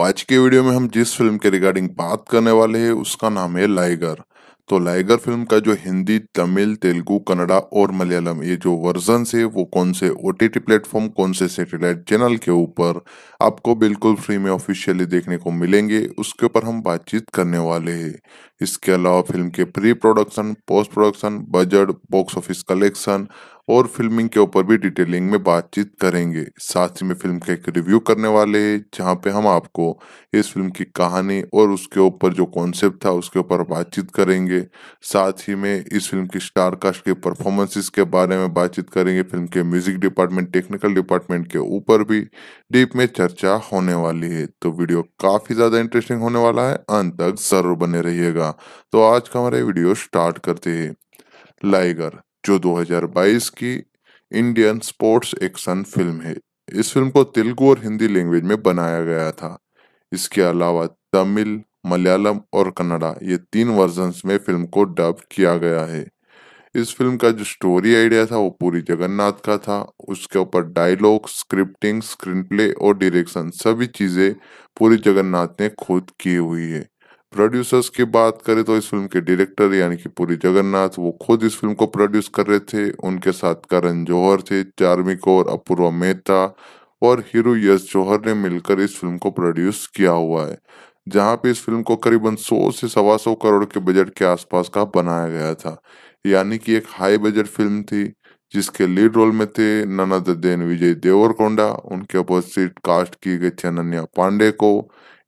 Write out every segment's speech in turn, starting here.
आज के वीडियो में हम जिस फिल्म के रिगार्डिंग बात करने वाले हैं उसका नाम है लाइगर तो लाइगर फिल्म का जो हिंदी तमिल तेलुगु कन्नड़ा और मलयालम ये जो वर्जन है वो कौन से ओ टी टी प्लेटफॉर्म कौन से सेटेलाइट चैनल के ऊपर आपको बिल्कुल फ्री में ऑफिशियली देखने को मिलेंगे उसके ऊपर हम बातचीत करने वाले हैं इसके अलावा फिल्म के pre production post production budget box office collection और फिल्मिंग के ऊपर भी डिटेलिंग में बातचीत करेंगे साथ ही में फिल्म का एक रिव्यू करने वाले जहाँ पे हम आपको इस फिल्म की कहानी और उसके ऊपर जो कॉन्सेप्ट था उसके ऊपर बातचीत करेंगे साथ ही में इस फिल्म की स्टार कास्ट के परफॉर्मेंसेस के बारे में बातचीत करेंगे फिल्म के म्यूजिक डिपार्टमेंट टेक्निकल डिपार्टमेंट के ऊपर भी डीप में चर्चा होने वाली है तो वीडियो काफी ज्यादा इंटरेस्टिंग होने वाला है अंत तक जरूर बने रहिएगा तो आज का हमारा वीडियो स्टार्ट करते हैं लाइगर जो 2022 की इंडियन स्पोर्ट्स एक्शन फिल्म है इस फिल्म को तेलुगु और हिंदी लैंग्वेज में बनाया गया था इसके अलावा तमिल मलयालम और कन्नड़ा ये तीन वर्जन्स में फिल्म को डब किया गया है इस फिल्म का जो स्टोरी आइडिया था वो पूरी जगन्नाथ का था उसके ऊपर डायलॉग स्क्रिप्टिंग स्क्रीन प्ले और डायरेक्शन सभी चीज़ें पूरी जगन्नाथ ने खुद की हुई है प्रोड्यूसर्स की बात करें तो इस फिल्म के डायरेक्टर यानी कि पूरी जगन्नाथ वो खुद इस फिल्म को प्रोड्यूस कर रहे थे उनके साथ करण जौहर थे चार्मी कौर अपूर्वा मेहता और हीरो यश जौहर ने मिलकर इस फिल्म को प्रोड्यूस किया हुआ है जहां पे इस फिल्म को करीबन 100 से सवा सौ करोड़ के बजट के आसपास का बनाया गया था यानी कि एक हाई बजट फिल्म थी जिसके लीड रोल में थे ननद देन विजय देवरकोंडा उनके अपोजिट कास्ट की गई थी अनन्या पांडे को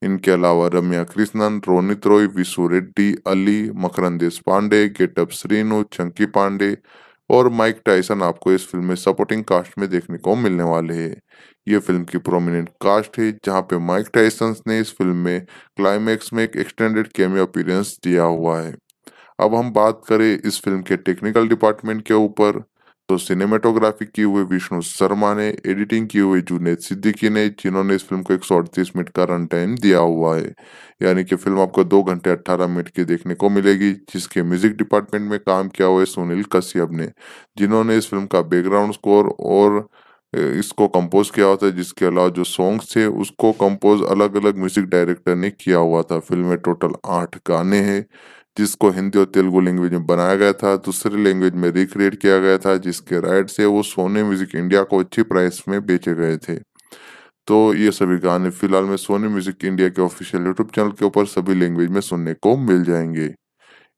इनके अलावा रम्या कृष्णन रोनित रॉय विशु रेड्डी अली मकरन देश पांडे गेटअप श्रीनु चंकी पांडे और माइक टाइसन आपको इस फिल्म में सपोर्टिंग कास्ट में देखने को मिलने वाले हैं ये फिल्म की प्रोमिनेंट कास्ट है जहां पे माइक टाइसन ने इस फिल्म में क्लाइमैक्स में एक एक्सटेंडेड कैमियो अपीयरेंस दिया हुआ है अब हम बात करें इस फिल्म के टेक्निकल डिपार्टमेंट के ऊपर तो सिनेमेटोग्राफी की हुए विष्णु शर्मा ने एडिटिंग की हुई जुनेद सिद्दीकी ने जिन्होंने इस फिल्म को एक मिनट का रन टाइम दिया हुआ है यानी कि फिल्म आपको दो घंटे अट्ठारह मिनट की देखने को मिलेगी जिसके म्यूजिक डिपार्टमेंट में काम किया हुआ है सुनील कश्यप ने जिन्होंने इस फिल्म का बैकग्राउंड स्कोर और इसको कंपोज किया हुआ था जिसके अलावा जो सॉन्ग्स थे उसको कंपोज अलग अलग म्यूजिक डायरेक्टर ने किया हुआ था फिल्म में टोटल आठ गाने हैं जिसको हिंदी और तेलुगु लैंग्वेज में बनाया गया था दूसरे लैंग्वेज में रिक्रिएट किया गया था जिसके राइट से वो सोने म्यूजिक इंडिया को अच्छी प्राइस में बेचे गए थे तो ये सभी गाने फिलहाल में सोनी म्यूजिक इंडिया के ऑफिशियल यूट्यूब चैनल के ऊपर सभी लैंग्वेज में सुनने को मिल जाएंगे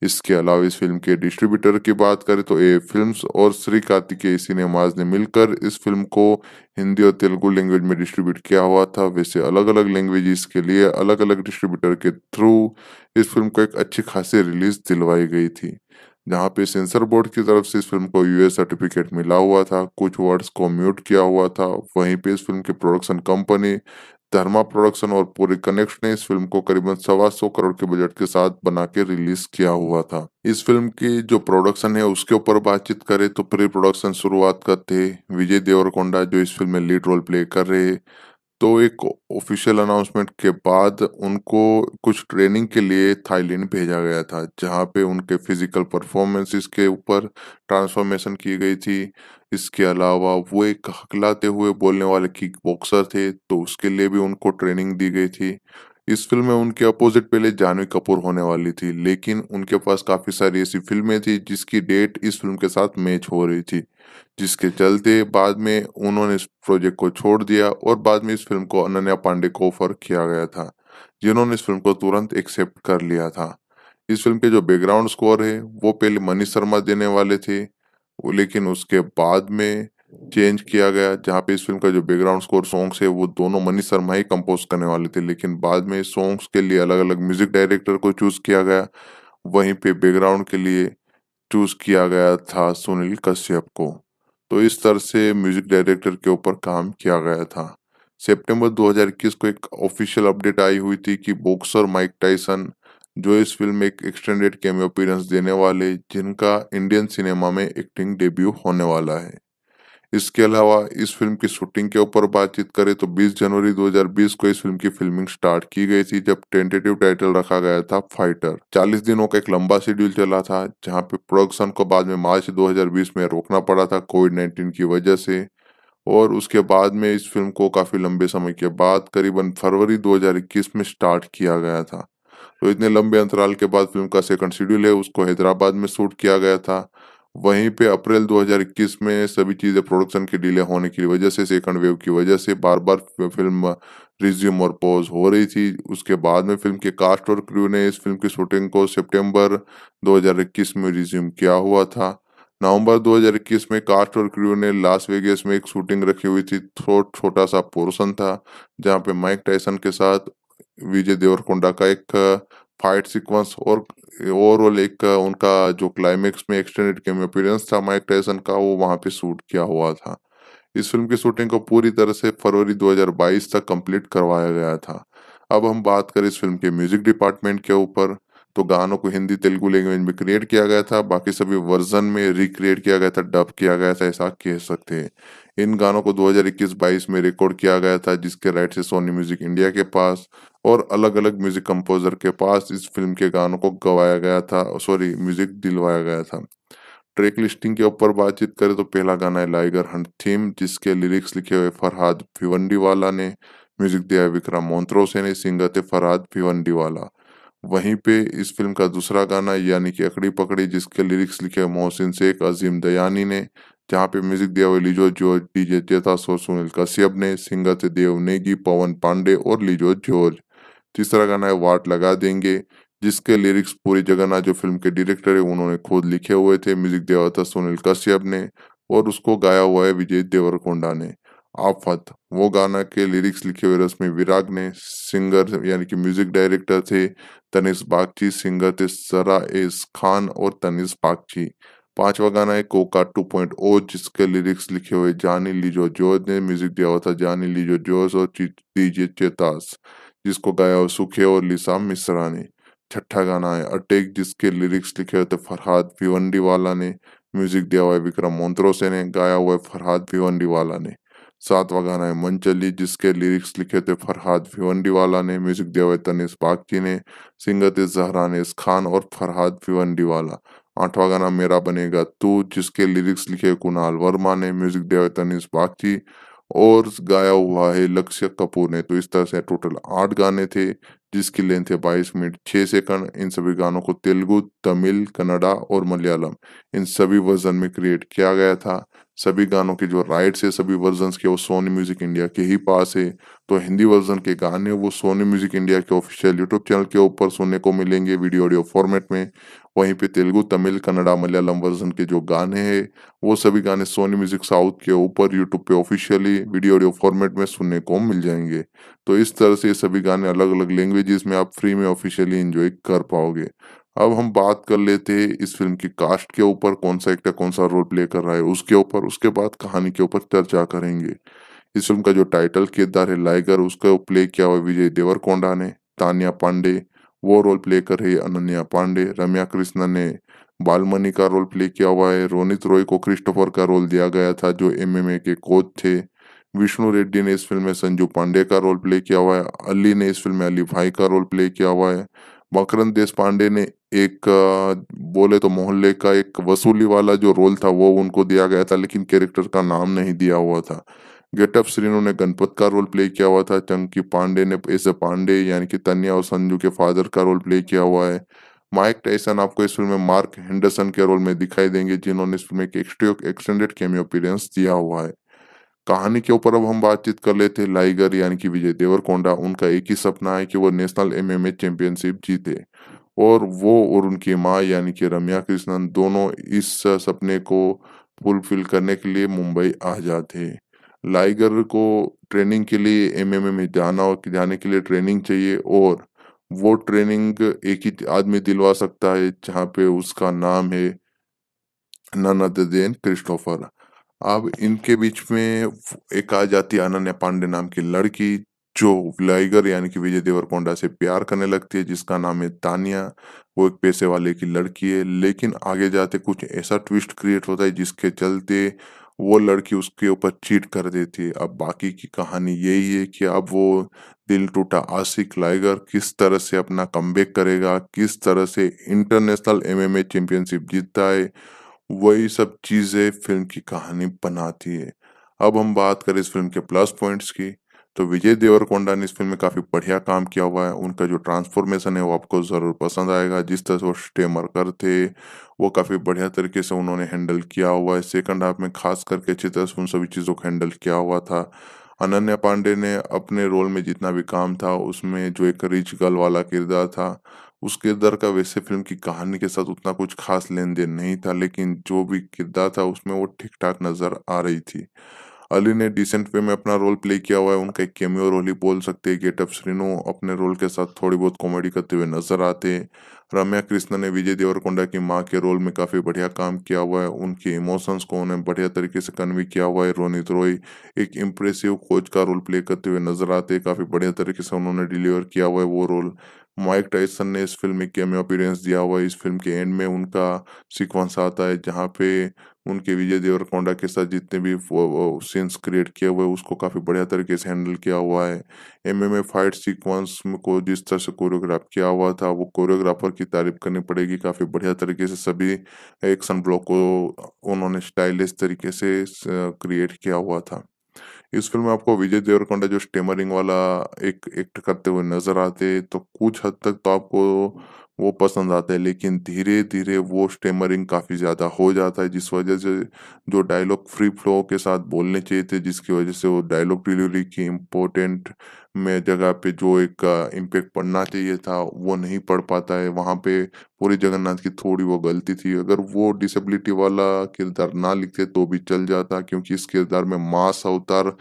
इसके अलावा इस फिल्म के डिस्ट्रीब्यूटर की बात करें तो ए फिल्म्स और श्री कार्तिकेय सिनेमाज ने मिलकर इस फिल्म को हिंदी और तेलुगु लैंग्वेज में डिस्ट्रीब्यूट किया हुआ था वैसे अलग अलग लैंग्वेजेस के लिए अलग अलग डिस्ट्रीब्यूटर के थ्रू इस फिल्म को एक अच्छी खासी रिलीज दिलवाई गई थी जहाँ पे सेंसर बोर्ड की तरफ से इस फिल्म को यूएस सर्टिफिकेट मिला हुआ था कुछ वर्ड्स को म्यूट किया हुआ था वहीं पे इस फिल्म की प्रोडक्शन कंपनी धर्मा प्रोडक्शन और पूरे कनेक्ट ने इस फिल्म को करीबन सवा सौ करोड़ के बजट के साथ बना के रिलीज किया हुआ था इस फिल्म की जो प्रोडक्शन है उसके ऊपर बातचीत करें तो प्री प्रोडक्शन शुरुआत करते विजय देवरकोंडा जो इस फिल्म में लीड रोल प्ले कर रहे तो एक ऑफिशियल अनाउंसमेंट के बाद उनको कुछ ट्रेनिंग के लिए थाईलैंड भेजा गया था जहाँ पे उनके फिजिकल परफॉर्मेंसेस के ऊपर ट्रांसफॉर्मेशन की गई थी इसके अलावा वो एक हकलाते हुए बोलने वाले किक बॉक्सर थे तो उसके लिए भी उनको ट्रेनिंग दी गई थी इस फिल्म में उनके अपोजिट पहले जानवी कपूर होने वाली थी लेकिन उनके पास काफ़ी सारी ऐसी फिल्में थी जिसकी डेट इस फिल्म के साथ मैच हो रही थी जिसके चलते बाद में उन्होंने इस प्रोजेक्ट को छोड़ दिया और बाद में इस फिल्म को अनन्या पांडे को ऑफर किया गया था जिन्होंने इस फिल्म को तुरंत एक्सेप्ट कर लिया था इस फिल्म के जो बैकग्राउंड स्कोर है वो पहले मनीष शर्मा देने वाले थे लेकिन उसके बाद में चेंज किया गया जहाँ पे इस फिल्म का जो बैकग्राउंड स्कोर सॉन्ग्स है वो दोनों मनीष शर्मा ही कंपोज करने वाले थे लेकिन बाद में सॉन्ग्स के लिए अलग अलग म्यूजिक डायरेक्टर को चूज किया गया वहीं पे बैकग्राउंड के लिए चूज किया गया था सुनील कश्यप को तो इस तरह से म्यूजिक डायरेक्टर के ऊपर काम किया गया था सितंबर 2021 को एक ऑफिशियल अपडेट आई हुई थी कि बॉक्सर माइक टाइसन जो इस फिल्म में एक एक्सटेंडेड कैमियो अपीयरेंस देने वाले जिनका इंडियन सिनेमा में एक्टिंग डेब्यू होने वाला है इसके अलावा इस फिल्म की शूटिंग के ऊपर बातचीत करें तो 20 जनवरी 2020 को इस फिल्म की फिल्मिंग स्टार्ट की गई थी जब टेंटेटिव टाइटल रखा गया था फाइटर 40 दिनों का एक लंबा शेड्यूल चला था जहां पे प्रोडक्शन को बाद में मार्च 2020 में रोकना पड़ा था कोविड 19 की वजह से और उसके बाद में इस फिल्म को काफी लंबे समय के बाद करीबन फरवरी 2021 में स्टार्ट किया गया था तो इतने लंबे अंतराल के बाद फिल्म का सेकंड शेड्यूल है उसको हैदराबाद में शूट किया गया था वहीं पे अप्रैल 2021 में सभी चीज़ें प्रोडक्शन के डिले होने की वजह से सेकंड वेव की वजह से बार बार फिल्म रिज्यूम और पॉज हो रही थी उसके बाद में फिल्म के कास्ट और क्रू ने इस फिल्म की शूटिंग को सितंबर 2021 में रिज्यूम किया हुआ था नवंबर 2021 में कास्ट और क्रू ने लास वेगस में एक शूटिंग रखी हुई थी थोड़ा छोटा सा पोर्सन था जहाँ पे माइक टाइसन के साथ विजय देवरकोंडा का एक फाइट सीक्वेंस और ओवरऑल एक उनका जो क्लाइमेक्स में एक्सटेंडेड कैमियो अपीयरेंस था माइक टाइसन का वो वहां पे शूट किया हुआ था इस फिल्म की शूटिंग को पूरी तरह से फरवरी 2022 तक कंप्लीट करवाया गया था अब हम बात करें इस फिल्म के म्यूजिक डिपार्टमेंट के ऊपर तो गानों को हिंदी तेलुगु लैंग्वेज में क्रिएट किया गया था बाकी सभी वर्जन में रिक्रिएट किया गया था डब किया गया था ऐसा कह सकते हैं इन गानों को 2021-22 में रिकॉर्ड किया गया था जिसके राइट से सोनी म्यूजिक इंडिया के पास और अलग अलग म्यूजिक कंपोजर के पास इस फिल्म के गानों को गवाया गया था सॉरी म्यूजिक दिलवाया गया था ट्रैक लिस्टिंग के ऊपर बातचीत करें तो पहला गाना है लाइगर हंट थीम जिसके लिरिक्स लिखे हुए फरहाद भिवंडीवाला ने म्यूजिक दिया है विक्रम मोन्त्रो से ने सिंगर थे फरहाद भिवंडीवाला वहीं पे इस फिल्म का दूसरा गाना यानी कि अकड़ी पकड़ी जिसके लिरिक्स लिखे मोहसिन शेख अजीम दयानी ने जहाँ पे म्यूजिक दिया हुआ लिजो जॉर्ज डीजे चेतास सो सुनील कश्यप ने सिंगर थे देव नेगी पवन पांडे और लिजो जॉर्ज तीसरा गाना है वाट लगा देंगे जिसके लिरिक्स पूरी जगन्नाथ जो फिल्म के डायरेक्टर है उन्होंने खुद लिखे हुए थे म्यूजिक दिया हुआ था सुनील कश्यप ने और उसको गाया हुआ है विजय देवरकोंडा ने आफत वो गाना के लिरिक्स लिखे हुए रश्मि विराग ने सिंगर यानी कि म्यूजिक डायरेक्टर थे तनिष बागची सिंगर थे सरा एस खान और तनिष बागची पांचवा गाना है कोका 2.0 जिसके लिरिक्स लिखे हुए जानी लीजो जोज ने म्यूजिक दिया हुआ था जानी लीजो जोश और दीजिए चेतास जिसको गाया हुआ सुखे और लिसा मिश्रा ने छठा गाना है अटैक जिसके लिरिक्स लिखे हुए थे फरहाद भिवंडी वाला ने म्यूजिक दिया हुआ है विक्रम मोन्त्रो से ने गाया हुआ है फरहाद भिवंडी वाला ने सातवा गाना है मंचली जिसके लिरिक्स लिखे थे फरहाद भिवंडी वाला ने म्यूजिक दिया हुआ है तनिष बागची ने सिंगत जहरा ने खान और फरहाद भिवंडी वाला आठवां गाना मेरा बनेगा तू तो जिसके लिरिक्स लिखे कुणाल वर्मा ने म्यूजिक दिया है तनिष बागची और गाया हुआ है लक्ष्य कपूर ने तो इस तरह से टोटल आठ गाने थे जिसकी लेंथ है बाईस मिनट छः सेकंड इन सभी गानों को तेलुगु तमिल कन्नडा और मलयालम इन सभी वर्जन में क्रिएट किया गया था सभी गानों के जो राइट्स है सभी वर्जन के वो सोनी म्यूजिक इंडिया के ही पास है तो हिंदी वर्जन के गाने वो सोनी म्यूजिक इंडिया के ऑफिशियल यूट्यूब चैनल के ऊपर सुनने को मिलेंगे वीडियो ऑडियो फॉर्मेट में वहीं पे तेलुगु तमिल कन्नड़ा मलयालम वर्जन के जो गाने हैं वो सभी गाने सोनी म्यूजिक साउथ के ऊपर यूट्यूब पे ऑफिशियली वीडियो ऑडियो फॉर्मेट में सुनने को मिल जाएंगे तो इस तरह से ये सभी गाने अलग अलग लैंग्वेजेस में आप फ्री में ऑफिशियली इंजॉय कर पाओगे अब हम बात कर लेते हैं इस फिल्म की कास्ट के ऊपर कौन सा एक्टर कौन सा रोल प्ले कर रहा है उसके ऊपर उसके बाद कहानी के ऊपर चर्चा करेंगे इस फिल्म का जो टाइटल किरदार है लाइगर उसका प्ले किया हुआ विजय देवरकोंडा ने तानिया पांडे वो रोल प्ले कर रही है अनन्या पांडे रम्या कृष्णा ने बालमनी का रोल प्ले किया हुआ है रोनित रॉय को क्रिस्टोफर का रोल दिया गया था जो एम के कोच थे विष्णु रेड्डी ने इस फिल्म में संजू पांडे का रोल प्ले किया हुआ है अली ने इस फिल्म में अली भाई का रोल प्ले किया हुआ है मकरंद देश पांडे ने एक बोले तो मोहल्ले का एक वसूली वाला जो रोल था वो उनको दिया गया था लेकिन कैरेक्टर का नाम नहीं दिया हुआ था गेटअप श्रीनु ने गणपत का रोल प्ले किया हुआ था चंकी पांडे ने एस पांडे यानी कि तन्या और संजू के फादर का रोल प्ले किया हुआ है माइक टाइसन आपको इस फिल्म में मार्क हेंडरसन के रोल में दिखाई देंगे जिन्होंने इस फिल्म में एक एक्सटेंडेड कैमियो अपीरेंस दिया हुआ है कहानी के ऊपर अब हम बातचीत कर लेते हैं लाइगर यानी कि विजय देवरकोंडा उनका एक ही सपना है कि वो नेशनल एमएमए चैंपियनशिप जीते और वो और उनकी माँ यानी कि रम्या कृष्णन दोनों इस सपने को फुलफिल करने के लिए मुंबई आ जाते लाइगर को ट्रेनिंग के लिए एमएमए में जाना और जाने के लिए ट्रेनिंग चाहिए और वो ट्रेनिंग एक ही आदमी दिलवा सकता है जहाँ पे उसका नाम है नन ननदेन क्रिस्टोफर अब इनके बीच में एक आ जाती है अनन्या पांडे नाम की लड़की जो लाइगर यानी कि विजय देवरकोंडा से प्यार करने लगती है जिसका नाम है तानिया वो एक पैसे वाले की लड़की है लेकिन आगे जाते कुछ ऐसा ट्विस्ट क्रिएट होता है जिसके चलते वो लड़की उसके ऊपर चीट कर देती है अब बाकी की कहानी यही है कि अब वो दिल टूटा आशिक लाइगर किस तरह से अपना कम करेगा किस तरह से इंटरनेशनल एमएमए चैंपियनशिप जीतता है वही सब चीजें फिल्म की कहानी बनाती है अब हम बात करें इस फिल्म के प्लस पॉइंट्स की तो विजय देवरकोंडा ने इस फिल्म में काफी बढ़िया काम किया हुआ है उनका जो ट्रांसफॉर्मेशन है वो आपको जरूर पसंद आएगा जिस तरह से वो स्टेमरकर थे वो काफी बढ़िया तरीके से उन्होंने हैंडल किया हुआ है सेकंड हाफ में खास करके अच्छी तरह से उन सभी चीजों को हैंडल किया हुआ था अनन्या पांडे ने अपने रोल में जितना भी काम था उसमें जो एक रिच गर्ल वाला किरदार था उस किरदार का वैसे फिल्म की कहानी के साथ उतना कुछ खास लेन देन नहीं था लेकिन जो भी किरदार था उसमें वो ठीक ठाक नजर आ रही थी अली ने डिसेंट वे में अपना रोल प्ले किया हुआ है उनका एक केमियो रोल ही बोल सकते हैं गेटअप श्रीनो अपने रोल के साथ थोड़ी बहुत कॉमेडी करते हुए नजर आते हैं रम्या कृष्णा ने विजय देवरकोंडा की माँ के रोल में काफ़ी बढ़िया काम किया हुआ है उनके इमोशंस को उन्हें बढ़िया तरीके से कन्वे किया हुआ है रोनित रोई एक इम्प्रेसिव कोच का रोल प्ले करते हुए नजर आते काफ़ी बढ़िया तरीके से उन्होंने डिलीवर किया हुआ है वो रोल माइक टाइसन ने इस फिल्म में कैमियो अपीरेंस दिया हुआ है इस फिल्म के एंड में उनका सीक्वेंस आता है जहाँ पे उनके विजय देवरकोंडा के साथ जितने भी सीन्स क्रिएट किए हुए उसको काफ़ी बढ़िया तरीके से हैंडल किया हुआ है एमएमए फाइट सीक्वेंस को जिस तरह से कोरियोग्राफ किया हुआ था वो कोरियोग्राफर की तारीफ करनी पड़ेगी काफ़ी बढ़िया तरीके से सभी एक्शन ब्लॉक को उन्होंने स्टाइलिश तरीके से क्रिएट किया हुआ था इस फिल्म में आपको विजय देवरकोंडा जो स्टेमरिंग वाला एक एक्ट करते हुए नजर आते तो कुछ हद तक तो आपको वो पसंद आता है लेकिन धीरे धीरे वो स्टेमरिंग काफ़ी ज़्यादा हो जाता है जिस वजह से जो डायलॉग फ्री फ्लो के साथ बोलने चाहिए थे जिसकी वजह से वो डायलॉग डिलीवरी की इम्पोर्टेंट में जगह पे जो एक इम्पेक्ट uh, पड़ना चाहिए था वो नहीं पड़ पाता है वहाँ पे पूरी जगन्नाथ की थोड़ी वो गलती थी अगर वो डिसेबिलिटी वाला किरदार ना लिखते तो भी चल जाता क्योंकि इस किरदार में मास अवतार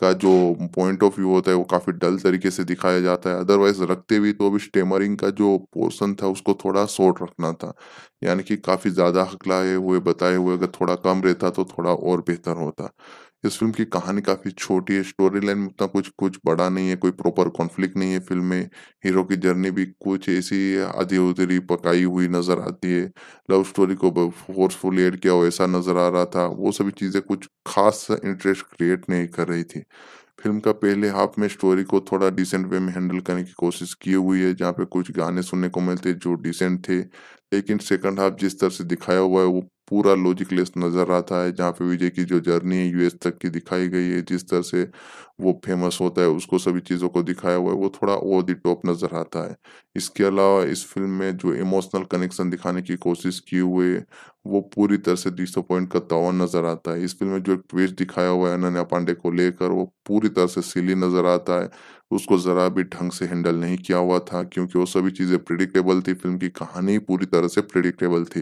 का जो पॉइंट ऑफ व्यू होता है वो काफ़ी डल तरीके से दिखाया जाता है अदरवाइज रखते भी तो अभी स्टेमरिंग का जो पोर्सन था उसको थोड़ा शॉर्ट रखना था यानी कि काफ़ी ज़्यादा हकलाए हुए बताए हुए अगर थोड़ा कम रहता तो थोड़ा और बेहतर होता इस फिल्म की कहानी काफी छोटी है स्टोरी लाइन में उतना कुछ कुछ बड़ा नहीं है कोई प्रॉपर कॉन्फ्लिक्ट नहीं है फिल्म में हीरो की जर्नी भी कुछ ऐसी आधी उधरी पकाई हुई नजर आती है लव स्टोरी को फोर्सफुल एड किया ऐसा नजर आ रहा था वो सभी चीजें कुछ खास इंटरेस्ट क्रिएट नहीं कर रही थी फिल्म का पहले हाफ में स्टोरी को थोड़ा डिसेंट वे में हैंडल करने की कोशिश की हुई है जहाँ पे कुछ गाने सुनने को मिलते जो डिसेंट थे लेकिन सेकंड हाफ जिस तरह से दिखाया हुआ है वो पूरा लॉजिकलेस नजर आता है जहाँ पे विजय की जो जर्नी है यूएस तक की दिखाई गई है जिस तरह से वो फेमस होता है उसको सभी चीज़ों को दिखाया हुआ है वो थोड़ा ओवर दी टॉप नजर आता है इसके अलावा इस फिल्म में जो इमोशनल कनेक्शन दिखाने की कोशिश की हुए वो पूरी तरह से डिसअपॉइंट का हुआ नजर आता है इस फिल्म में जो एक ट्विस्ट दिखाया हुआ है अनन्या पांडे को लेकर वो पूरी तरह से सिली नजर आता है उसको ज़रा भी ढंग से हैंडल नहीं किया हुआ था क्योंकि वो सभी चीज़ें प्रिडिक्टेबल थी फिल्म की कहानी पूरी तरह से प्रिडिक्टेबल थी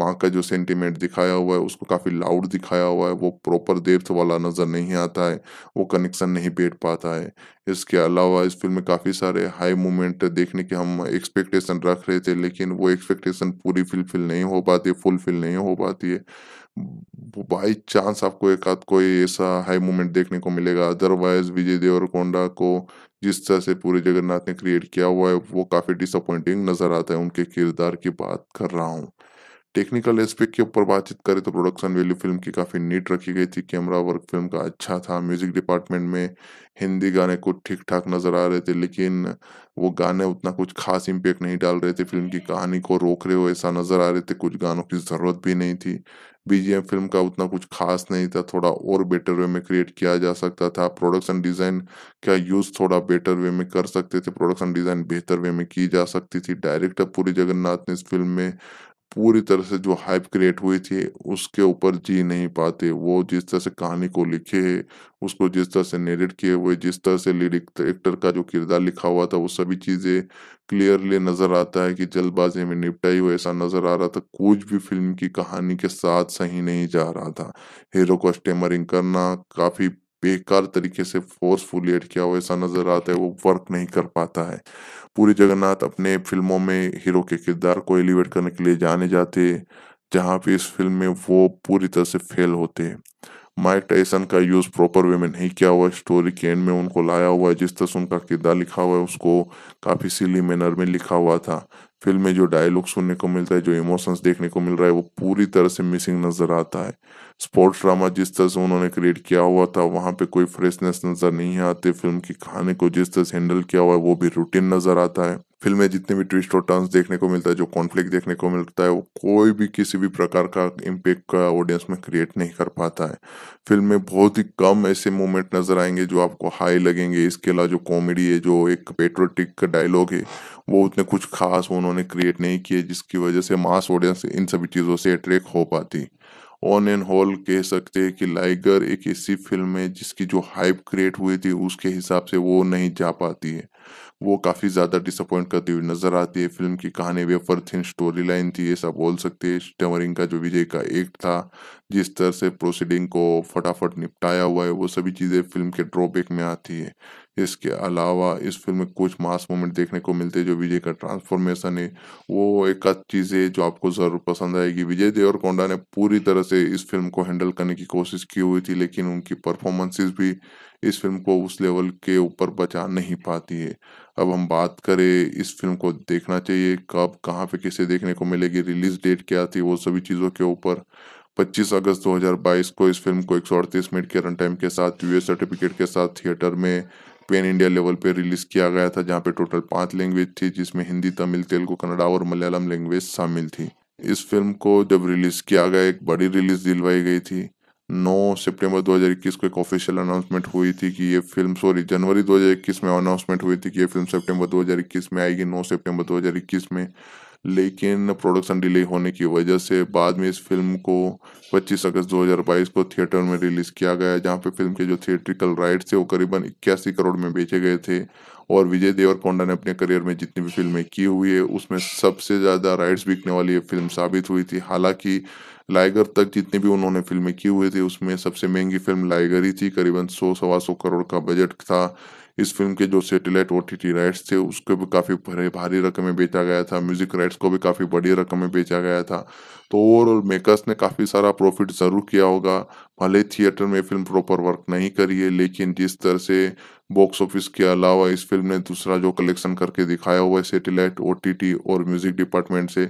माँ का जो सेंटिमेंट दिखाया हुआ है उसको काफ़ी लाउड दिखाया हुआ है वो प्रॉपर डेप्थ वाला नज़र नहीं आता है वो कनेक्शन नहीं बैठ पाता है इसके अलावा इस फिल्म में काफ़ी सारे हाई मोमेंट देखने के हम एक्सपेक्टेशन रख रहे थे लेकिन वो एक्सपेक्टेशन पूरी फिलफिल नहीं हो पाती फुलफिल नहीं हो पाती है बाई चांस आपको एक आध कोई ऐसा हाई मोमेंट देखने को मिलेगा अदरवाइज विजय देवरकोंडा को जिस तरह से पूरे जगन्नाथ ने क्रिएट किया हुआ है वो काफी डिसअपॉइंटिंग नजर आता है उनके किरदार की बात कर रहा हूँ टेक्निकल एस्पेक्ट के ऊपर बातचीत करें तो प्रोडक्शन वैल्यू फिल्म की काफ़ी नीट रखी गई थी कैमरा वर्क फिल्म का अच्छा था म्यूजिक डिपार्टमेंट में हिंदी गाने कुछ ठीक ठाक नज़र आ रहे थे लेकिन वो गाने उतना कुछ खास इम्पेक्ट नहीं डाल रहे थे फिल्म की कहानी को रोक रहे हो ऐसा नज़र आ रहे थे कुछ गानों की ज़रूरत भी नहीं थी बीजीएम फिल्म का उतना कुछ खास नहीं था थोड़ा और बेटर वे में क्रिएट किया जा सकता था प्रोडक्शन डिज़ाइन का यूज़ थोड़ा बेटर वे में कर सकते थे प्रोडक्शन डिज़ाइन बेहतर वे में की जा सकती थी डायरेक्टर पूरी जगन्नाथ ने इस फिल्म में पूरी तरह से जो हाइप क्रिएट हुई थी उसके ऊपर जी नहीं पाते वो जिस तरह से कहानी को लिखे है उसको जिस तरह से नेरेट किए हुए जिस तरह से लीड एक्टर का जो किरदार लिखा हुआ था वो सभी चीज़ें क्लियरली नज़र आता है कि जल्दबाजी में निपटाई हुई ऐसा नज़र आ रहा था कुछ भी फिल्म की कहानी के साथ सही नहीं जा रहा था हीरो को स्टेमरिंग करना काफ़ी बेकार तरीके से फोर्सफुल एड किया हुआ ऐसा नजर आता है वो वर्क नहीं कर पाता है पूरी जगन्नाथ अपने फिल्मों में हीरो के किरदार को एलिवेट करने के लिए जाने जाते जहाँ पे इस फिल्म में वो पूरी तरह से फेल होते माइक टाइसन का यूज प्रॉपर वे में नहीं किया हुआ स्टोरी के एंड में उनको लाया हुआ है जिस तरह से उनका किरदार लिखा हुआ है उसको काफी सिली मैनर में लिखा हुआ था फिल्म में जो डायलॉग सुनने को मिलता है जो इमोशंस देखने को मिल रहा है वो पूरी तरह से मिसिंग नजर आता है स्पोर्ट्स ड्रामा जिस तरह से उन्होंने क्रिएट किया हुआ था वहाँ पे कोई फ्रेशनेस नज़र नहीं आती फिल्म की खाने को जिस तरह से हैंडल किया हुआ है वो भी रूटीन नज़र आता है फिल्म में जितने भी ट्विस्ट और टर्न्स देखने को मिलता है जो कॉन्फ्लिक्ट देखने को मिलता है वो कोई भी किसी भी प्रकार का इम्पेक्ट ऑडियंस में क्रिएट नहीं कर पाता है फिल्म में बहुत ही कम ऐसे मोमेंट नजर आएंगे जो आपको हाई लगेंगे इसके अलावा जो कॉमेडी है जो एक पेट्रोटिक डायलॉग है वो उतने कुछ खास उन्होंने क्रिएट नहीं किए जिसकी वजह से मास ऑडियंस इन सभी चीज़ों से अट्रैक्ट हो पाती ऑन एंड होल कह सकते हैं कि लाइगर एक ऐसी फिल्म है जिसकी जो हाइप क्रिएट हुई थी उसके हिसाब से वो नहीं जा पाती है वो काफ़ी ज़्यादा डिसअपॉइंट करती हुई नजर आती है फिल्म की कहानी वेफर थिन स्टोरी लाइन थी ऐसा बोल सकते हैं स्टमरिंग का जो विजय का एक्ट था जिस तरह से प्रोसीडिंग को फटाफट निपटाया हुआ है वो सभी चीज़ें फिल्म के ड्रॉबैक में आती है इसके अलावा इस फिल्म में कुछ मास मोमेंट देखने को मिलते हैं जो विजय का ट्रांसफॉर्मेशन है वो एक अच्छी चीज़ है जो आपको ज़रूर पसंद आएगी विजय कोंडा ने पूरी तरह से इस फिल्म को हैंडल करने की कोशिश की हुई थी लेकिन उनकी परफॉर्मेंसेस भी इस फिल्म को उस लेवल के ऊपर बचा नहीं पाती है अब हम बात करें इस फिल्म को देखना चाहिए कब कहाँ पे किसे देखने को मिलेगी रिलीज डेट क्या थी वो सभी चीज़ों के ऊपर 25 अगस्त 2022 को इस फिल्म को एक मिनट के रन टाइम के साथ यूएस सर्टिफिकेट के साथ थिएटर में पेन इंडिया लेवल पे रिलीज किया गया था जहाँ पे टोटल पांच लैंग्वेज थी जिसमें हिंदी तमिल तेलुगु कन्नड़ा और मलयालम लैंग्वेज शामिल थी इस फिल्म को जब रिलीज किया गया एक बड़ी रिलीज दिलवाई गई थी 9 सितंबर 2021 को एक ऑफिशियल अनाउंसमेंट हुई थी कि ये फिल्म सॉरी जनवरी 2021 में अनाउंसमेंट हुई थी कि ये फिल्म सितंबर 2021 में आएगी 9 सितंबर 2021 में लेकिन प्रोडक्शन डिले होने की वजह से बाद में इस फिल्म को 25 अगस्त 2022 को थिएटर में रिलीज किया गया जहां पे फिल्म के जो थिएट्रिकल राइट्स थे वो करीबन इक्यासी करोड़ में बेचे गए थे और विजय कोंडा ने अपने करियर में जितनी भी फिल्में की हुई है उसमें सबसे ज़्यादा राइट्स बिकने वाली ये फिल्म साबित हुई थी हालांकि लाइगर तक जितनी भी उन्होंने फिल्में की हुई थी उसमें सबसे महंगी फिल्म लाइगर ही थी करीबन सौ सवा सौ करोड़ का बजट था इस फिल्म के जो satellite O T T rights थे उसको भी काफ़ी भारी रकम में बेचा गया था म्यूजिक राइट्स को भी काफ़ी बड़ी रकम में बेचा गया था तो ओवरऑल मेकर्स ने काफ़ी सारा प्रॉफिट ज़रूर किया होगा भले थिएटर में फिल्म प्रॉपर वर्क नहीं करी है लेकिन जिस तरह से बॉक्स ऑफिस के अलावा इस फिल्म ने दूसरा जो कलेक्शन करके दिखाया हुआ है सेटेलाइट ओ और म्यूजिक डिपार्टमेंट से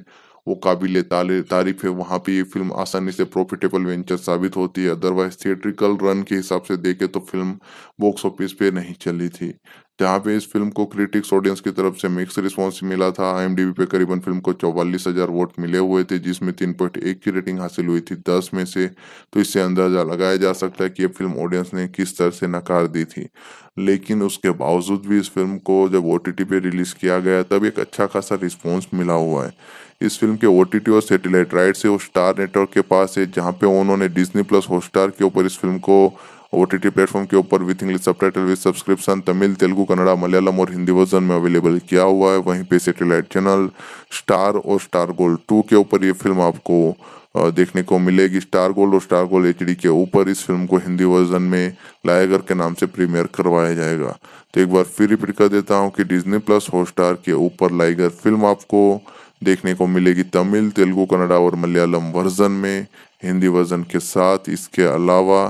वो काबिल तारीफ है वहाँ पे ये फिल्म आसानी से प्रॉफिटेबल वेंचर साबित होती है अदरवाइज थिएट्रिकल रन के हिसाब से देखे तो फिल्म बॉक्स ऑफिस पे नहीं चली थी जहाँ पे इस फिल्म को क्रिटिक्स ऑडियंस की तरफ से मिक्स रिस्पॉन्स मिला था आई पे करीबन फिल्म को चौवालीस हजार वोट मिले हुए थे जिसमें तीन पॉइंट एक की रेटिंग हासिल हुई थी दस में से तो इससे अंदाजा लगाया जा सकता है कि ये फिल्म ऑडियंस ने किस तरह से नकार दी थी लेकिन उसके बावजूद भी इस फिल्म को जब ओ पे रिलीज किया गया तब एक अच्छा खासा रिस्पॉन्स मिला हुआ है इस फिल्म के ओ और सेटेलाइट राइट से वो स्टार नेटवर्क के पास है जहाँ पे उन्होंने डिजनी प्लस हॉटस्टार के ऊपर इस फिल्म को ओ टी टी प्लेटफॉर्म के ऊपर with English subtitle with subscription Tamil Telugu Kannada Malayalam और हिंदी वर्जन में अवेलेबल किया हुआ है वहीं पे सेटेलाइट चैनल स्टार और स्टार गोल्ड टू के ऊपर ये फिल्म आपको देखने को मिलेगी स्टार गोल्ड और स्टार गोल्ड एच के ऊपर इस फिल्म को हिंदी वर्जन में लायगर के नाम से प्रीमियर करवाया जाएगा तो एक बार फिर रिपीट कर देता हूँ कि डिजनी प्लस हॉटस्टार के ऊपर लाइगर फिल्म आपको देखने को मिलेगी तमिल तेलुगु कन्नडा और मलयालम वर्जन में हिंदी वर्जन के साथ इसके अलावा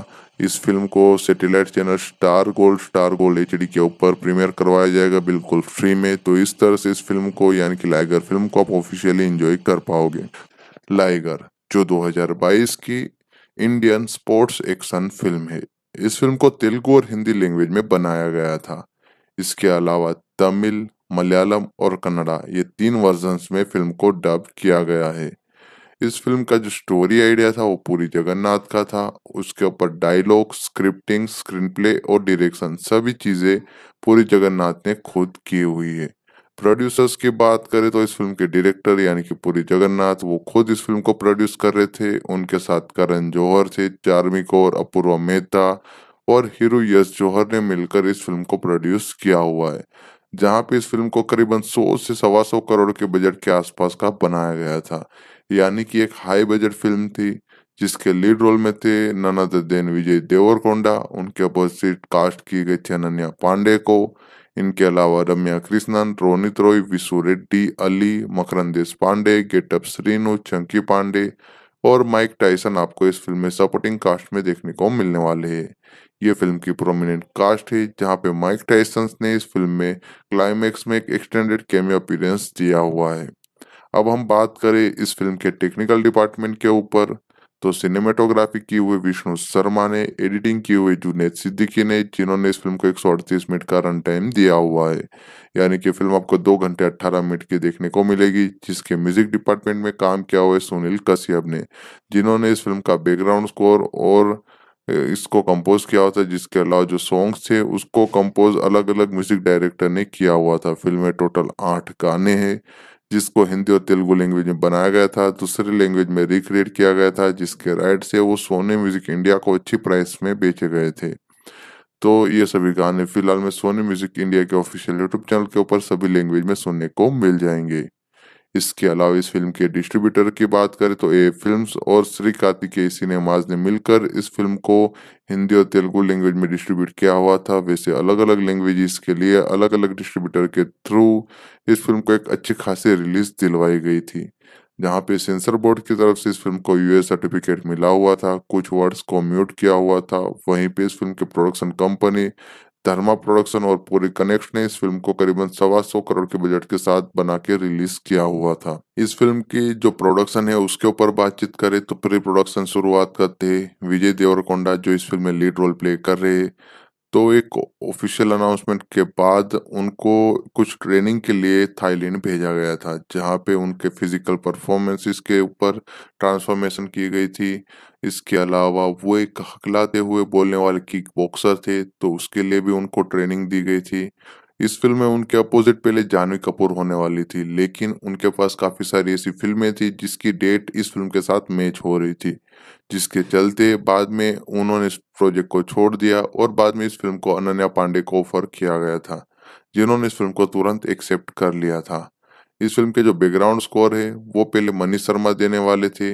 इस फिल्म को satellite channel Star Gold Star Gold H के ऊपर प्रीमियर करवाया जाएगा बिल्कुल फ्री में तो इस तरह से इस फिल्म को यानी कि लाइगर फिल्म को आप ऑफिशियली एंजॉय कर पाओगे लाइगर जो 2022 की इंडियन स्पोर्ट्स एक्शन फिल्म है इस फिल्म को तेलुगु और हिंदी लैंग्वेज में बनाया गया था इसके अलावा तमिल मलयालम और कन्नड़ा ये तीन वर्जन्स में फिल्म को डब किया गया है इस फिल्म का जो स्टोरी आइडिया था वो पूरी जगन्नाथ का था उसके ऊपर डायलॉग स्क्रिप्टिंग स्क्रीन प्ले और डायरेक्शन सभी चीज़ें पूरी जगन्नाथ ने खुद की हुई है प्रोड्यूसर्स की बात करें तो इस फिल्म के डायरेक्टर यानी कि पूरी जगन्नाथ वो खुद इस फिल्म को प्रोड्यूस कर रहे थे उनके साथ करण जौहर थे चार्मी कौर अपूर्वा मेहता और हीरो यश जौहर ने मिलकर इस फिल्म को प्रोड्यूस किया हुआ है जहां पे इस फिल्म को करीबन 100 से सवा सौ करोड़ के बजट के आसपास का बनाया गया था यानी कि एक हाई बजट फिल्म थी जिसके लीड रोल में थे ननद देन विजय देवरकोंडा उनके अपोजिट कास्ट की गई थी अनन्या पांडे को इनके अलावा रम्या कृष्णन रोनित रॉय विशु रेड्डी अली मकरन देश पांडे गेटअप श्रीनु चंकी पांडे और माइक टाइसन आपको इस फिल्म में सपोर्टिंग कास्ट में देखने को मिलने वाले हैं ये फिल्म की प्रोमिनेंट कास्ट है जहां पे माइक टाइसन ने इस फिल्म में क्लाइमैक्स में एक एक्सटेंडेड कैमियो अपीयरेंस दिया हुआ है अब हम बात करें इस फिल्म के टेक्निकल डिपार्टमेंट के ऊपर तो सिनेमेटोग्राफी की हुए विष्णु शर्मा ने एडिटिंग की हुए जुनेद सिद्दीकी ने जिन्होंने इस फिल्म को एक मिनट का रन टाइम दिया हुआ है यानी कि फिल्म आपको दो घंटे अट्ठारह मिनट की देखने को मिलेगी जिसके म्यूजिक डिपार्टमेंट में काम किया हुआ है सुनील कश्यप ने जिन्होंने इस फिल्म का बैकग्राउंड स्कोर और इसको कंपोज किया हुआ था जिसके अलावा जो सॉन्ग्स थे उसको कंपोज अलग अलग म्यूजिक डायरेक्टर ने किया हुआ था फिल्म में टोटल आठ गाने हैं जिसको हिंदी और तेलुगु लैंग्वेज में बनाया गया था दूसरे लैंग्वेज में रिक्रिएट किया गया था जिसके राइट से वो सोने म्यूजिक इंडिया को अच्छी प्राइस में बेचे गए थे तो ये सभी गाने फिलहाल में सोनी म्यूजिक इंडिया के ऑफिशियल यूट्यूब चैनल के ऊपर सभी लैंग्वेज में सुनने को मिल जाएंगे इसके अलावा इस फिल्म के डिस्ट्रीब्यूटर की बात करें तो ए फिल्म्स और श्री कार्तिकेय सिनेमाज ने मिलकर इस फिल्म को हिंदी और तेलुगु लैंग्वेज में डिस्ट्रीब्यूट किया हुआ था वैसे अलग अलग लैंग्वेजेस के लिए अलग अलग डिस्ट्रीब्यूटर के थ्रू इस फिल्म को एक अच्छी खासी रिलीज दिलवाई गई थी जहाँ पे सेंसर बोर्ड की तरफ से इस फिल्म को यूएस सर्टिफिकेट मिला हुआ था कुछ वर्ड्स को म्यूट किया हुआ था वहीं पे इस फिल्म के प्रोडक्शन कंपनी धर्मा प्रोडक्शन और पूरी कनेक्ट ने इस फिल्म को करीबन सवा सौ करोड़ के बजट के साथ बना के रिलीज किया हुआ था इस फिल्म की जो प्रोडक्शन है उसके ऊपर बातचीत करें तो प्री प्रोडक्शन शुरुआत करते विजय देवरकोंडा जो इस फिल्म में लीड रोल प्ले कर रहे तो एक ऑफिशियल अनाउंसमेंट के बाद उनको कुछ ट्रेनिंग के लिए थाईलैंड भेजा गया था जहाँ पे उनके फिजिकल परफॉर्मेंसेस के ऊपर ट्रांसफॉर्मेशन की गई थी इसके अलावा वो एक हकलाते हुए बोलने वाले किक बॉक्सर थे तो उसके लिए भी उनको ट्रेनिंग दी गई थी इस फिल्म में उनके अपोजिट पहले जानवी कपूर होने वाली थी लेकिन उनके पास काफी सारी ऐसी फिल्में थी जिसकी डेट इस फिल्म के साथ मैच हो रही थी जिसके चलते बाद में उन्होंने इस प्रोजेक्ट को छोड़ दिया और बाद में इस फिल्म को अनन्या पांडे को ऑफर किया गया था जिन्होंने इस फिल्म को तुरंत एक्सेप्ट कर लिया था इस फिल्म के जो बैकग्राउंड स्कोर है वो पहले मनीष शर्मा देने वाले थे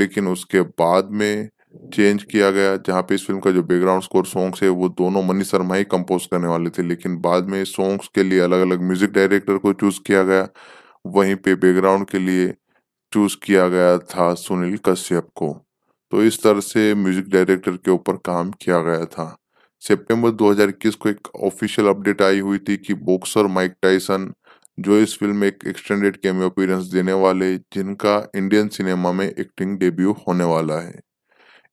लेकिन उसके बाद में चेंज किया गया जहाँ पे इस फिल्म का जो बैकग्राउंड स्कोर सॉन्ग्स है वो दोनों मनी शर्मा ही कंपोज करने वाले थे लेकिन बाद में सॉन्ग्स के लिए अलग अलग म्यूजिक डायरेक्टर को चूज किया गया वहीं पे बैकग्राउंड के लिए चूज किया गया था सुनील कश्यप को तो इस तरह से म्यूजिक डायरेक्टर के ऊपर काम किया गया था सितंबर 2021 को एक ऑफिशियल अपडेट आई हुई थी कि बॉक्सर माइक टाइसन जो इस फिल्म में एक एक्सटेंडेड कैमियो अपीयरेंस देने वाले जिनका इंडियन सिनेमा में एक्टिंग डेब्यू होने वाला है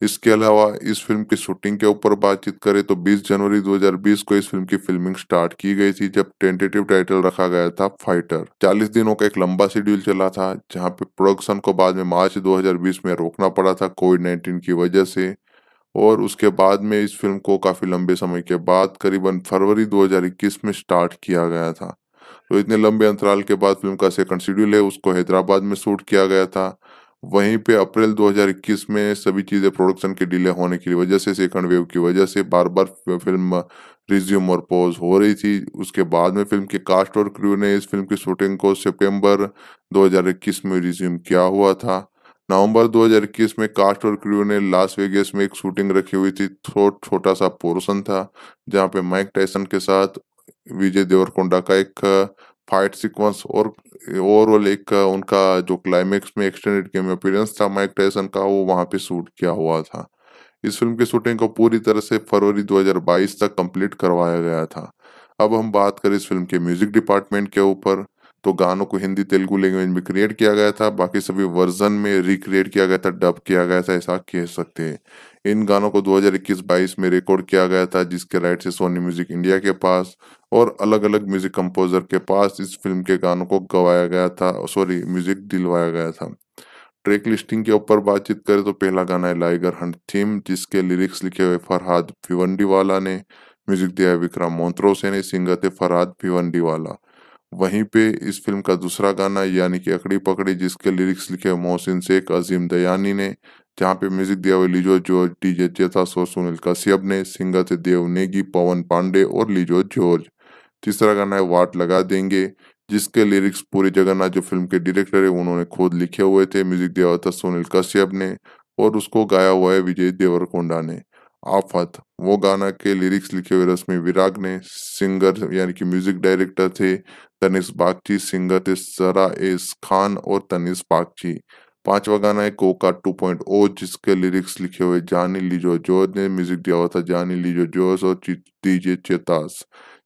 इसके अलावा इस फिल्म की शूटिंग के ऊपर बातचीत करें तो 20 जनवरी 2020 को इस फिल्म की फिल्मिंग स्टार्ट की गई थी जब टेंटेटिव टाइटल रखा गया था फाइटर 40 दिनों का एक लंबा शेड्यूल चला था जहां पे प्रोडक्शन को बाद में मार्च 2020 में रोकना पड़ा था कोविड 19 की वजह से और उसके बाद में इस फिल्म को काफी लंबे समय के बाद करीबन फरवरी दो में स्टार्ट किया गया था तो इतने लंबे अंतराल के बाद फिल्म का सेकंड शेड्यूल है उसको हैदराबाद में शूट किया गया था वहीं पे अप्रैल 2021 में सभी चीज़ें प्रोडक्शन के डिले होने की वजह से सेकंड वेव की वजह से बार बार फिल्म रिज्यूम और पॉज हो रही थी उसके बाद में फिल्म के कास्ट और क्रू ने इस फिल्म की शूटिंग को सितंबर 2021 में रिज्यूम किया हुआ था नवंबर 2021 में कास्ट और क्रू ने लास वेगस में एक शूटिंग रखी हुई थी छोटा सा पोर्सन था जहाँ पे माइक टाइसन के साथ विजय देवरकोंडा का एक फाइट सीक्वेंस और ओवरऑल एक उनका जो क्लाइमेक्स में एक्सटेंडेड गेम अपीयरेंस था माइक टायसन का वो वहां पे शूट किया हुआ था इस फिल्म की शूटिंग को पूरी तरह से फरवरी 2022 तक कंप्लीट करवाया गया था अब हम बात करें इस फिल्म के म्यूजिक डिपार्टमेंट के ऊपर तो गानों को हिंदी तेलुगु लैंग्वेज में क्रिएट किया गया था बाकी सभी वर्जन में रिक्रिएट किया गया था डब किया गया था ऐसा कह सकते हैं इन गानों को 2021-22 में रिकॉर्ड किया गया था जिसके राइट से सोनी म्यूजिक इंडिया के पास और अलग अलग म्यूजिक कंपोजर के पास इस फिल्म के गानों को गवाया गया था सॉरी म्यूजिक दिलवाया गया था ट्रैक लिस्टिंग के ऊपर बातचीत करें तो पहला गाना है लाइगर हंट थीम जिसके लिरिक्स लिखे हुए फरहाद भिवंडी वाला ने म्यूजिक दिया है विक्रम मोन्त्रोसे ने सिंगर थे फरहाद भिवंडी वाला वहीं पे इस फिल्म का दूसरा गाना यानी कि अकड़ी पकड़ी जिसके लिरिक्स लिखे मोहसिन शेख अजीम दयानी ने जहाँ पे म्यूजिक दिया हुआ लिजो जॉर्ज जे चेता सो सुनील कश्यप ने सिंगर थे देव नेगी पवन पांडे और लिजो जॉर्ज तीसरा गाना है वाट लगा देंगे जिसके लिरिक्स पूरी जगन्नाथ जो फिल्म के डायरेक्टर है उन्होंने खुद लिखे हुए थे म्यूजिक दिया हुआ था सुनील कश्यप ने और उसको गाया हुआ है विजय देवरकोंडा ने आफत वो गाना के लिरिक्स लिखे हुए रश्मि विराग ने सिंगर यानी कि म्यूजिक डायरेक्टर थे तनिस बागची सिंगर थे सरा एस खान और तनिस बागची पांचवा गाना है कोका 2.0 जिसके लिरिक्स लिखे हुए जानी लीजो जो ने म्यूजिक दिया हुआ था जानी लीजो जोश और डीजे चेतास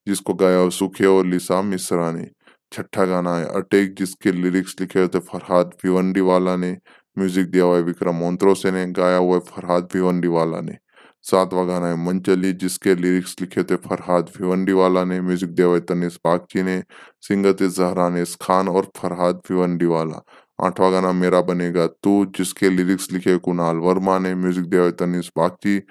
जिसको गाया हुआ सुखे और लिसा मिश्रा ने छठा गाना है अटैक जिसके लिरिक्स लिखे हुए थे फरहाद भिवंडी वाला ने म्यूजिक दिया हुआ है विक्रम मोन्त्रोसे ने गाया हुआ है फरहाद भिवंडी वाला ने सातवा गाना है मंचली जिसके लिरिक्स लिखे थे फरहाद फिवंडी वाला ने म्यूजिक दिया हुआ तनिस बागची ने सिंगर थे जहरा जहरानिस खान और फरहाद फिवंडी वाला आठवां गाना मेरा बनेगा तू जिसके लिरिक्स लिखे कुणाल वर्मा ने म्यूजिक दिया हुआ तनिस बागची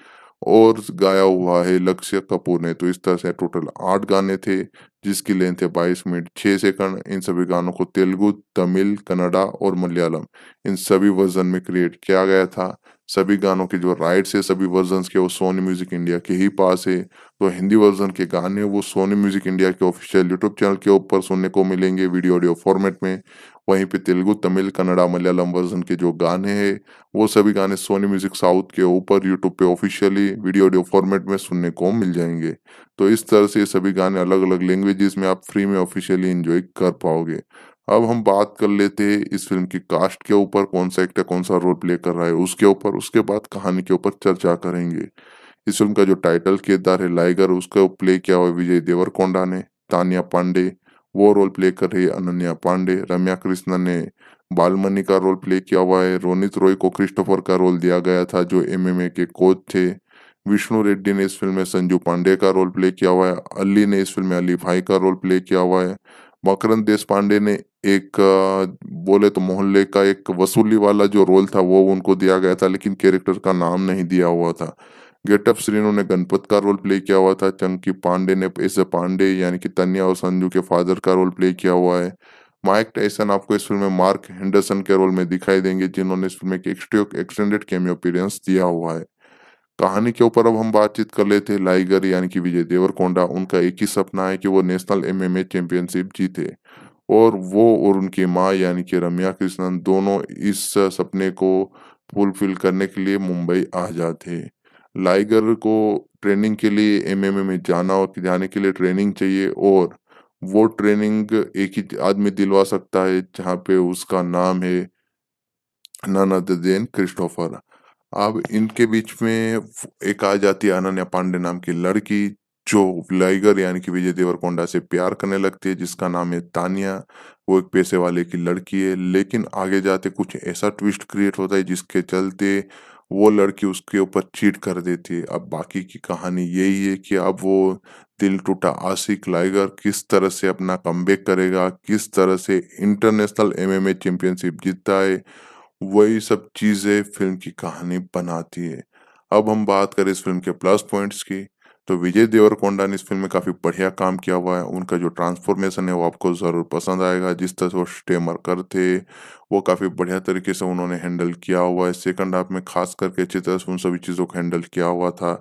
और गाया हुआ है लक्ष्य कपूर ने तो इस तरह से टोटल आठ गाने थे जिसकी लेंथ है बाईस मिनट छः सेकंड इन सभी गानों को तेलुगु तमिल कन्नडा और मलयालम इन सभी वर्जन में क्रिएट किया गया था सभी गानों के जो राइट्स है सभी वर्जन के वो सोनी म्यूजिक इंडिया के ही पास है तो हिंदी वर्जन के गाने वो सोनी म्यूजिक इंडिया के ऑफिशियल यूट्यूब चैनल के ऊपर सुनने को मिलेंगे वीडियो ऑडियो फॉर्मेट में वहीं पे तेलुगु तमिल कन्नड़ा मलयालम वर्जन के जो गाने हैं वो सभी गाने सोनी म्यूजिक साउथ के ऊपर यूट्यूब पे ऑफिशियली वीडियो ऑडियो फॉर्मेट में सुनने को मिल जाएंगे तो इस तरह से सभी गाने अलग अलग लैंग्वेजेस में आप फ्री में ऑफिशियली इंजॉय कर पाओगे अब हम बात कर लेते हैं इस फिल्म की कास्ट के ऊपर कौन सा एक्टर कौन सा रोल प्ले कर रहा है उसके ऊपर उसके बाद कहानी के ऊपर चर्चा करेंगे इस फिल्म का जो टाइटल किरदार है लाइगर उसका प्ले किया हुआ विजय देवरकोंडा ने तानिया पांडे वो रोल प्ले कर रही है अनन्या पांडे रम्या कृष्णा ने बालमणि का रोल प्ले किया हुआ है रोनित रॉय को क्रिस्टोफर का रोल दिया गया था जो एमएमए के कोच थे विष्णु रेड्डी ने इस फिल्म में संजू पांडे का रोल प्ले किया हुआ है अली ने इस फिल्म में अली भाई का रोल प्ले किया हुआ है मकरंद देश पांडे ने एक बोले तो मोहल्ले का एक वसूली वाला जो रोल था वो उनको दिया गया था लेकिन कैरेक्टर का नाम नहीं दिया हुआ था गेटअप श्रीनु ने गणपत का रोल प्ले किया हुआ था चंकी पांडे ने एस पांडे यानी कि तन्या और संजू के फादर का रोल प्ले किया हुआ है माइक टाइसन आपको इस फिल्म में मार्क हेंडरसन के रोल में दिखाई देंगे जिन्होंने इस फिल्म एक एक्सटेंडेड कैमियो अपीरेंस दिया हुआ है कहानी के ऊपर अब हम बातचीत कर लेते हैं लाइगर यानी कि विजय देवरकोंडा उनका एक ही सपना है कि वो नेशनल एमएमए चैंपियनशिप जीते और वो और उनकी माँ यानी कि रम्या कृष्णन दोनों इस सपने को फुलफिल करने के लिए मुंबई आ जाते लाइगर को ट्रेनिंग के लिए एमएमए में जाना और जाने के लिए ट्रेनिंग चाहिए और वो ट्रेनिंग एक ही आदमी दिलवा सकता है जहाँ पे उसका नाम है नन अदर देन क्रिस्टोफर अब इनके बीच में एक आ जाती है अनन्या पांडे नाम की लड़की जो लाइगर यानी कि विजय देवरकोंडा से प्यार करने लगती है जिसका नाम है तानिया वो एक पैसे वाले की लड़की है लेकिन आगे जाते कुछ ऐसा ट्विस्ट क्रिएट होता है जिसके चलते वो लड़की उसके ऊपर चीट कर देती है अब बाकी की कहानी यही है कि अब वो दिल टूटा आशिक लाइगर किस तरह से अपना कम करेगा किस तरह से इंटरनेशनल एमएमए चैंपियनशिप जीतता है वही सब चीज़ें फिल्म की कहानी बनाती है अब हम बात करें इस फिल्म के प्लस पॉइंट्स की तो विजय देवरकोंडा ने इस फिल्म में काफ़ी बढ़िया काम किया हुआ है उनका जो ट्रांसफॉर्मेशन है वो आपको ज़रूर पसंद आएगा जिस तरह से वो स्टेमर थे वो काफ़ी बढ़िया तरीके से उन्होंने हैंडल किया हुआ है सेकंड हाफ में खास करके अच्छी तरह से उन सभी चीज़ों को हैंडल किया हुआ था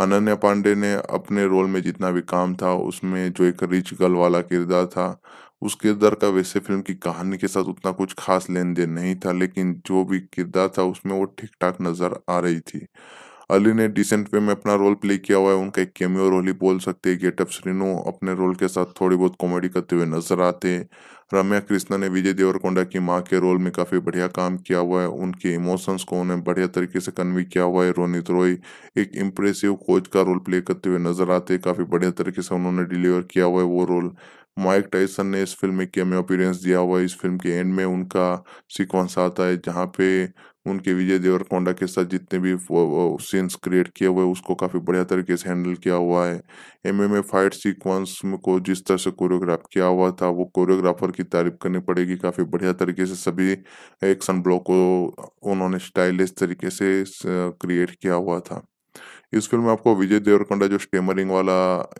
अनन्या पांडे ने अपने रोल में जितना भी काम था उसमें जो एक रिच गर्ल वाला किरदार था उस किरदार का वैसे फिल्म की कहानी के साथ उतना कुछ खास लेन देन नहीं था लेकिन जो भी किरदार था उसमें वो ठीक ठाक नज़र आ रही थी अली ने डिसेंट वे में अपना रोल प्ले किया हुआ है उनका एक केमियो रोल ही बोल सकते हैं गेटअप श्रीनो अपने रोल के साथ थोड़ी बहुत कॉमेडी करते हुए नजर आते हैं रम्या कृष्णा ने विजय देवरकोंडा की माँ के रोल में काफ़ी बढ़िया काम किया हुआ है उनके इमोशंस को उन्हें बढ़िया तरीके से कन्वे किया हुआ है रोनित रॉय एक इम्प्रेसिव कोच का रोल प्ले करते हुए नजर आते हैं काफ़ी बढ़िया तरीके से उन्होंने डिलीवर किया हुआ है वो रोल माइक टाइसन ने इस फिल्म में केमियो अपीयरेंस दिया हुआ है इस फिल्म के एंड में उनका सिक्वेंस आता है जहाँ पे उनके विजय देवरकोंडा के साथ जितने भी सीन्स क्रिएट किए हुए उसको काफ़ी बढ़िया तरीके से हैंडल किया हुआ है एमएमए फाइट सीक्वेंस को जिस तरह से कोरियोग्राफ किया हुआ था वो कोरियोग्राफर की तारीफ करनी पड़ेगी काफ़ी बढ़िया तरीके से सभी एक्शन ब्लॉक को उन्होंने स्टाइलिश तरीके से क्रिएट किया हुआ था इस फिल्म में आपको विजय देवरकोंडा जो स्टेमरिंग वाला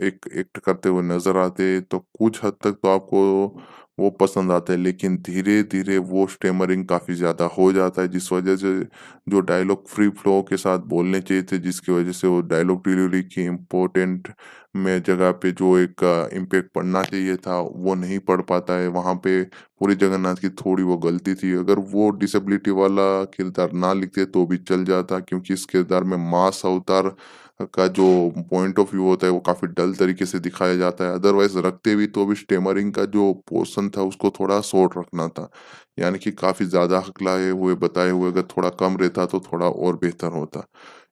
एक एक्ट करते हुए नजर आते तो कुछ हद तक तो आपको वो पसंद आते हैं लेकिन धीरे धीरे वो स्टेमरिंग काफ़ी ज़्यादा हो जाता है जिस वजह से जो डायलॉग फ्री फ्लो के साथ बोलने चाहिए थे जिसकी वजह से वो डायलॉग डिलीवरी की इम्पोर्टेंट में जगह पे जो एक इम्पेक्ट पड़ना चाहिए था वो नहीं पड़ पाता है वहाँ पे पूरी जगन्नाथ की थोड़ी वो गलती थी अगर वो डिसेबिलिटी वाला किरदार ना लिखते तो भी चल जाता क्योंकि इस किरदार में मास अवतार का जो पॉइंट ऑफ व्यू होता है वो काफी डल तरीके से दिखाया जाता है अदरवाइज रखते भी तो अभी स्टेमरिंग का जो पोर्सन था उसको थोड़ा शॉर्ट रखना था यानी कि काफी ज्यादा हकलाए हुए बताए हुए अगर थोड़ा कम रहता तो थोड़ा और बेहतर होता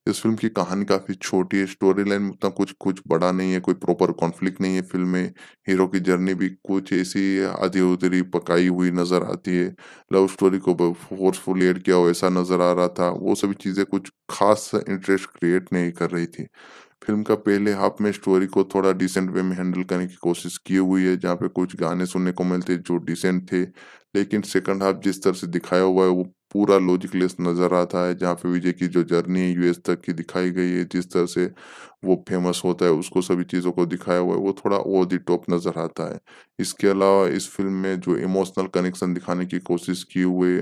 इस फिल्म की कहानी काफी छोटी है स्टोरी लाइन में उतना कुछ कुछ बड़ा नहीं है कोई प्रॉपर कॉन्फ्लिक्ट नहीं है फिल्म में हीरो की जर्नी भी कुछ ऐसी आधी उधरी पकाई हुई नजर आती है लव स्टोरी को फोर्सफुली एड किया हो ऐसा नजर आ रहा था वो सभी चीजें कुछ खास इंटरेस्ट क्रिएट नहीं कर रही थी फिल्म का पहले हाफ में स्टोरी को थोड़ा डिसेंट वे में हैंडल करने की कोशिश की हुई है जहाँ पे कुछ गाने सुनने को मिलते जो डिसेंट थे लेकिन सेकंड हाफ जिस तरह से दिखाया हुआ है वो पूरा लॉजिकलेस नज़र आता है जहाँ पे विजय की जो जर्नी है यूएस तक की दिखाई गई है जिस तरह से वो फेमस होता है उसको सभी चीज़ों को दिखाया हुआ है वो थोड़ा ओवर दी टॉप नज़र आता है इसके अलावा इस फिल्म में जो इमोशनल कनेक्शन दिखाने की कोशिश की हुए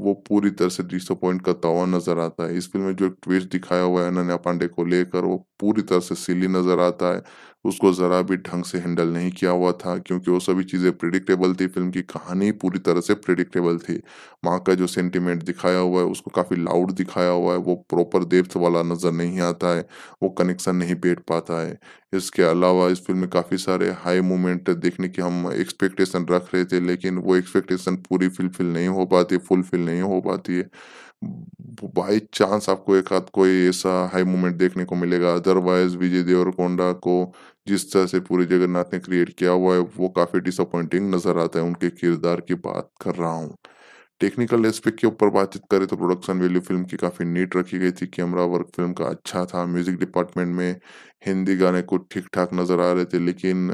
वो पूरी तरह से डिसअपॉइंट करता हुआ नज़र आता है इस फिल्म में जो एक ट्विस्ट दिखाया हुआ है अनन्या पांडे को लेकर वो पूरी तरह से सिली नज़र आता है उसको ज़रा भी ढंग से हैंडल नहीं किया हुआ था क्योंकि वो सभी चीज़ें प्रिडिक्टेबल थी फिल्म की कहानी पूरी तरह से प्रिडिक्टेबल थी माँ का जो सेंटिमेंट दिखाया हुआ है उसको काफ़ी लाउड दिखाया हुआ है वो प्रॉपर डेप्थ वाला नज़र नहीं आता है वो कनेक्शन नहीं बैठ पाता है इसके अलावा इस फिल्म में काफ़ी सारे हाई मोमेंट देखने की हम एक्सपेक्टेशन रख रहे थे लेकिन वो एक्सपेक्टेशन पूरी फुलफिल नहीं हो पाती फुलफिल नहीं हो पाती है बाई चांस आपको एक हाथ कोई ऐसा हाई मोमेंट देखने को मिलेगा अदरवाइज विजय देवरकोंडा को जिस तरह से पूरे जगन्नाथ ने क्रिएट किया हुआ है वो काफ़ी डिसअपॉइंटिंग नज़र आता है उनके किरदार की बात कर रहा हूँ टेक्निकल एस्पेक्ट के ऊपर बातचीत करें तो प्रोडक्शन वैल्यू फिल्म की काफ़ी नीट रखी गई थी कैमरा वर्क फिल्म का अच्छा था म्यूज़िक डिपार्टमेंट में हिंदी गाने कुछ ठीक ठाक नज़र आ रहे थे लेकिन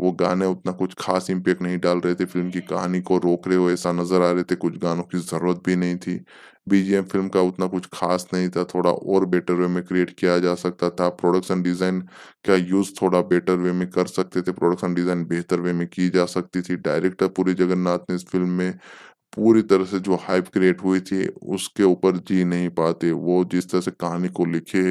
वो गाने उतना कुछ खास इम्पेक्ट नहीं डाल रहे थे फिल्म की कहानी को रोक रहे हो ऐसा नज़र आ रहे थे कुछ गानों की ज़रूरत भी नहीं थी बीजेम फिल्म का उतना कुछ खास नहीं था थोड़ा और बेटर वे में क्रिएट किया जा सकता था प्रोडक्शन डिज़ाइन का यूज़ थोड़ा बेटर वे में कर सकते थे प्रोडक्शन डिज़ाइन बेहतर वे में की जा सकती थी डायरेक्टर पूरी जगन्नाथ ने इस फिल्म में पूरी तरह से जो हाइप क्रिएट हुई थी उसके ऊपर जी नहीं पाते वो जिस तरह से कहानी को लिखे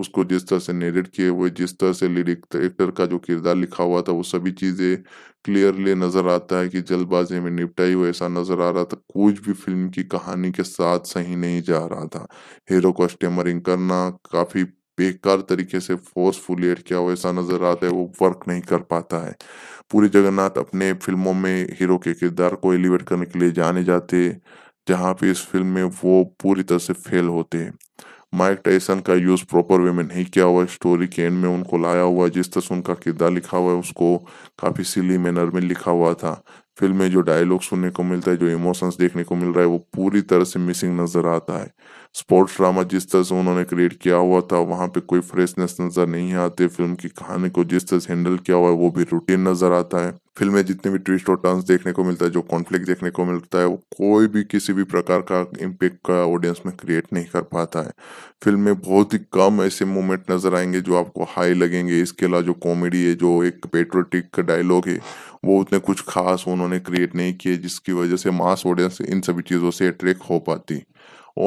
उसको जिस तरह से नेरेट किए हुए जिस तरह से लिरिक एक्टर का जो किरदार लिखा हुआ था वो सभी चीज़ें क्लियरली नज़र आता है कि जल्दबाजी में निपटाई हुई ऐसा नज़र आ रहा था कुछ भी फिल्म की कहानी के साथ सही नहीं जा रहा था हीरो को स्टेमरिंग करना काफ़ी बेकार तरीके से फोर्सफुली एड किया हुआ ऐसा नज़र आता है वो वर्क नहीं कर पाता है पूरी जगन्नाथ अपने फिल्मों में हीरो के किरदार को एलिवेट करने के लिए जाने जाते जहाँ पे इस फिल्म में वो पूरी तरह से फेल होते माइक टाइसन का यूज़ प्रॉपर वे में नहीं किया हुआ स्टोरी के एंड में उनको लाया हुआ जिस तरह से उनका किरदार लिखा हुआ है उसको काफ़ी सिली मैनर में लिखा हुआ था फिल्म में जो डायलॉग सुनने को मिलता है जो इमोशंस देखने को मिल रहा है वो पूरी तरह से मिसिंग नज़र आता है स्पोर्ट्स ड्रामा जिस तरह से उन्होंने क्रिएट किया हुआ था वहाँ पे कोई फ्रेशनेस नज़र नहीं आती फिल्म की कहानी को जिस तरह से हैंडल किया हुआ है वो भी रूटीन नज़र आता है फिल्म में जितने भी ट्विस्ट और टर्न्स देखने को मिलता है जो कॉन्फ्लिक्ट देखने को मिलता है वो कोई भी किसी भी प्रकार का इम्पेक्ट का ऑडियंस में क्रिएट नहीं कर पाता है फिल्म में बहुत ही कम ऐसे मोमेंट नजर आएंगे जो आपको हाई लगेंगे इसके अलावा जो कॉमेडी है जो एक पेट्रोटिक डायलॉग है वो उतने कुछ खास उन्होंने क्रिएट नहीं किए जिसकी वजह से मास ऑडियंस इन सभी चीज़ों से अट्रैक्ट हो पाती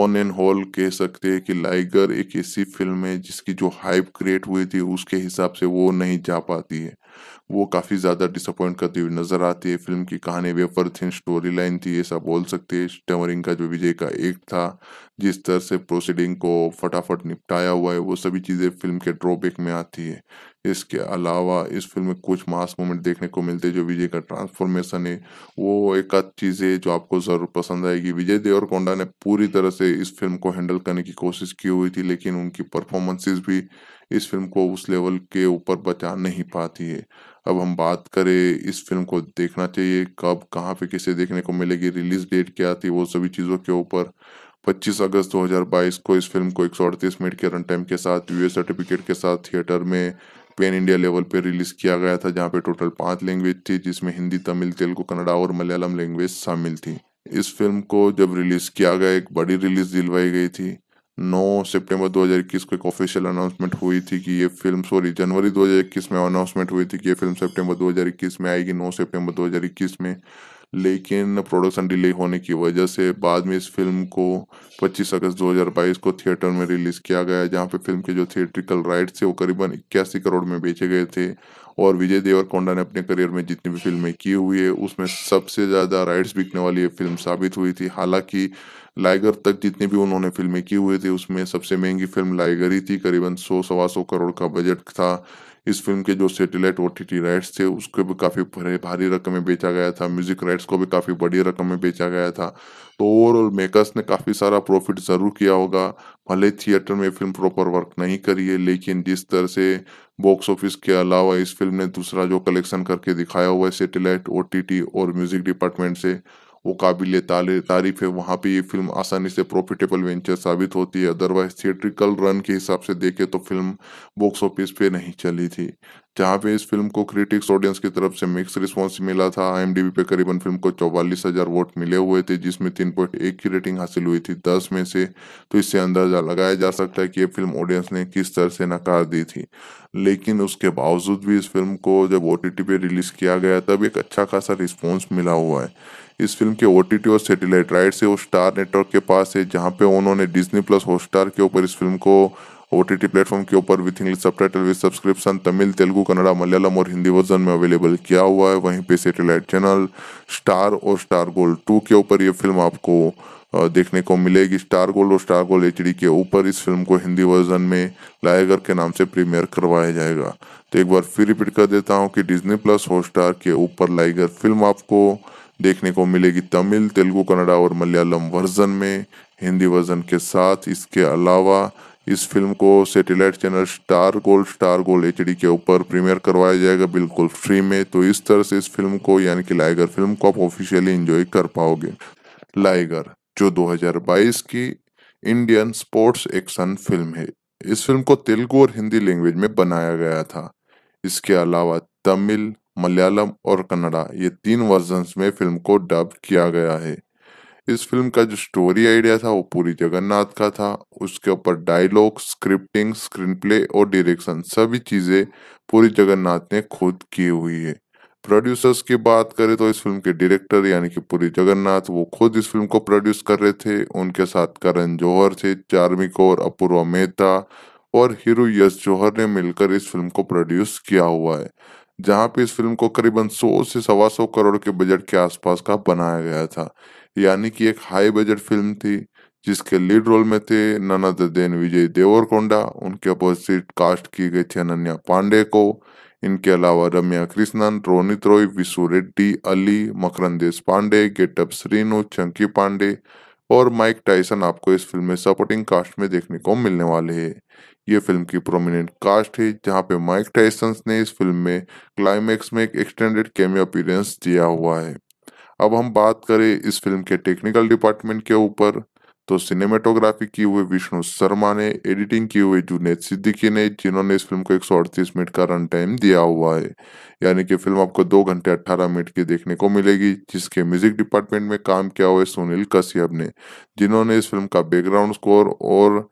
ऑन एंड होल कह सकते हैं कि लाइगर एक ऐसी फिल्म है जिसकी जो हाइप क्रिएट हुई थी उसके हिसाब से वो नहीं जा पाती है वो काफ़ी ज़्यादा डिसअपॉइंट करती हुई नजर आती है फिल्म की कहानी वेपर थी स्टोरी लाइन थी ऐसा बोल सकते हैं स्टमरिंग का जो विजय का एक था जिस तरह से प्रोसीडिंग को फटाफट निपटाया हुआ है वो सभी चीज़ें फिल्म के ड्रॉबैक में आती है इसके अलावा इस फिल्म में कुछ मास मोमेंट देखने को मिलते हैं जो विजय का ट्रांसफॉर्मेशन है वो एक आध चीज़ है जो आपको ज़रूर पसंद आएगी विजय देवर कोंडा ने पूरी तरह से इस फिल्म को हैंडल करने की कोशिश की हुई थी लेकिन उनकी परफॉर्मेंसेस भी इस फिल्म को उस लेवल के ऊपर बचा नहीं पाती है अब हम बात करें इस फिल्म को देखना चाहिए कब कहाँ पे किसे देखने को मिलेगी रिलीज डेट क्या थी वो सभी चीज़ों के ऊपर 25 अगस्त 2022 को इस फिल्म को एक मिनट के रन टाइम के साथ यूएस सर्टिफिकेट के साथ थिएटर में पैन इंडिया लेवल पर रिलीज किया गया था जहाँ पे टोटल पांच लैंग्वेज थी जिसमें हिंदी तमिल तेलुगु कन्नड़ा और मलयालम लैंग्वेज शामिल थी इस फिल्म को जब रिलीज किया गया एक बड़ी रिलीज दिलवाई गई थी 9 सितंबर 2021 को एक ऑफिशियल अनाउंसमेंट हुई थी कि ये फिल्म सॉरी जनवरी 2021 में अनाउंसमेंट हुई थी कि ये फिल्म सितंबर 2021 में आएगी 9 सितंबर 2021 में लेकिन प्रोडक्शन डिले होने की वजह से बाद में इस फिल्म को 25 अगस्त 2022 को थिएटर में रिलीज किया गया जहां पे फिल्म के जो थिएट्रिकल राइट्स थे वो करीबन इक्यासी करोड़ में बेचे गए थे और विजय कोंडा ने अपने करियर में जितनी भी फिल्में की हुई है उसमें सबसे ज़्यादा राइट्स बिकने वाली फिल्म साबित हुई थी हालांकि लाइगर तक जितनी भी उन्होंने फिल्में की हुई थी उसमें सबसे महंगी फिल्म लाइगर ही थी करीबन सौ सवा सौ करोड़ का बजट था इस फिल्म के जो सेटेलाइट ओ टी राइट्स थे उसको भी काफ़ी भारी रकम में बेचा गया था म्यूजिक राइट्स को भी काफ़ी बड़ी रकम में बेचा गया था तो ओवरऑल मेकर्स ने काफ़ी सारा प्रॉफिट ज़रूर किया होगा भले थिएटर में फिल्म प्रॉपर वर्क नहीं करी है लेकिन जिस तरह से बॉक्स ऑफिस के अलावा इस फिल्म ने दूसरा जो कलेक्शन करके दिखाया हुआ है सेटेलाइट ओ और म्यूजिक डिपार्टमेंट से वो काबिल तारीफ है वहाँ पे ये फिल्म आसानी से प्रॉफिटेबल वेंचर साबित होती है अदरवाइज थिएट्रिकल रन के हिसाब से देखे तो फिल्म बॉक्स ऑफिस पे नहीं चली थी जहाँ पे इस फिल्म को क्रिटिक्स ऑडियंस की तरफ से मिक्स रिस्पॉन्स मिला था आई पे करीबन फिल्म को चौवालीस हजार वोट मिले हुए थे जिसमें तीन पॉइंट एक की रेटिंग हासिल हुई थी दस में से तो इससे अंदाजा लगाया जा सकता है कि ये फिल्म ऑडियंस ने किस तरह से नकार दी थी लेकिन उसके बावजूद भी इस फिल्म को जब ओ पे रिलीज किया गया तब एक अच्छा खासा रिस्पॉन्स मिला हुआ है इस फिल्म के ओ और सेटेलाइट राइट से वो स्टार नेटवर्क के पास है जहाँ पे उन्होंने डिजनी प्लस हॉट के ऊपर इस फिल्म को ओटीटी प्लेटफॉर्म के ऊपर with English subtitle with subscription Tamil Telugu Kannada Malayalam और हिंदी वर्जन में अवेलेबल किया हुआ है वहीं पे सेटेलाइट चैनल स्टार और स्टार गोल्ड टू के ऊपर ये फिल्म आपको देखने को मिलेगी स्टार गोल्ड और स्टार गोल्ड एच के ऊपर इस फिल्म को हिंदी वर्जन में लायगर के नाम से प्रीमियर करवाया जाएगा तो एक बार फिर रिपीट कर देता हूँ कि डिजनी प्लस हॉटस्टार के ऊपर लाइगर फिल्म आपको देखने को मिलेगी तमिल तेलुगु कन्नड़ा और मलयालम वर्जन में हिंदी वर्जन के साथ इसके अलावा इस फिल्म को satellite channel Star Gold Star Gold H के ऊपर प्रीमियर करवाया जाएगा बिल्कुल फ्री में तो इस तरह से इस फिल्म को यानी कि लाइगर फिल्म को आप ऑफिशियली एंजॉय कर पाओगे लाइगर जो 2022 की इंडियन स्पोर्ट्स एक्शन फिल्म है इस फिल्म को तेलुगु और हिंदी लैंग्वेज में बनाया गया था इसके अलावा तमिल मलयालम और कन्नड़ा ये तीन वर्जन में फिल्म को डब किया गया है इस फिल्म का जो स्टोरी आइडिया था वो पूरी जगन्नाथ का था उसके ऊपर डायलॉग स्क्रिप्टिंग स्क्रीन प्ले और डायरेक्शन सभी चीजें पूरी जगन्नाथ ने खुद की हुई है प्रोड्यूसर्स की बात करें तो इस फिल्म के डायरेक्टर यानी कि पूरी जगन्नाथ वो खुद इस फिल्म को प्रोड्यूस कर रहे थे उनके साथ करण जौहर थे चार्मी कौर अपूर्वा मेहता और हीरो यश जौहर ने मिलकर इस फिल्म को प्रोड्यूस किया हुआ है जहां पे इस फिल्म को करीबन 100 से सवा सौ करोड़ के बजट के आसपास का बनाया गया था यानी कि एक हाई बजट फिल्म थी जिसके लीड रोल में थे नना देन विजय देवरकोंडा उनके अपोजिट कास्ट की गई थी अनन्या पांडे को इनके अलावा रम्या कृष्णन रोनित रॉय विशु रेड्डी अली मकरन देश पांडे गेटअप श्रीनु चंकी पांडे और माइक टाइसन आपको इस फिल्म में सपोर्टिंग कास्ट में देखने को मिलने वाले हैं ये फिल्म की प्रोमिनेंट कास्ट है जहाँ पे माइक टाइसन ने इस फिल्म में क्लाइमैक्स में एक एक्सटेंडेड कैमियो अपीयरेंस दिया हुआ है अब हम बात करें इस फिल्म के टेक्निकल डिपार्टमेंट के ऊपर तो सिनेमेटोग्राफी की हुए विष्णु शर्मा ने एडिटिंग की हुए जुनेद सिद्दीकी ने जिन्होंने इस फिल्म को एक मिनट का रन टाइम दिया हुआ है यानी कि फिल्म आपको दो घंटे अट्ठारह मिनट की देखने को मिलेगी जिसके म्यूजिक डिपार्टमेंट में काम किया हुआ है सुनील कश्यप ने जिन्होंने इस फिल्म का बैकग्राउंड स्कोर और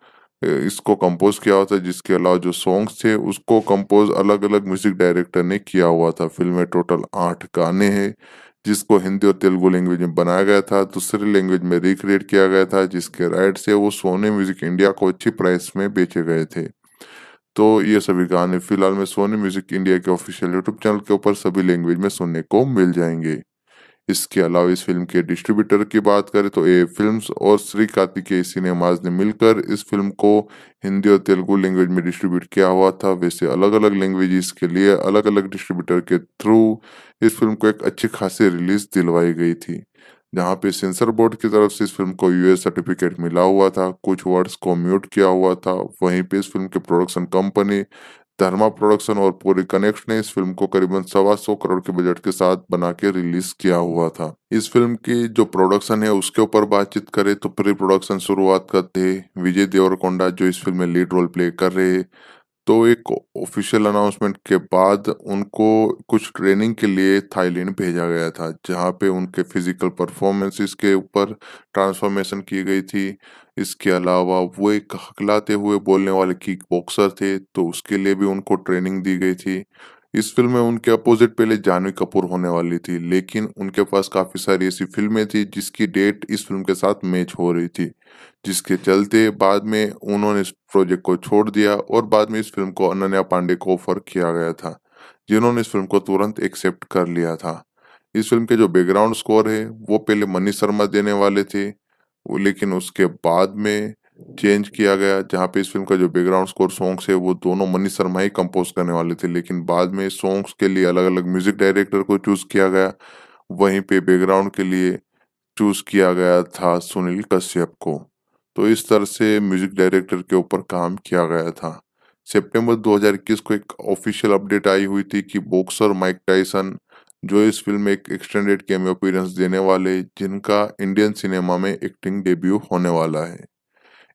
इसको कंपोज किया हुआ था जिसके अलावा जो सॉन्ग्स थे उसको कंपोज अलग अलग म्यूजिक डायरेक्टर ने किया हुआ था फिल्म में टोटल आठ गाने हैं जिसको हिंदी और तेलुगु लैंग्वेज में बनाया गया था दूसरे लैंग्वेज में रिक्रिएट किया गया था जिसके राइट से वो सोने म्यूजिक इंडिया को अच्छी प्राइस में बेचे गए थे तो ये सभी गाने फिलहाल में सोनी म्यूजिक इंडिया के ऑफिशियल यूट्यूब चैनल के ऊपर सभी लैंग्वेज में सुनने को मिल जाएंगे इसके अलावा इस फिल्म के डिस्ट्रीब्यूटर की बात करें तो ए फिल्म्स और श्री कार्तिकेय सिनेमाज ने मिलकर इस फिल्म को हिंदी और तेलुगु लैंग्वेज में डिस्ट्रीब्यूट किया हुआ था वैसे अलग अलग लैंग्वेजेस के लिए अलग अलग डिस्ट्रीब्यूटर के थ्रू इस फिल्म को एक अच्छी खासी रिलीज दिलवाई गई थी जहाँ पे सेंसर बोर्ड की तरफ से इस फिल्म को यूएस सर्टिफिकेट मिला हुआ था कुछ वर्ड्स को म्यूट किया हुआ था वहीं पे इस फिल्म के प्रोडक्शन कंपनी धर्मा प्रोडक्शन और पूरी कनेक्ट ने इस फिल्म को करीबन सवा सौ करोड़ के बजट के साथ बना के रिलीज किया हुआ था इस फिल्म की जो प्रोडक्शन है उसके ऊपर बातचीत करें तो प्री प्रोडक्शन शुरुआत करते विजय देवरकोंडा जो इस फिल्म में लीड रोल प्ले कर रहे तो एक ऑफिशियल अनाउंसमेंट के बाद उनको कुछ ट्रेनिंग के लिए थाईलैंड भेजा गया था जहाँ पे उनके फिजिकल परफॉर्मेंसेस के ऊपर ट्रांसफॉर्मेशन की गई थी इसके अलावा वो एक हकलाते हुए बोलने वाले किक बॉक्सर थे तो उसके लिए भी उनको ट्रेनिंग दी गई थी इस फिल्म में उनके अपोजिट पहले जानवी कपूर होने वाली थी लेकिन उनके पास काफ़ी सारी ऐसी फिल्में थी जिसकी डेट इस फिल्म के साथ मैच हो रही थी जिसके चलते बाद में उन्होंने इस प्रोजेक्ट को छोड़ दिया और बाद में इस फिल्म को अनन्या पांडे को ऑफर किया गया था जिन्होंने इस फिल्म को तुरंत एक्सेप्ट कर लिया था इस फिल्म के जो बैकग्राउंड स्कोर है वो पहले मनीष शर्मा देने वाले थे लेकिन उसके बाद में चेंज किया गया जहाँ पे इस फिल्म का जो बैकग्राउंड स्कोर सॉन्ग्स है वो दोनों मनीष शर्मा ही कंपोज करने वाले थे लेकिन बाद में सॉन्ग्स के लिए अलग अलग म्यूजिक डायरेक्टर को चूज किया गया वहीं पे बैकग्राउंड के लिए चूज किया गया था सुनील कश्यप को तो इस तरह से म्यूजिक डायरेक्टर के ऊपर काम किया गया था सितंबर 2021 को एक ऑफिशियल अपडेट आई हुई थी कि बॉक्सर माइक टाइसन जो इस फिल्म में एक एक्सटेंडेड कैमियो अपीयरेंस देने वाले जिनका इंडियन सिनेमा में एक्टिंग डेब्यू होने वाला है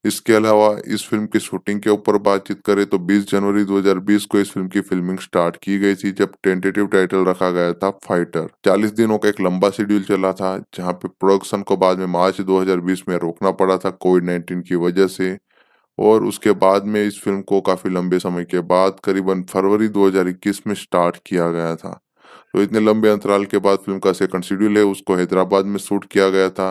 इसके अलावा इस फिल्म की शूटिंग के ऊपर बातचीत करें तो 20 जनवरी 2020 को इस फिल्म की फिल्मिंग स्टार्ट की गई थी जब टेंटेटिव टाइटल रखा गया था फाइटर 40 दिनों का एक लंबा शेड्यूल चला था जहां पे प्रोडक्शन को बाद में मार्च 2020 में रोकना पड़ा था कोविड 19 की वजह से और उसके बाद में इस फिल्म को काफी लंबे समय के बाद करीबन फरवरी 2021 में स्टार्ट किया गया था तो इतने लंबे अंतराल के बाद फिल्म का सेकंड शेड्यूल है उसको हैदराबाद में शूट किया गया था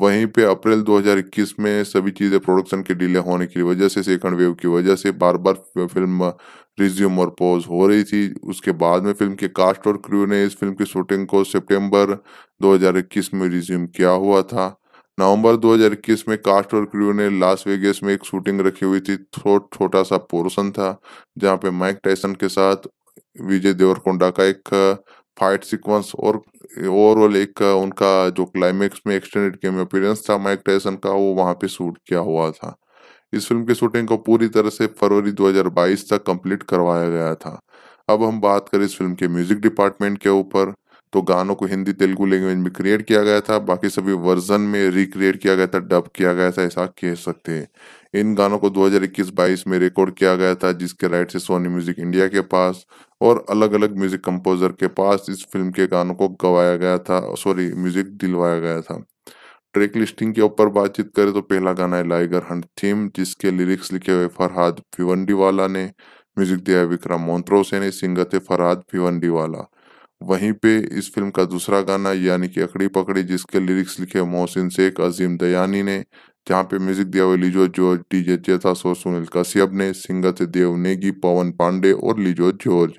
वहीं पे अप्रैल 2021 में सभी चीज़ें प्रोडक्शन के डिले होने की वजह से सेकंड वेव की वजह से बार बार फिल्म रिज्यूम और पॉज हो रही थी उसके बाद में फिल्म के कास्ट और क्रू ने इस फिल्म की शूटिंग को सितंबर 2021 में रिज्यूम किया हुआ था नवंबर 2021 में कास्ट और क्रू ने लास वेगस में एक शूटिंग रखी हुई थी थोड़ा छोटा सा पोर्सन था जहाँ पे माइक टाइसन के साथ विजय देवरकोंडा का एक फाइट सीक्वेंस और ओवरऑल एक उनका जो क्लाइमेक्स में एक्सटेंडेड गेम अपीयरेंस था माइक टाइसन का वो वहां पे शूट किया हुआ था इस फिल्म की शूटिंग को पूरी तरह से फरवरी 2022 तक कंप्लीट करवाया गया था अब हम बात करें इस फिल्म के म्यूजिक डिपार्टमेंट के ऊपर तो गानों को हिंदी तेलुगु लैंग्वेज में क्रिएट किया गया था बाकी सभी वर्जन में रिक्रिएट किया गया था डब किया गया था ऐसा कह सकते हैं इन गानों को 2021-22 में रिकॉर्ड किया गया था जिसके राइट्स है सोनी म्यूजिक इंडिया के पास और अलग अलग म्यूजिक कंपोजर के पास इस फिल्म के गानों को गवाया गया था सॉरी म्यूजिक दिलवाया गया था ट्रैक लिस्टिंग के ऊपर बातचीत करें तो पहला गाना है लाइगर हंट थीम जिसके लिरिक्स लिखे हुए फरहाद भिवंडीवाला ने म्यूजिक दिया विक्रम मोन्त्रोसे ने सिंगर थे फरहाद भिवंडीवाला वहीं पे इस फिल्म का दूसरा गाना यानी कि अकड़ी पकड़ी जिसके लिरिक्स लिखे मोहसिन शेख अजीम दयानी ने जहाँ पे म्यूजिक दिया हुआ लिजो जॉर्ज डीजे जेथास और सुनील कश्यप ने सिंगर थे देव नेगी पवन पांडे और लिजो जॉर्ज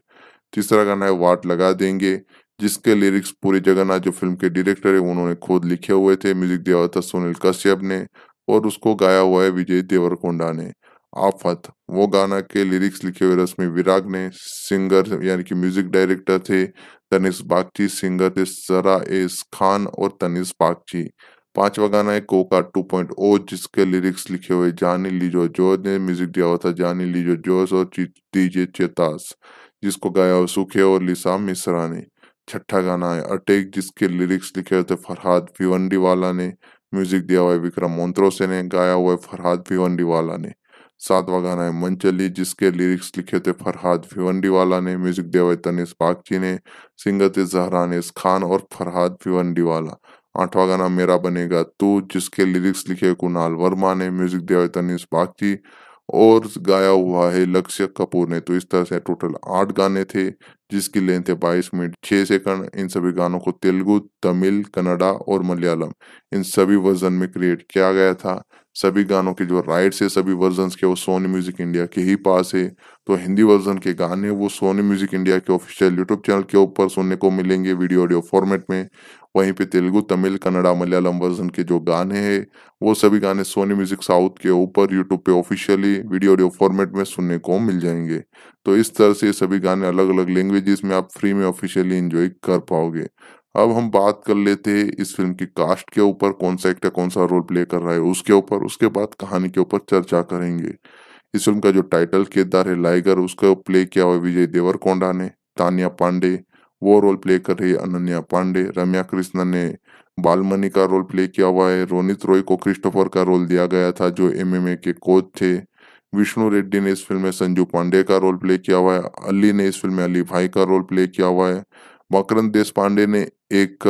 तीसरा गाना है वाट लगा देंगे जिसके लिरिक्स पूरे जगन्नाथ जो फिल्म के डायरेक्टर है उन्होंने खुद लिखे हुए थे म्यूजिक दिया हुआ था सुनील कश्यप ने और उसको गाया हुआ है विजय देवरकोंडा ने आफत वो गाना के लिरिक्स लिखे हुए रश्मि विराग ने सिंगर यानी कि म्यूजिक डायरेक्टर थे तनिष बागची सिंगर थे सरा एस खान और तनिष बागची पांचवा गाना है कोका 2.0 जिसके लिरिक्स लिखे हुए जानी लीजो जोज ने म्यूजिक दिया हुआ था जानी लीजो जोस और डीजे चेतास जिसको गाया हुआ सुखे और लिसा मिश्रा ने छठा गाना है अटेक जिसके लिरिक्स लिखे हुए थे फरहाद भिवंडी वाला ने म्यूजिक दिया हुआ है विक्रम मोन्त्रोसे ने गाया हुआ है फरहाद भिवंडी वाला ने सातवा गाना है मंचली जिसके लिरिक्स लिखे थे फरहाद भिवंडी वाला ने म्यूजिक दिया हुआ है तनिष बागची ने सिंगत थे जहरानिस खान और फरहाद भिवंडी वाला आठवां गाना मेरा बनेगा तू जिसके लिरिक्स लिखे कुणाल वर्मा ने म्यूजिक दिया है तनिष बागची और गाया हुआ है लक्ष्य कपूर ने तो इस तरह से टोटल आठ गाने थे जिसकी लेंथ है बाईस मिनट छः सेकंड इन सभी गानों को तेलुगु तमिल कन्नडा और मलयालम इन सभी वर्जन में क्रिएट किया गया था सभी गानों के जो राइट्स है सभी वर्जन के वो सोनी म्यूजिक इंडिया के ही पास है तो हिंदी वर्जन के गाने वो सोनी म्यूजिक इंडिया के ऑफिशियल यूट्यूब चैनल के ऊपर सुनने को मिलेंगे वीडियो ऑडियो फॉर्मेट में वहीं पे तेलुगु तमिल कन्नड़ा मलयालम वर्जन के जो गाने हैं वो सभी गाने सोनी म्यूजिक साउथ के ऊपर यूट्यूब पे ऑफिशियली वीडियो ऑडियो फॉर्मेट में सुनने को मिल जाएंगे तो इस तरह से सभी गाने अलग अलग लैंग्वेजेस में आप फ्री में ऑफिशियली इंजॉय कर पाओगे अब हम बात कर लेते इस फिल्म की कास्ट के ऊपर कौन सा एक्टर कौन सा रोल प्ले कर रहा है उसके ऊपर उसके बाद कहानी के ऊपर चर्चा करेंगे इस फिल्म का जो टाइटल किरदार है लाइगर उसका प्ले किया हुआ विजय देवरकोंडा ने तानिया पांडे वो रोल प्ले कर रही है अनन्या पांडे रम्या कृष्णन ने बालमणि का रोल प्ले किया हुआ है रोनित रॉय को क्रिस्टोफर का रोल दिया गया था जो एमएमए के कोच थे विष्णु रेड्डी ने इस फिल्म में संजू पांडे का रोल प्ले किया हुआ है अली ने इस फिल्म में अली भाई का रोल प्ले किया हुआ है वाकरण देश पांडे ने एक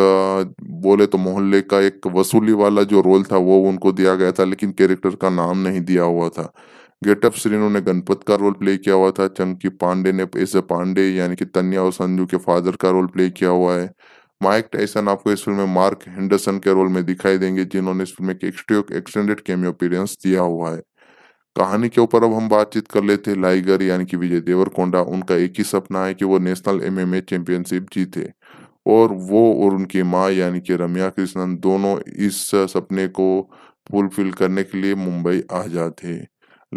बोले तो मोहल्ले का एक वसूली वाला जो रोल था वो उनको दिया गया था लेकिन कैरेक्टर का नाम नहीं दिया हुआ था गेटअप श्रीनु ने गणपत का रोल प्ले किया हुआ था चंकी पांडे ने ऐसे पांडे यानी कि तन्या और संजू के फादर का रोल प्ले किया हुआ है माइक टाइसन आपको इस फिल्म में मार्क हेंडरसन के रोल में दिखाई देंगे जिन्होंने इस फिल्म में एक्सटेंडेड कैमियो अपीरेंस दिया हुआ है कहानी के ऊपर अब हम बातचीत कर लेते हैं लाइगर यानी कि विजय देवरकोंडा उनका एक ही सपना है कि वो नेशनल एमएमए चैंपियनशिप जीते और वो और उनकी माँ यानी कि रम्या कृष्णन दोनों इस सपने को फुलफिल करने के लिए मुंबई आ जाते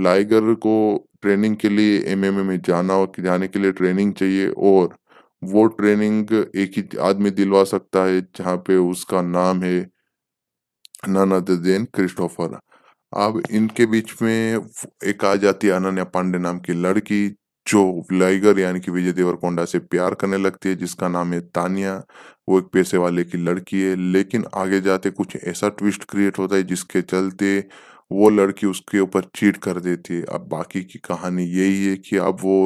लाइगर को ट्रेनिंग के लिए एमएमए में जाना जाने के लिए ट्रेनिंग चाहिए और वो ट्रेनिंग एक ही आदमी दिलवा सकता है जहाँ पे उसका नाम है नन देन क्रिस्टोफर अब इनके बीच में एक आ जाती है अनन्या पांडे नाम की लड़की जो लाइगर यानी कि विजय देवरकोंडा से प्यार करने लगती है जिसका नाम है तानिया वो एक पैसे वाले की लड़की है लेकिन आगे जाते कुछ ऐसा ट्विस्ट क्रिएट होता है जिसके चलते वो लड़की उसके ऊपर चीट कर देती है अब बाकी की कहानी यही है कि अब वो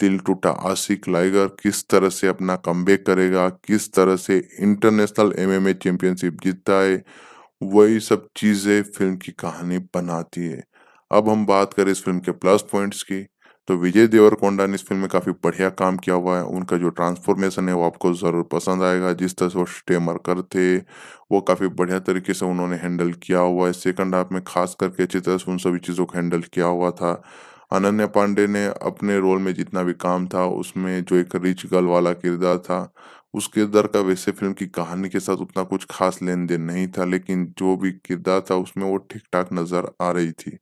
दिल टूटा आशिक लाइगर किस तरह से अपना कम करेगा किस तरह से इंटरनेशनल एमएमए चैंपियनशिप जीतता है वही सब चीजें फिल्म की कहानी बनाती है अब हम बात करें इस फिल्म के प्लस पॉइंट्स की तो विजय देवरकोंडा ने इस फिल्म में काफी बढ़िया काम किया हुआ है उनका जो ट्रांसफॉर्मेशन है वो आपको जरूर पसंद आएगा जिस तरह से वो स्टेमर करते वो काफी बढ़िया तरीके से उन्होंने हैंडल किया हुआ है सेकंड हाफ में खास करके अच्छी तरह से उन सभी चीजों को हैंडल किया हुआ था अनन्या पांडे ने अपने रोल में जितना भी काम था उसमें जो एक रिच गर्ल वाला किरदार था उस किरदार का वैसे फिल्म की कहानी के साथ उतना कुछ खास लेन देन नहीं था लेकिन जो भी किरदार था उसमें वो ठीक ठाक नजर आ रही थी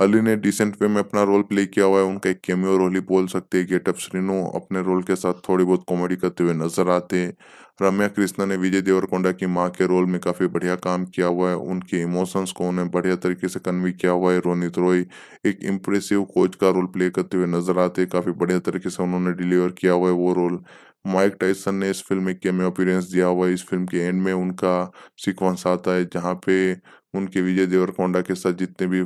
अली ने डिसेंट वे में अपना रोल प्ले किया हुआ है उनका एक कैमियो रोल ही बोल सकते हैं गेटअप श्रीनो अपने रोल के साथ थोड़ी बहुत कॉमेडी करते हुए नजर आते हैं रम्या कृष्णा ने विजय देवरकोंडा की माँ के रोल में काफ़ी बढ़िया काम किया हुआ है उनके इमोशंस को उन्हें बढ़िया तरीके से कन्वे किया हुआ है रोनित रॉय एक इम्प्रेसिव कोच का रोल प्ले करते हुए नजर आते काफ़ी बढ़िया तरीके से उन्होंने डिलीवर किया हुआ है वो रोल माइक टाइसन ने इस फिल्म में कैमियो अपीयरेंस दिया हुआ है इस फिल्म के एंड में उनका सीक्वेंस आता है जहाँ पे उनके विजय देवरकोंडा के साथ जितने भी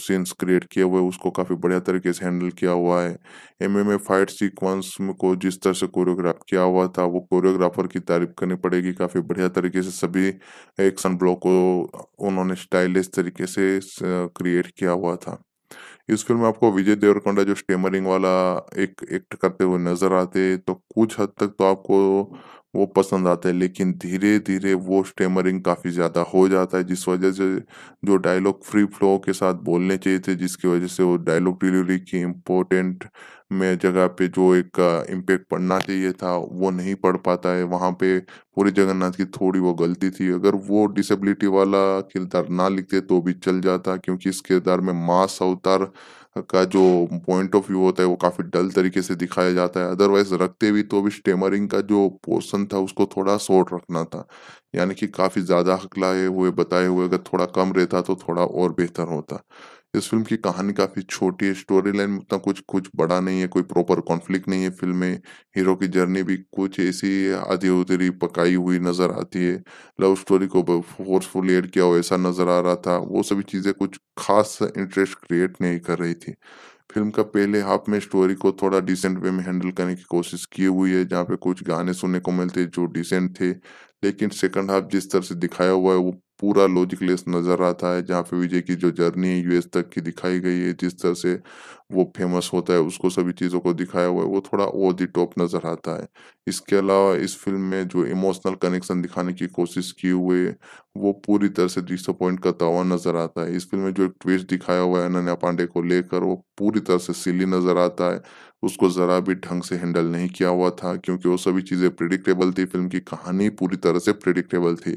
सीन्स क्रिएट किए हुए उसको काफ़ी बढ़िया तरीके से हैंडल किया हुआ है M M A fight sequence को जिस तरह से कोरियोग्राफ किया हुआ था वो कोरियोग्राफर की तारीफ करनी पड़ेगी काफ़ी बढ़िया तरीके से सभी एक्शन ब्लॉक को उन्होंने स्टाइलिश तरीके से क्रिएट किया हुआ था इस फिल्म में आपको विजय देवरकोंडा जो स्टेमरिंग वाला एक एक्ट करते हुए नजर आते तो कुछ हद तक तो आपको वो पसंद आते हैं लेकिन धीरे धीरे वो स्टेमरिंग काफ़ी ज़्यादा हो जाता है जिस वजह से जो डायलॉग फ्री फ्लो के साथ बोलने चाहिए थे जिसकी वजह से वो डायलॉग डिलीवरी की इम्पोर्टेंट में जगह पे जो एक इम्पेक्ट पड़ना चाहिए था वो नहीं पड़ पाता है वहाँ पे पूरी जगन्नाथ की थोड़ी वो गलती थी अगर वो डिसेबिलिटी वाला किरदार ना लिखते तो भी चल जाता क्योंकि इस किरदार में मास अवतार का जो पॉइंट ऑफ व्यू होता है वो काफ़ी डल तरीके से दिखाया जाता है अदरवाइज रखते भी तो भी स्टेमरिंग का जो पोर्सन था उसको थोड़ा शॉर्ट रखना था यानी कि काफ़ी ज़्यादा हकलाए हुए बताए हुए अगर थोड़ा कम रहता तो थोड़ा और बेहतर होता इस फिल्म की कहानी काफ़ी छोटी है स्टोरी लाइन उतना कुछ कुछ बड़ा नहीं है कोई प्रॉपर कॉन्फ्लिक्ट नहीं है फिल्म में हीरो की जर्नी भी कुछ ऐसी आधी उधेरी पकाई हुई नज़र आती है लव स्टोरी को फोर्सफुल एड किया हो ऐसा नज़र आ रहा था वो सभी चीज़ें कुछ खास इंटरेस्ट क्रिएट नहीं कर रही थी फिल्म का पहले हाफ में स्टोरी को थोड़ा डिसेंट वे में हैंडल करने की कोशिश की हुई है जहाँ पे कुछ गाने सुनने को मिलते जो डिसेंट थे लेकिन सेकंड हाफ जिस तरह से दिखाया हुआ है वो पूरा लॉजिकलेस नज़र आता है जहाँ पे विजय की जो जर्नी है यूएस तक की दिखाई गई है जिस तरह से वो फेमस होता है उसको सभी चीज़ों को दिखाया हुआ है वो थोड़ा ओवर दी टॉप नज़र आता है इसके अलावा इस फिल्म में जो इमोशनल कनेक्शन दिखाने की कोशिश की हुए वो पूरी तरह से डिसअपॉइंट करता हुआ नज़र आता है इस फिल्म में जो एक ट्विस्ट दिखाया हुआ है अनन्या पांडे को लेकर वो पूरी तरह से सिली नज़र आता है उसको ज़रा भी ढंग से हैंडल नहीं किया हुआ था क्योंकि वो सभी चीज़ें प्रिडिक्टेबल थी फिल्म की कहानी पूरी तरह से प्रिडिक्टेबल थी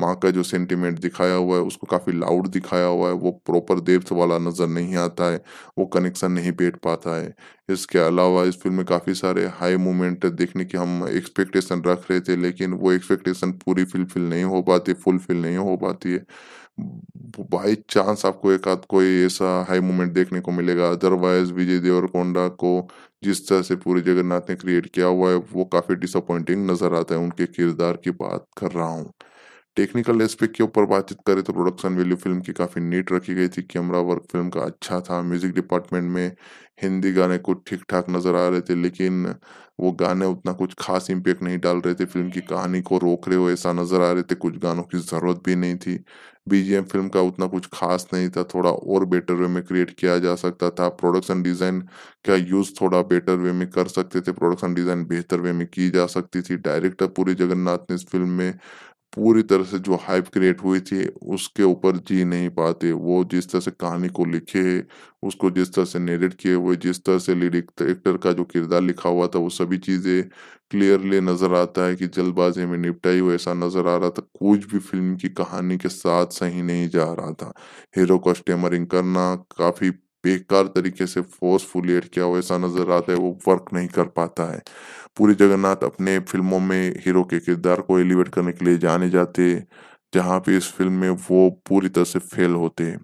माँ का जो सेंटिमेंट दिखाया हुआ है उसको काफ़ी लाउड दिखाया हुआ है वो प्रॉपर डेप्थ वाला नज़र नहीं आता है वो कनेक्शन नहीं बैठ पाता है इसके अलावा इस फिल्म में काफ़ी सारे हाई मोमेंट देखने की हम एक्सपेक्टेशन रख रहे थे लेकिन वो एक्सपेक्टेशन पूरी फुलफिल नहीं हो पाती फुलफिल नहीं हो पाती है बाई चांस आपको एक आध कोई ऐसा हाई मोमेंट देखने को मिलेगा अदरवाइज विजय देवरकोंडा को जिस तरह से पूरे जगन्नाथ ने क्रिएट किया हुआ है वो काफी डिसअपॉइंटिंग नजर आता है उनके किरदार की बात कर रहा हूँ टेक्निकल एस्पेक्ट के ऊपर बातचीत करें तो प्रोडक्शन वैल्यू फिल्म की काफ़ी नीट रखी गई थी कैमरा वर्क फिल्म का अच्छा था म्यूज़िक डिपार्टमेंट में हिंदी गाने कुछ ठीक ठाक नज़र आ रहे थे लेकिन वो गाने उतना कुछ खास इम्पेक्ट नहीं डाल रहे थे फिल्म की कहानी को रोक रहे हो ऐसा नज़र आ रहे थे कुछ गानों की ज़रूरत भी नहीं थी बीजीएम फिल्म का उतना कुछ खास नहीं था थोड़ा और बेटर वे में क्रिएट किया जा सकता था प्रोडक्शन डिज़ाइन का यूज़ थोड़ा बेटर वे में कर सकते थे प्रोडक्शन डिज़ाइन बेहतर वे में की जा सकती थी डायरेक्टर पूरी जगन्नाथ ने इस फिल्म में पूरी तरह से जो हाइप क्रिएट हुई थी उसके ऊपर जी नहीं पाते वो जिस तरह से कहानी को लिखे उसको जिस तरह से नेरेट किए हुए जिस तरह से लीड एक्टर का जो किरदार लिखा हुआ था वो सभी चीज़ें क्लियरली नज़र आता है कि जल्दबाजी में निपटाई हुई ऐसा नज़र आ रहा था कुछ भी फिल्म की कहानी के साथ सही नहीं जा रहा था हीरो को स्टेमरिंग करना काफ़ी बेकार तरीके से फोर्सफुली किया हुआ ऐसा नजर आता है वो वर्क नहीं कर पाता है पूरी जगन्नाथ अपने फिल्मों में हीरो के किरदार को एलिवेट करने के लिए जाने जाते जहाँ पे इस फिल्म में वो पूरी तरह से फेल होते हैं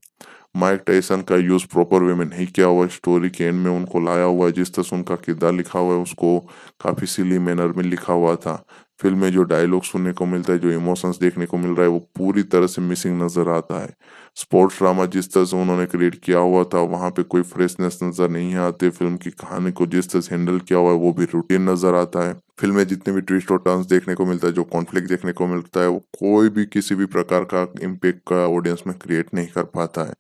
माइक टाइसन का यूज़ प्रॉपर वे में नहीं किया हुआ स्टोरी के एंड में उनको लाया हुआ है जिस तरह से उनका किरदार लिखा हुआ है उसको काफ़ी सिली मैनर में लिखा हुआ था फिल्म में जो डायलॉग सुनने को मिलता है जो इमोशंस देखने को मिल रहा है वो पूरी तरह से मिसिंग नजर आता है स्पोर्ट्स ड्रामा जिस तरह से उन्होंने क्रिएट किया हुआ था वहां पे कोई फ्रेशनेस नजर नहीं आते फिल्म की कहानी को जिस तरह से हैंडल किया हुआ है वो भी रूटीन नजर आता है फिल्म में जितने भी ट्विस्ट और टर्न्स देखने को मिलता है जो कॉन्फ्लिक्ट देखने को मिलता है वो कोई भी किसी भी प्रकार का इम्पेक्ट का ऑडियंस में क्रिएट नहीं कर पाता है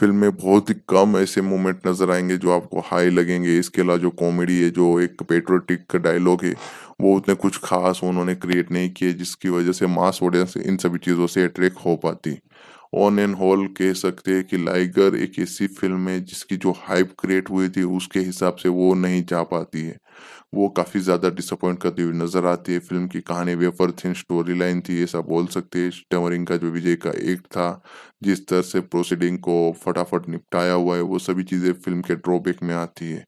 फिल्म में बहुत ही कम ऐसे मोमेंट नजर आएंगे जो आपको हाई लगेंगे इसके अलावा जो कॉमेडी है जो एक पेट्रोटिक डायलॉग है वो उतने कुछ खास उन्होंने क्रिएट नहीं किए जिसकी वजह से मास ऑडियंस इन सभी चीज़ों से अट्रैक्ट हो पाती ऑन एंड होल कह सकते हैं कि लाइगर एक ऐसी फिल्म है जिसकी जो हाइप क्रिएट हुई थी उसके हिसाब से वो नहीं जा पाती है वो काफ़ी ज़्यादा डिसअपॉइंट करती हुई नज़र आती है फिल्म की कहानी वेफर थी स्टोरी लाइन थी ऐसा बोल सकते हैं टमरिंग का जो विजय का एक था जिस तरह से प्रोसीडिंग को फटाफट निपटाया हुआ है वो सभी चीज़ें फिल्म के ड्रॉबैक में आती है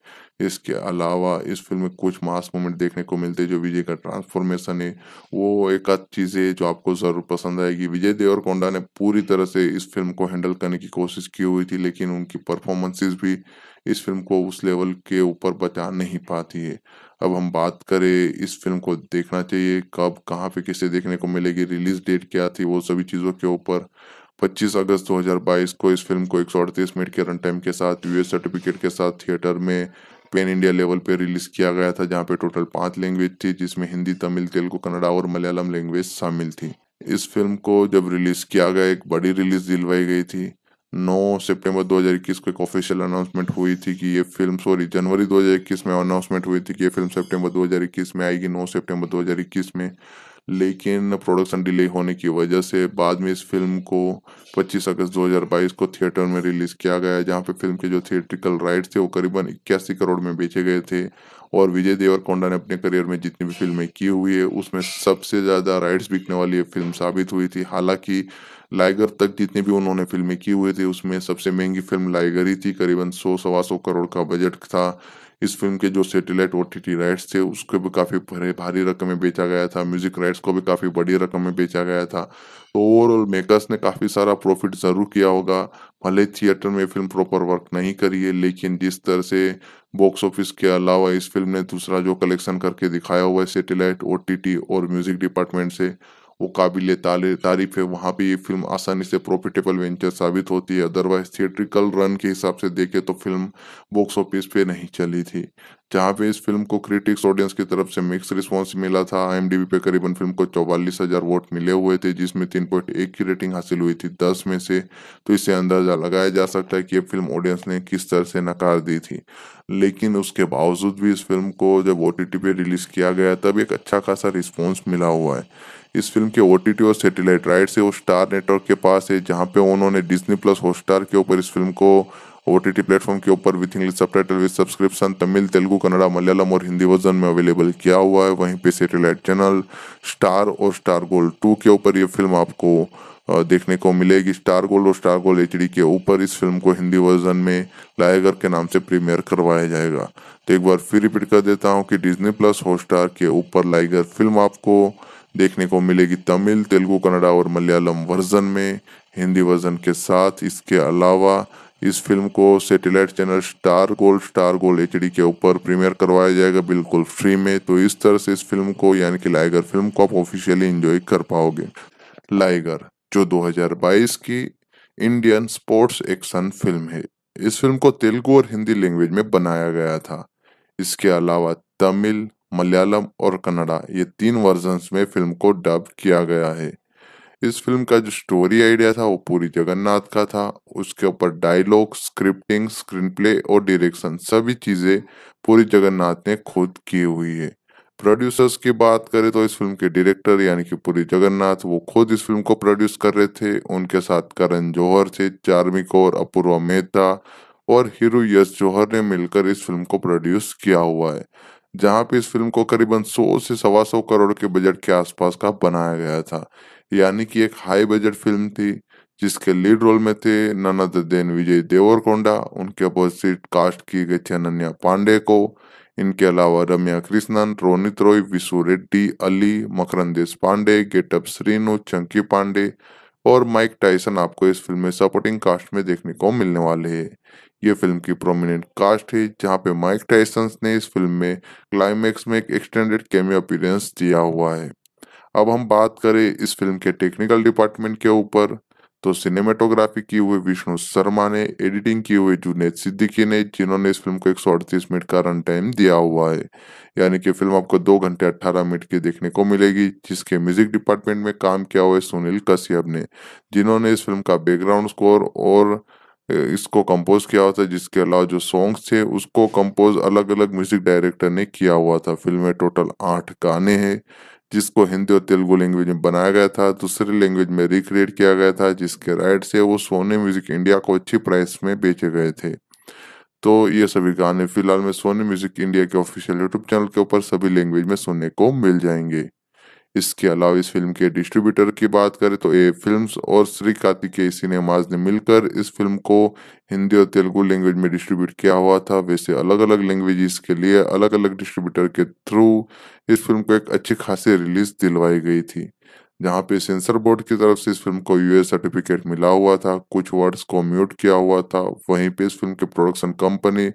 इसके अलावा इस फिल्म में कुछ मास मोमेंट देखने को मिलते जो विजय का ट्रांसफॉर्मेशन है वो एक आध चीज़ है जो आपको ज़रूर पसंद आएगी विजय देवरकोंडा ने पूरी तरह से इस फिल्म को हैंडल करने की कोशिश की हुई थी लेकिन उनकी परफॉर्मेंसेस भी इस फिल्म को उस लेवल के ऊपर बचा नहीं पाती है अब हम बात करें इस फिल्म को देखना चाहिए कब कहाँ पे किसे देखने को मिलेगी रिलीज डेट क्या थी वो सभी चीज़ों के ऊपर 25 अगस्त 2022 को इस फिल्म को एक मिनट के रन टाइम के साथ यूएस सर्टिफिकेट के साथ थिएटर में पेन इंडिया लेवल पे रिलीज किया गया था जहाँ पे टोटल पांच लैंग्वेज थी जिसमें हिंदी तमिल तेलुगु कन्नड़ा और मलयालम लैंग्वेज शामिल थी इस फिल्म को जब रिलीज किया गया एक बड़ी रिलीज दिलवाई गई थी 9 सितंबर 2021 को एक ऑफिशियल अनाउंसमेंट हुई थी कि ये फिल्म सॉरी जनवरी 2021 में अनाउंसमेंट हुई थी कि ये फिल्म सितंबर 2021 में आएगी 9 सितंबर 2021 में लेकिन प्रोडक्शन डिले होने की वजह से बाद में इस फिल्म को 25 अगस्त 2022 को थिएटर में रिलीज किया गया जहां पे फिल्म के जो थिएट्रिकल राइट्स थे वो करीबन इक्यासी करोड़ में बेचे गए थे और विजय देवरकोंडा ने अपने करियर में जितनी भी फिल्में की हुई है उसमें सबसे ज़्यादा राइट्स बिकने वाली ये फिल्म साबित हुई थी हालांकि लाइगर तक जितनी भी उन्होंने फिल्में की हुई थी उसमें सबसे महंगी फिल्म लाइगर ही थी करीबन सौ सवा सौ करोड़ का बजट था इस फिल्म के जो सेटेलाइट ओ टी राइट्स थे उसको भी काफ़ी भरे भारी रकम में बेचा गया था म्यूजिक राइट्स को भी काफ़ी बड़ी रकम में बेचा गया था तो ओवरऑल मेकर्स ने काफ़ी सारा प्रॉफिट ज़रूर किया होगा भले थिएटर में फिल्म प्रॉपर वर्क नहीं करी है लेकिन जिस तरह से बॉक्स ऑफिस के अलावा इस फिल्म ने दूसरा जो कलेक्शन करके दिखाया हुआ है सेटेलाइट ओ और म्यूजिक डिपार्टमेंट से वो काबिल तारीफ है वहाँ पे ये फिल्म आसानी से प्रॉफिटेबल वेंचर साबित होती है अदरवाइज थिएट्रिकल रन के हिसाब से देखें तो फिल्म बॉक्स ऑफिस पे नहीं चली थी जहाँ पे इस फिल्म को क्रिटिक्स ऑडियंस की तरफ से मिक्स रिस्पॉन्स मिला था आई पे करीबन फिल्म को चौवालीस वोट मिले हुए थे जिसमें तीन की रेटिंग हासिल हुई थी दस में से तो इससे अंदाजा लगाया जा सकता है कि ये फिल्म ऑडियंस ने किस तरह से नकार दी थी लेकिन उसके बावजूद भी इस फिल्म को जब ओ पे रिलीज़ किया गया तब एक अच्छा खासा रिस्पॉन्स मिला हुआ है इस फिल्म के ओ और सेटेलाइट राइट से वो स्टार नेटवर्क के पास है जहाँ पे उन्होंने डिजनी प्लस हॉटस्टार के ऊपर इस फिल्म को ओ टी टी प्लेटफॉर्म के ऊपर with English subtitle with subscription Tamil Telugu Kannada Malayalam और हिंदी वर्जन में अवेलेबल किया हुआ है वहीं पे सेटेलाइट चैनल स्टार और स्टार गोल्ड टू के ऊपर ये फिल्म आपको देखने को मिलेगी स्टार गोल्ड और स्टार गोल्ड एच के ऊपर इस फिल्म को हिंदी वर्जन में लाइगर के नाम से प्रीमियर करवाया जाएगा तो एक बार फिर रिपीट कर देता हूँ कि डिज्नी प्लस हॉटस्टार के ऊपर लाइगर फिल्म आपको देखने को मिलेगी तमिल तेलुगु कन्नडा और मलयालम वर्जन में हिंदी वर्जन के साथ इसके अलावा इस फिल्म को satellite channel Star Gold Star Gold H के ऊपर प्रीमियर करवाया जाएगा बिल्कुल फ्री में तो इस तरह से इस फिल्म को यानी कि लाइगर फिल्म को आप ऑफिशियली एंजॉय कर पाओगे लाइगर जो 2022 की इंडियन स्पोर्ट्स एक्शन फिल्म है इस फिल्म को तेलुगु और हिंदी लैंग्वेज में बनाया गया था इसके अलावा तमिल मलयालम और कन्नड़ा ये तीन वर्जन्स में फिल्म को डब किया गया है इस फिल्म का जो स्टोरी आइडिया था वो पूरी जगन्नाथ का था उसके ऊपर डायलॉग स्क्रिप्टिंग स्क्रीन प्ले और डायरेक्शन सभी चीज़ें पूरी जगन्नाथ ने खुद की हुई है प्रोड्यूसर्स की बात करें तो इस फिल्म के डायरेक्टर यानी कि पूरी जगन्नाथ वो खुद इस फिल्म को प्रोड्यूस कर रहे थे उनके साथ करण जौहर थे चार्मी कौर अपूर्वा मेहता और हीरो यश जौहर ने मिलकर इस फिल्म को प्रोड्यूस किया हुआ है जहां पे इस फिल्म को करीबन 100 से सवा सौ करोड़ के बजट के आसपास का बनाया गया था यानी कि एक हाई बजट फिल्म थी जिसके लीड रोल में थे ननद देन विजय देवरकोंडा उनके अपोजिट कास्ट की गई थी अनन्या पांडे को इनके अलावा रम्या कृष्णन रोनित रॉय विशु रेड्डी अली मकरन देश पांडे गेटअप श्रीनु चंकी पांडे और माइक टाइसन आपको इस फिल्म में सपोर्टिंग कास्ट में देखने को मिलने वाले हैं ये फिल्म की प्रोमिनेंट कास्ट है जहां पे माइक टाइसन ने इस फिल्म में क्लाइमैक्स में एक एक्सटेंडेड कैमियो अपीयरेंस दिया हुआ है अब हम बात करें इस फिल्म के टेक्निकल डिपार्टमेंट के ऊपर तो सिनेमेटोग्राफी की हुए विष्णु शर्मा ने एडिटिंग की हुए जुनेद सिद्दीकी ने जिन्होंने इस फिल्म को एक मिनट का रन टाइम दिया हुआ है यानी कि फिल्म आपको दो घंटे अट्ठारह मिनट की देखने को मिलेगी जिसके म्यूजिक डिपार्टमेंट में काम किया हुआ है सुनील कश्यप ने जिन्होंने इस फिल्म का बैकग्राउंड स्कोर और इसको कंपोज किया हुआ था जिसके अलावा जो सॉन्ग थे उसको कंपोज अलग अलग म्यूजिक डायरेक्टर ने किया हुआ था फिल्म में टोटल आठ गाने हैं जिसको हिंदी और तेलुगु लैंग्वेज में बनाया गया था दूसरी लैंग्वेज में रिक्रिएट किया गया था जिसके राइट से वो सोने म्यूजिक इंडिया को अच्छी प्राइस में बेचे गए थे तो ये सभी गाने फिलहाल में सोनी म्यूजिक इंडिया के ऑफिशियल यूट्यूब चैनल के ऊपर सभी लैंग्वेज में सुनने को मिल जाएंगे इसके अलावा इस फिल्म के डिस्ट्रीब्यूटर की बात करें तो ए फिल्म्स और श्री कार्तिकेय सिनेमाज ने मिलकर इस फिल्म को हिंदी और तेलुगु लैंग्वेज में डिस्ट्रीब्यूट किया हुआ था वैसे अलग अलग लैंग्वेजेस के लिए अलग अलग डिस्ट्रीब्यूटर के थ्रू इस फिल्म को एक अच्छी खासी रिलीज दिलवाई गई थी जहाँ पे सेंसर बोर्ड की तरफ से इस फिल्म को यूएस सर्टिफिकेट मिला हुआ था कुछ वर्ड्स को म्यूट किया हुआ था वहीं पे इस फिल्म के प्रोडक्शन कंपनी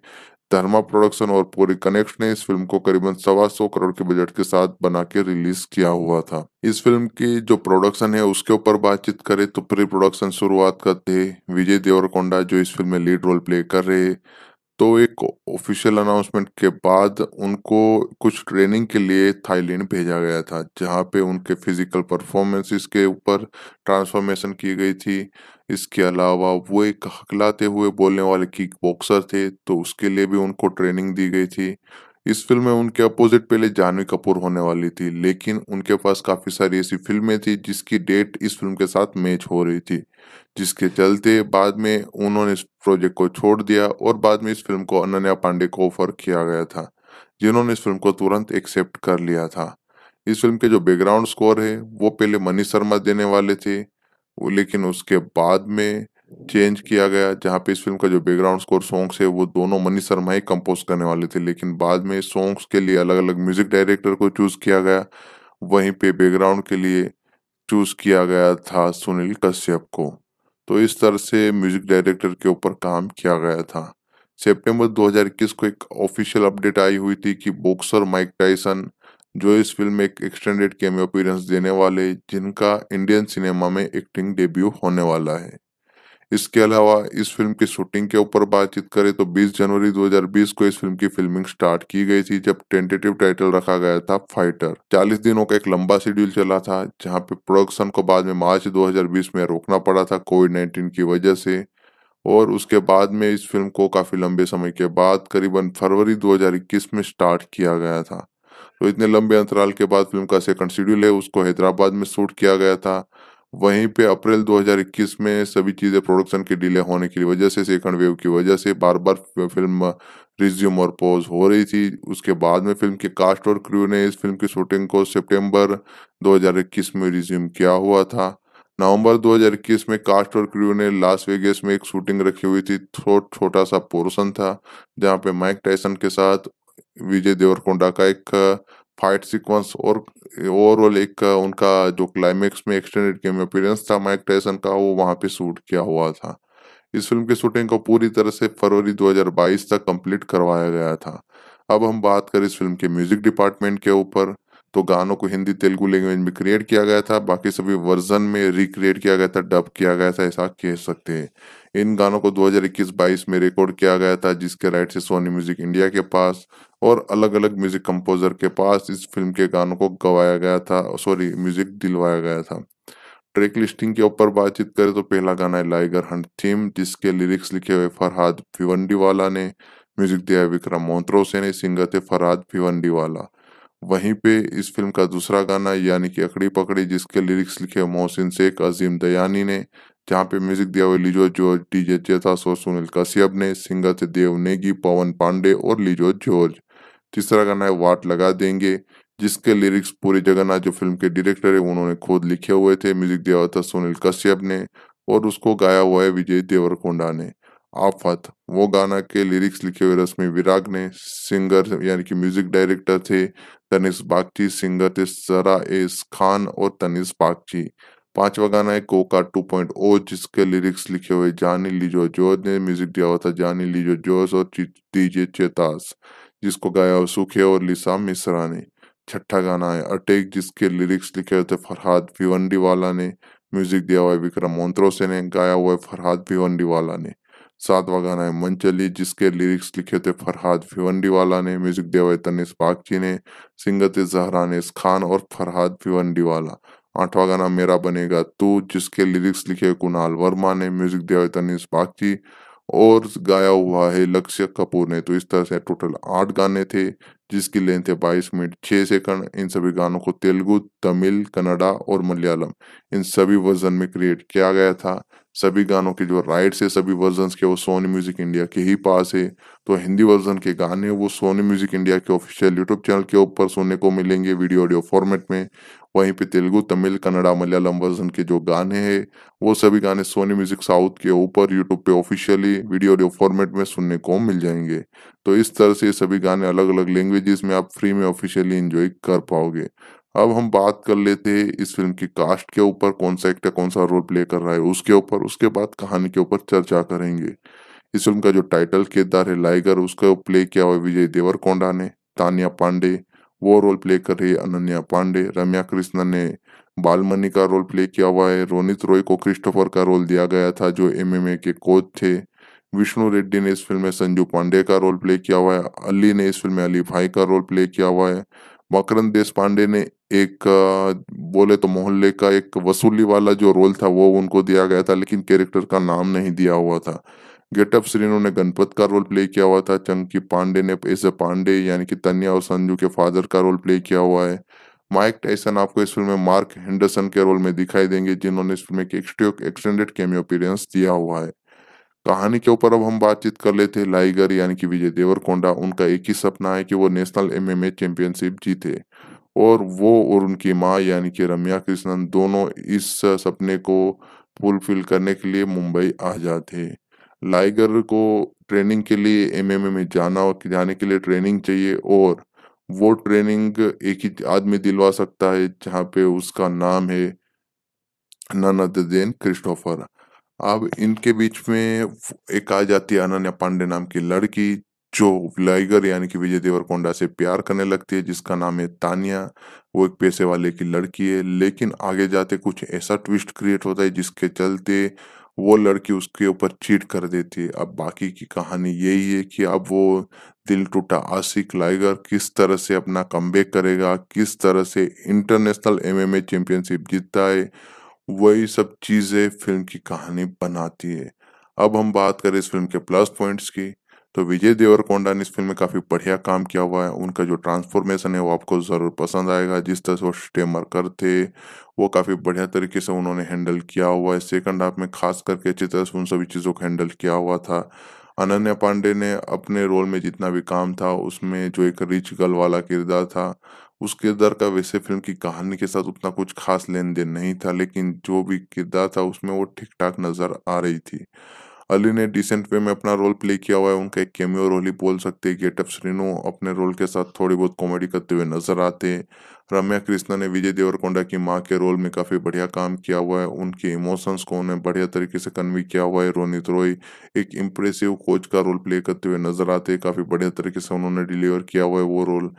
धर्मा प्रोडक्शन और पूरी कनेक्ट ने इस फिल्म को करीबन सवा सौ करोड़ के बजट के साथ बना के रिलीज किया हुआ था इस फिल्म की जो प्रोडक्शन है उसके ऊपर बातचीत करें तो प्री प्रोडक्शन शुरुआत करते विजय देवरकोंडा जो इस फिल्म में लीड रोल प्ले कर रहे तो एक ऑफिशियल अनाउंसमेंट के बाद उनको कुछ ट्रेनिंग के लिए थाईलैंड भेजा गया था जहाँ पे उनके फिजिकल परफॉर्मेंसेस के ऊपर ट्रांसफॉर्मेशन की गई थी इसके अलावा वो एक हकलाते हुए बोलने वाले किक बॉक्सर थे तो उसके लिए भी उनको ट्रेनिंग दी गई थी इस फिल्म में उनके अपोजिट पहले जानवी कपूर होने वाली थी लेकिन उनके पास काफ़ी सारी ऐसी फिल्में थी जिसकी डेट इस फिल्म के साथ मैच हो रही थी जिसके चलते बाद में उन्होंने इस प्रोजेक्ट को छोड़ दिया और बाद में इस फिल्म को अनन्या पांडे को ऑफर किया गया था जिन्होंने इस फिल्म को तुरंत एक्सेप्ट कर लिया था इस फिल्म के जो बैकग्राउंड स्कोर है वो पहले मनीष शर्मा देने वाले थे लेकिन उसके बाद में चेंज किया गया जहाँ पे इस फिल्म का जो बैकग्राउंड स्कोर सॉन्ग्स है वो दोनों मनीष शर्मा ही कंपोज करने वाले थे लेकिन बाद में सॉन्ग्स के लिए अलग अलग म्यूजिक डायरेक्टर को चूज किया गया वहीं पे बैकग्राउंड के लिए चूज किया गया था सुनील कश्यप को तो इस तरह से म्यूजिक डायरेक्टर के ऊपर काम किया गया था सितंबर 2021 को एक ऑफिशियल अपडेट आई हुई थी कि बॉक्सर माइक टाइसन जो इस फिल्म में एक एक्सटेंडेड कैमियो अपीयरेंस देने वाले जिनका इंडियन सिनेमा में एक्टिंग डेब्यू होने वाला है इसके अलावा इस फिल्म की शूटिंग के ऊपर बातचीत करें तो 20 जनवरी 2020 को इस फिल्म की फिल्मिंग स्टार्ट की गई थी जब टेंटेटिव टाइटल रखा गया था फाइटर 40 दिनों का एक लंबा शेड्यूल चला था जहां पे प्रोडक्शन को बाद में मार्च 2020 में रोकना पड़ा था कोविड 19 की वजह से और उसके बाद में इस फिल्म को काफी लंबे समय के बाद करीबन फरवरी दो में स्टार्ट किया गया था तो इतने लंबे अंतराल के बाद फिल्म का सेकंड शेड्यूल है उसको हैदराबाद में शूट किया गया था वहीं पे अप्रैल 2021 में सभी चीज़ें प्रोडक्शन के डिले होने की वजह से सेकंड वेव की वजह से बार बार फिल्म रिज्यूम और पॉज हो रही थी उसके बाद में फिल्म के कास्ट और क्रू ने इस फिल्म की शूटिंग को सितंबर 2021 में रिज्यूम किया हुआ था नवंबर 2021 में कास्ट और क्रू ने लास वेगस में एक शूटिंग रखी हुई थी छोटा थो, सा पोर्सन था जहाँ पे माइक टाइसन के साथ विजय देवरकोंडा का एक फाइट सीक्वेंस और ओवरऑल एक उनका जो क्लाइमेक्स में एक्सटेंडेड गेम अपीयरेंस था माइक टायसन का वो वहां पे शूट किया हुआ था इस फिल्म की शूटिंग को पूरी तरह से फरवरी 2022 तक कंप्लीट करवाया गया था अब हम बात करें इस फिल्म के म्यूजिक डिपार्टमेंट के ऊपर तो गानों को हिंदी तेलुगु लैंग्वेज में क्रिएट किया गया था बाकी सभी वर्जन में रिक्रिएट किया गया था डब किया गया था ऐसा कह सकते हैं इन गानों को 2021-22 में रिकॉर्ड किया गया था जिसके राइट से सोनी म्यूजिक इंडिया के पास और अलग अलग म्यूजिक कंपोजर के पास इस फिल्म के गानों को गवाया गया था सॉरी म्यूजिक दिलवाया गया था ट्रैक लिस्टिंग के ऊपर बातचीत करें तो पहला गाना है लाइगर हंट थीम जिसके लिरिक्स लिखे हुए फरहाद फिवंडीवाला ने म्यूजिक दिया विक्रम विक्रम से ने सिंगर थे फरहाद फिवंडीवाला वहीं पे इस फिल्म का दूसरा गाना यानी कि अकड़ी पकड़ी जिसके लिरिक्स लिखे मोहसिन शेख अजीम दयानी ने जहाँ पे म्यूजिक दिया हुआ लिजो जॉर्ज डीजे चेतास सो सुनील कश्यप ने सिंगर थे देव नेगी पवन पांडे और लिजो जॉर्ज तीसरा गाना है वाट लगा देंगे जिसके लिरिक्स पूरे जगन्नाथ जो फिल्म के डायरेक्टर है उन्होंने खुद लिखे हुए थे म्यूजिक दिया हुआ था सुनील कश्यप ने और उसको गाया हुआ है विजय देवरकोंडा ने आफत वो गाना के लिरिक्स लिखे हुए रश्मि विराग ने सिंगर यानी कि म्यूजिक डायरेक्टर थे तनिष बागची सिंगर थे सरा एस खान और तनिष बागची पांचवा गाना है कोका 2.0 जिसके लिरिक्स लिखे हुए जानी लीजो जोश ने म्यूजिक दिया हुआ था जानी लीजो जोश और डीजे चेतास जिसको गाया हुआ सुखे और लिसा मिश्रा ने छठा गाना है अटेक जिसके लिरिक्स लिखे हुए थे फरहाद भिवंडी वाला ने म्यूजिक दिया हुआ है विक्रम मोन्त्रो से ने गाया हुआ है फरहाद भिवंडी वाला ने सातवा गाना है मंचली जिसके लिरिक्स लिखे थे फरहाद भिवंडी वाला ने म्यूजिक दिया हुआ है तनिष बागची ने सिंगत जहरा ने खान और फरहाद भिवंडी वाला आठवां गाना मेरा बनेगा तू तो जिसके लिरिक्स लिखे कुणाल वर्मा ने म्यूजिक दिया है तनिष बागची और गाया हुआ है लक्ष्य कपूर ने तो इस तरह से टोटल आठ गाने थे जिसकी लेंथ है बाईस मिनट छः सेकंड इन सभी गानों को तेलुगु तमिल कन्नडा और मलयालम इन सभी वर्जन में क्रिएट किया गया था सभी गानों के जो राइट्स है सभी वर्जन के वो सोनी म्यूजिक इंडिया के ही पास है तो हिंदी वर्जन के गाने वो सोनी म्यूजिक इंडिया के ऑफिशियल यूट्यूब चैनल के ऊपर सुनने को मिलेंगे वीडियो ऑडियो फॉर्मेट में वहीं पे तेलुगु तमिल कन्नड़ा मलयालम वर्जन के जो गाने हैं वो सभी गाने सोनी म्यूजिक साउथ के ऊपर यूट्यूब पे ऑफिशियली वीडियो ऑडियो फॉर्मेट में सुनने को मिल जाएंगे तो इस तरह से सभी गाने अलग अलग लैंग्वेजेस में आप फ्री में ऑफिशियली इंजॉय कर पाओगे अब हम बात कर लेते हैं इस फिल्म की कास्ट के ऊपर कौन सा एक्टर कौन सा रोल प्ले कर रहा है उसके ऊपर उसके बाद कहानी के ऊपर चर्चा करेंगे इस फिल्म का जो टाइटल किरदार है लाइगर उसका प्ले किया हुआ विजय देवरकोंडा ने तानिया पांडे वो रोल प्ले कर रही है अनन्या पांडे रम्या कृष्णन ने बालमनी का रोल प्ले किया हुआ है रोनित रॉय को क्रिस्टोफर का रोल दिया गया था जो एमएमए के कोच थे विष्णु रेड्डी ने इस फिल्म में संजू पांडे का रोल प्ले किया हुआ है अली ने इस फिल्म में अली भाई का रोल प्ले किया हुआ है मकरंद देश पांडे ने एक बोले तो मोहल्ले का एक वसूली वाला जो रोल था वो उनको दिया गया था लेकिन कैरेक्टर का नाम नहीं दिया हुआ था गेटअप श्रीनु ने गणपत का रोल प्ले किया हुआ था चंकी पांडे ने एस ए पांडे यानी कि तन्या और संजू के फादर का रोल प्ले किया हुआ है माइक टाइसन आपको इस फिल्म में मार्क हेंडरसन के रोल में दिखाई देंगे जिन्होंने इस फिल्म में एक एक्सटेंडेड कैमियो अपीयरेंस दिया हुआ है कहानी के ऊपर अब हम बातचीत कर लेते हैं लाइगर यानी कि विजय देवरकोंडा उनका एक ही सपना है कि वो नेशनल एमएमए चैंपियनशिप जीते और वो और उनकी माँ यानी कि रम्या कृष्णन दोनों इस सपने को फुलफिल करने के लिए मुंबई आ जाते लाइगर को ट्रेनिंग के लिए एमएमए में जाना जाने के लिए ट्रेनिंग चाहिए और वो ट्रेनिंग एक ही आदमी दिलवा सकता है जहाँ पे उसका नाम है नन अदर देन क्रिस्टोफर अब इनके बीच में एक आ जाती है अनन्या पांडे नाम की लड़की जो लाइगर यानी कि विजय देवरकोंडा से प्यार करने लगती है जिसका नाम है तानिया वो एक पैसे वाले की लड़की है लेकिन आगे जाते कुछ ऐसा ट्विस्ट क्रिएट होता है जिसके चलते वो लड़की उसके ऊपर चीट कर देती है अब बाकी की कहानी यही है कि अब वो दिल टूटा आशिक लाइगर किस तरह से अपना कम करेगा किस तरह से इंटरनेशनल एमएमए चैंपियनशिप जीतता है वही सब चीज़ें फिल्म की कहानी बनाती है अब हम बात करें इस फिल्म के प्लस पॉइंट्स की तो विजय देवरकोंडा ने इस फिल्म में काफ़ी बढ़िया काम किया हुआ है उनका जो ट्रांसफॉर्मेशन है वो आपको ज़रूर पसंद आएगा जिस तरह से वो स्टेमर करते वो काफ़ी बढ़िया तरीके से उन्होंने हैंडल किया हुआ है सेकंड हाफ में खास करके अच्छी तरह से उन सभी चीज़ों को हैंडल किया हुआ था अनन्या पांडे ने अपने रोल में जितना भी काम था उसमें जो एक रिच गर्ल वाला किरदार था उस किरदार का वैसे फिल्म की कहानी के साथ उतना कुछ खास लेन देन नहीं था लेकिन जो भी किरदार था उसमें वो ठीक ठाक नज़र आ रही थी अली ने डिसेंट वे में अपना रोल प्ले किया हुआ है उनका एक कैमियो रोल ही बोल सकते हैं गेटअप श्रीनो अपने रोल के साथ थोड़ी बहुत कॉमेडी करते हुए नजर आते हैं रम्या कृष्णा ने विजय देवरकोंडा की माँ के रोल में काफ़ी बढ़िया काम किया हुआ है उनके इमोशंस को उन्हें बढ़िया तरीके से कन्वे किया हुआ है रोनित रॉय एक इम्प्रेसिव कोच का रोल प्ले करते हुए नजर आते हैं काफ़ी बढ़िया तरीके से उन्होंने डिलीवर किया हुआ है वो रोल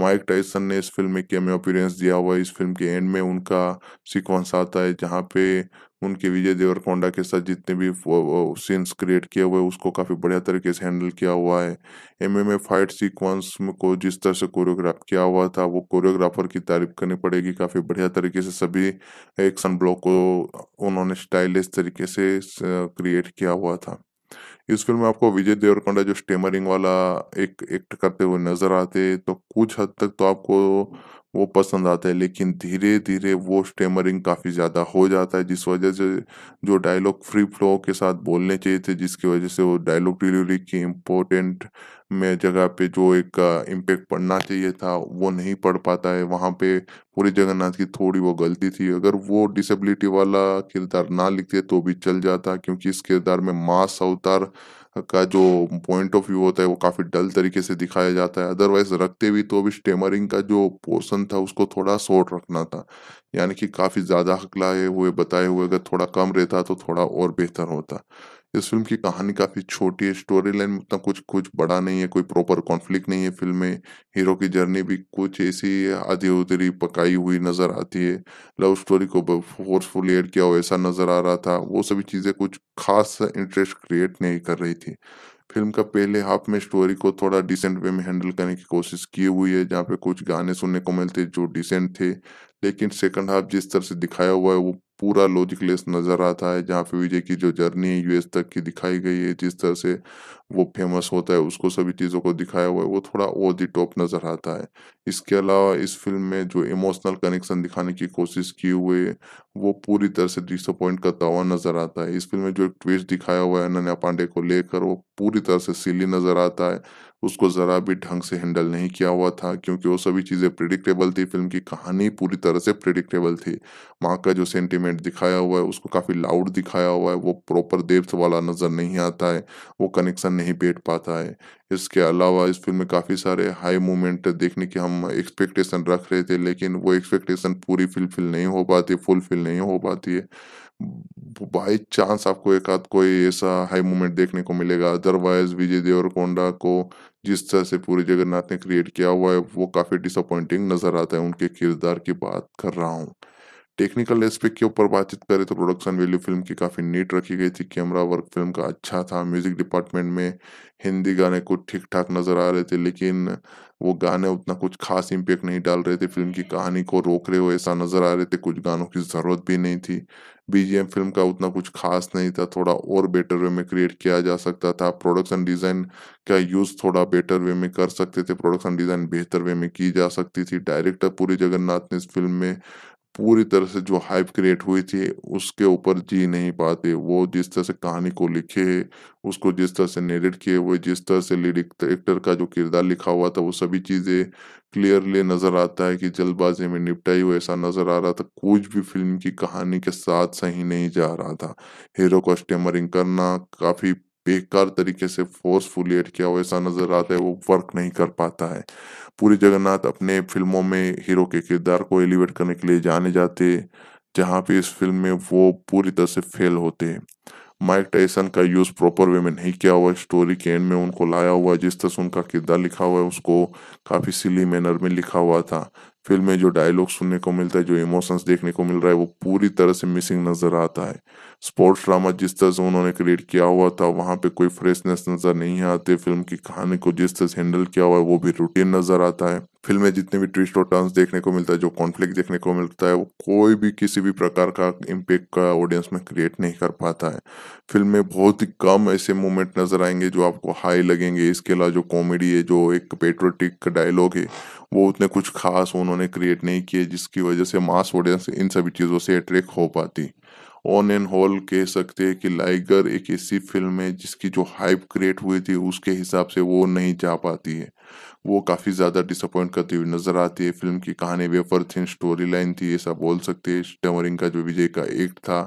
माइक टाइसन ने इस फिल्म में कैमियो अपीयरेंस दिया हुआ है इस फिल्म के एंड में उनका सीक्वेंस आता है जहाँ पे उनके विजय देवरकोंडा के साथ जितने भी सीन्स क्रिएट किए हुए उसको काफ़ी बढ़िया तरीके से हैंडल किया हुआ है एमएमए फाइट सीक्वेंस को जिस तरह से कोरियोग्राफ किया हुआ था वो कोरियोग्राफर की तारीफ करनी पड़ेगी काफ़ी बढ़िया तरीके से सभी एक्शन ब्लॉक को उन्होंने स्टाइलिश तरीके से क्रिएट किया हुआ था इस फिल्म में आपको विजय देवरकोंडा जो स्टेमरिंग वाला एक एक्ट करते हुए नजर आते तो कुछ हद तक तो आपको वो पसंद आता है लेकिन धीरे धीरे वो स्टेमरिंग काफ़ी ज़्यादा हो जाता है जिस वजह से जो डायलॉग फ्री फ्लो के साथ बोलने चाहिए थे जिसकी वजह से वो डायलॉग डिलीवरी की इम्पोर्टेंट में जगह पे जो एक इम्पेक्ट पड़ना चाहिए था वो नहीं पड़ पाता है वहाँ पे पूरी जगन्नाथ की थोड़ी वो गलती थी अगर वो डिसेबिलिटी वाला किरदार ना लिखते तो भी चल जाता क्योंकि इस किरदार में मास अवतार का जो पॉइंट ऑफ व्यू होता है वो काफ़ी डल तरीके से दिखाया जाता है अदरवाइज रखते भी तो भी स्टेमरिंग का जो पोर्सन था उसको थोड़ा शॉर्ट रखना था यानी कि काफ़ी ज़्यादा हकलाए हुए बताए हुए अगर थोड़ा कम रहता तो थोड़ा और बेहतर होता इस फिल्म की कहानी काफी छोटी है स्टोरी लाइन उतना कुछ कुछ बड़ा नहीं है कोई प्रॉपर कॉन्फ्लिक्ट नहीं है फिल्म में हीरो की जर्नी भी कुछ ऐसी आधी उधरी पकाई हुई नजर आती है लव स्टोरी को फोर्सफुल एड किया हो ऐसा नजर आ रहा था वो सभी चीजें कुछ खास इंटरेस्ट क्रिएट नहीं कर रही थी फिल्म का पहले हाफ में स्टोरी को थोड़ा डिसेंट वे में हैंडल करने की कोशिश की हुई है जहाँ पे कुछ गाने सुनने को मिलते जो डिसेंट थे लेकिन सेकंड हाफ जिस तरह से दिखाया हुआ है वो पूरा लॉजिकलेस नज़र आता है जहाँ पे विजय की जो जर्नी है यूएस तक की दिखाई गई है जिस तरह से वो फेमस होता है उसको सभी चीज़ों को दिखाया हुआ है वो थोड़ा ओवर दी टॉप नज़र आता है इसके अलावा इस फिल्म में जो इमोशनल कनेक्शन दिखाने की कोशिश की हुए वो पूरी तरह से डिसअपॉइंट करता हुआ नज़र आता है इस फिल्म में जो एक ट्विस्ट दिखाया हुआ है अनन्या पांडे को लेकर वो पूरी तरह से सिली नज़र आता है उसको ज़रा भी ढंग से हैंडल नहीं किया हुआ था क्योंकि वो सभी चीज़ें प्रिडिक्टेबल थी फिल्म की कहानी पूरी तरह से प्रिडिक्टेबल थी माँ का जो सेंटिमेंट दिखाया हुआ है उसको काफ़ी लाउड दिखाया हुआ है वो प्रॉपर देव्थ वाला नज़र नहीं आता है वो कनेक्शन नहीं बैठ पाता है इसके अलावा इस फिल्म में काफ़ी सारे हाई मोमेंट देखने की हम एक्सपेक्टेशन रख रहे थे लेकिन वो एक्सपेक्टेशन पूरी फुलफिल नहीं हो पाती फुलफिल नहीं हो पाती है बाई चांस आपको एक आध कोई ऐसा हाई मोमेंट देखने को मिलेगा अदरवाइज विजय देवरकोंडा को जिस तरह से पूरी जगन्नाथ ने क्रिएट किया हुआ है वो काफ़ी डिसअपॉइंटिंग नज़र आता है उनके किरदार की बात कर रहा हूँ टेक्निकल एस्पेक्ट के ऊपर बातचीत करें तो प्रोडक्शन वैल्यू फिल्म की काफ़ी नीट रखी गई थी कैमरा वर्क फिल्म का अच्छा था म्यूजिक डिपार्टमेंट में हिंदी गाने कुछ ठीक ठाक नज़र आ रहे थे लेकिन वो गाने उतना कुछ खास इम्पेक्ट नहीं डाल रहे थे फिल्म की कहानी को रोक रहे हो ऐसा नज़र आ रहे थे कुछ गानों की ज़रूरत भी नहीं थी बी फिल्म का उतना कुछ खास नहीं था थोड़ा और बेटर वे में क्रिएट किया जा सकता था प्रोडक्शन डिज़ाइन का यूज़ थोड़ा बेटर वे में कर सकते थे प्रोडक्शन डिज़ाइन बेहतर वे में की जा सकती थी डायरेक्टर पूरी जगन्नाथ ने इस फिल्म में पूरी तरह से जो हाइप क्रिएट हुई थी उसके ऊपर जी नहीं पाते वो जिस तरह से कहानी को लिखे है उसको जिस तरह से नेरेट किए हुए जिस तरह से लीड एक्टर का जो किरदार लिखा हुआ था वो सभी चीज़ें क्लियरली नज़र आता है कि जल्दबाजी में निपटाई हुआ ऐसा नज़र आ रहा था कुछ भी फिल्म की कहानी के साथ सही नहीं जा रहा था हीरो को स्टेमरिंग करना काफ़ी बेकार तरीके से फोर्सफुली एड किया हुआ ऐसा नजर आता है वो वर्क नहीं कर पाता है पूरी जगन्नाथ अपने फिल्मों में हीरो के किरदार को एलिवेट करने के लिए जाने जाते जहाँ पे इस फिल्म में वो पूरी तरह से फेल होते हैं माइक टाइसन का यूज प्रॉपर वे में नहीं किया हुआ स्टोरी के एंड में उनको लाया हुआ जिस तरह से उनका किरदार लिखा हुआ है उसको काफी सिली मैनर में लिखा हुआ था फिल्म में जो डायलॉग सुनने को मिलता है जो इमोशंस देखने को मिल रहा है वो पूरी तरह से मिसिंग नजर आता है स्पोर्ट्स ड्रामा जिस तरह से उन्होंने क्रिएट किया हुआ था वहाँ पे कोई फ्रेशनेस नज़र नहीं आते फिल्म की कहानी को जिस तरह से हैंडल किया हुआ है वो भी रूटीन नज़र आता है फिल्म में जितने भी ट्विस्ट और टर्न्स देखने को मिलता है जो कॉन्फ्लिक्ट देखने को मिलता है वो कोई भी किसी भी प्रकार का इम्पेक्ट का ऑडियंस में क्रिएट नहीं कर पाता है फिल्म में बहुत ही कम ऐसे मोमेंट नज़र आएंगे जो आपको हाई लगेंगे इसके अलावा जो कॉमेडी है जो एक पेट्रोटिक डायलॉग है वो उतने कुछ खास उन्होंने क्रिएट नहीं किए जिसकी वजह से मास ऑडियंस इन सभी चीज़ों से अट्रैक्ट हो पाती ऑन एंड होल कह सकते हैं कि लाइगर एक ऐसी फिल्म है जिसकी जो हाइप क्रिएट हुई थी उसके हिसाब से वो नहीं जा पाती है वो काफ़ी ज़्यादा डिसअपॉइंट करती हुई नज़र आती है फिल्म की कहानी वेफर थी स्टोरी लाइन थी ऐसा बोल सकते हैं स्टमरिंग का जो विजय का एक्ट था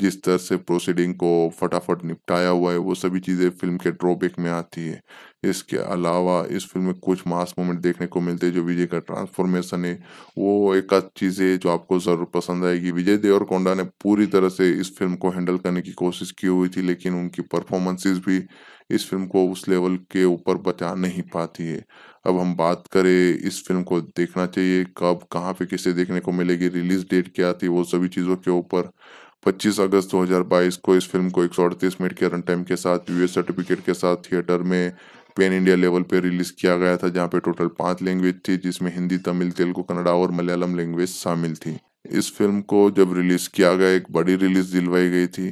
जिस तरह से प्रोसीडिंग को फटाफट निपटाया हुआ है वो सभी चीज़ें फिल्म के ड्रॉबैक में आती है इसके अलावा इस फिल्म में कुछ मास मोमेंट देखने को मिलते हैं जो विजय का ट्रांसफॉर्मेशन है वो एक आध चीज़ है जो आपको ज़रूर पसंद आएगी विजय देवरकोंडा ने पूरी तरह से इस फिल्म को हैंडल करने की कोशिश की हुई थी लेकिन उनकी परफॉर्मेंसेस भी इस फिल्म को उस लेवल के ऊपर बचा नहीं पाती है अब हम बात करें इस फिल्म को देखना चाहिए कब कहाँ पे किसे देखने को मिलेगी रिलीज डेट क्या थी वो सभी चीज़ों के ऊपर 25 अगस्त 2022 को इस फिल्म को एक मिनट के रन टाइम के साथ यूएस सर्टिफिकेट के साथ थिएटर में पेन इंडिया लेवल पे रिलीज किया गया था जहाँ पे टोटल पांच लैंग्वेज थी जिसमें हिंदी तमिल तेलुगु कन्नडा और मलयालम लैंग्वेज शामिल थी इस फिल्म को जब रिलीज किया गया एक बड़ी रिलीज दिलवाई गई थी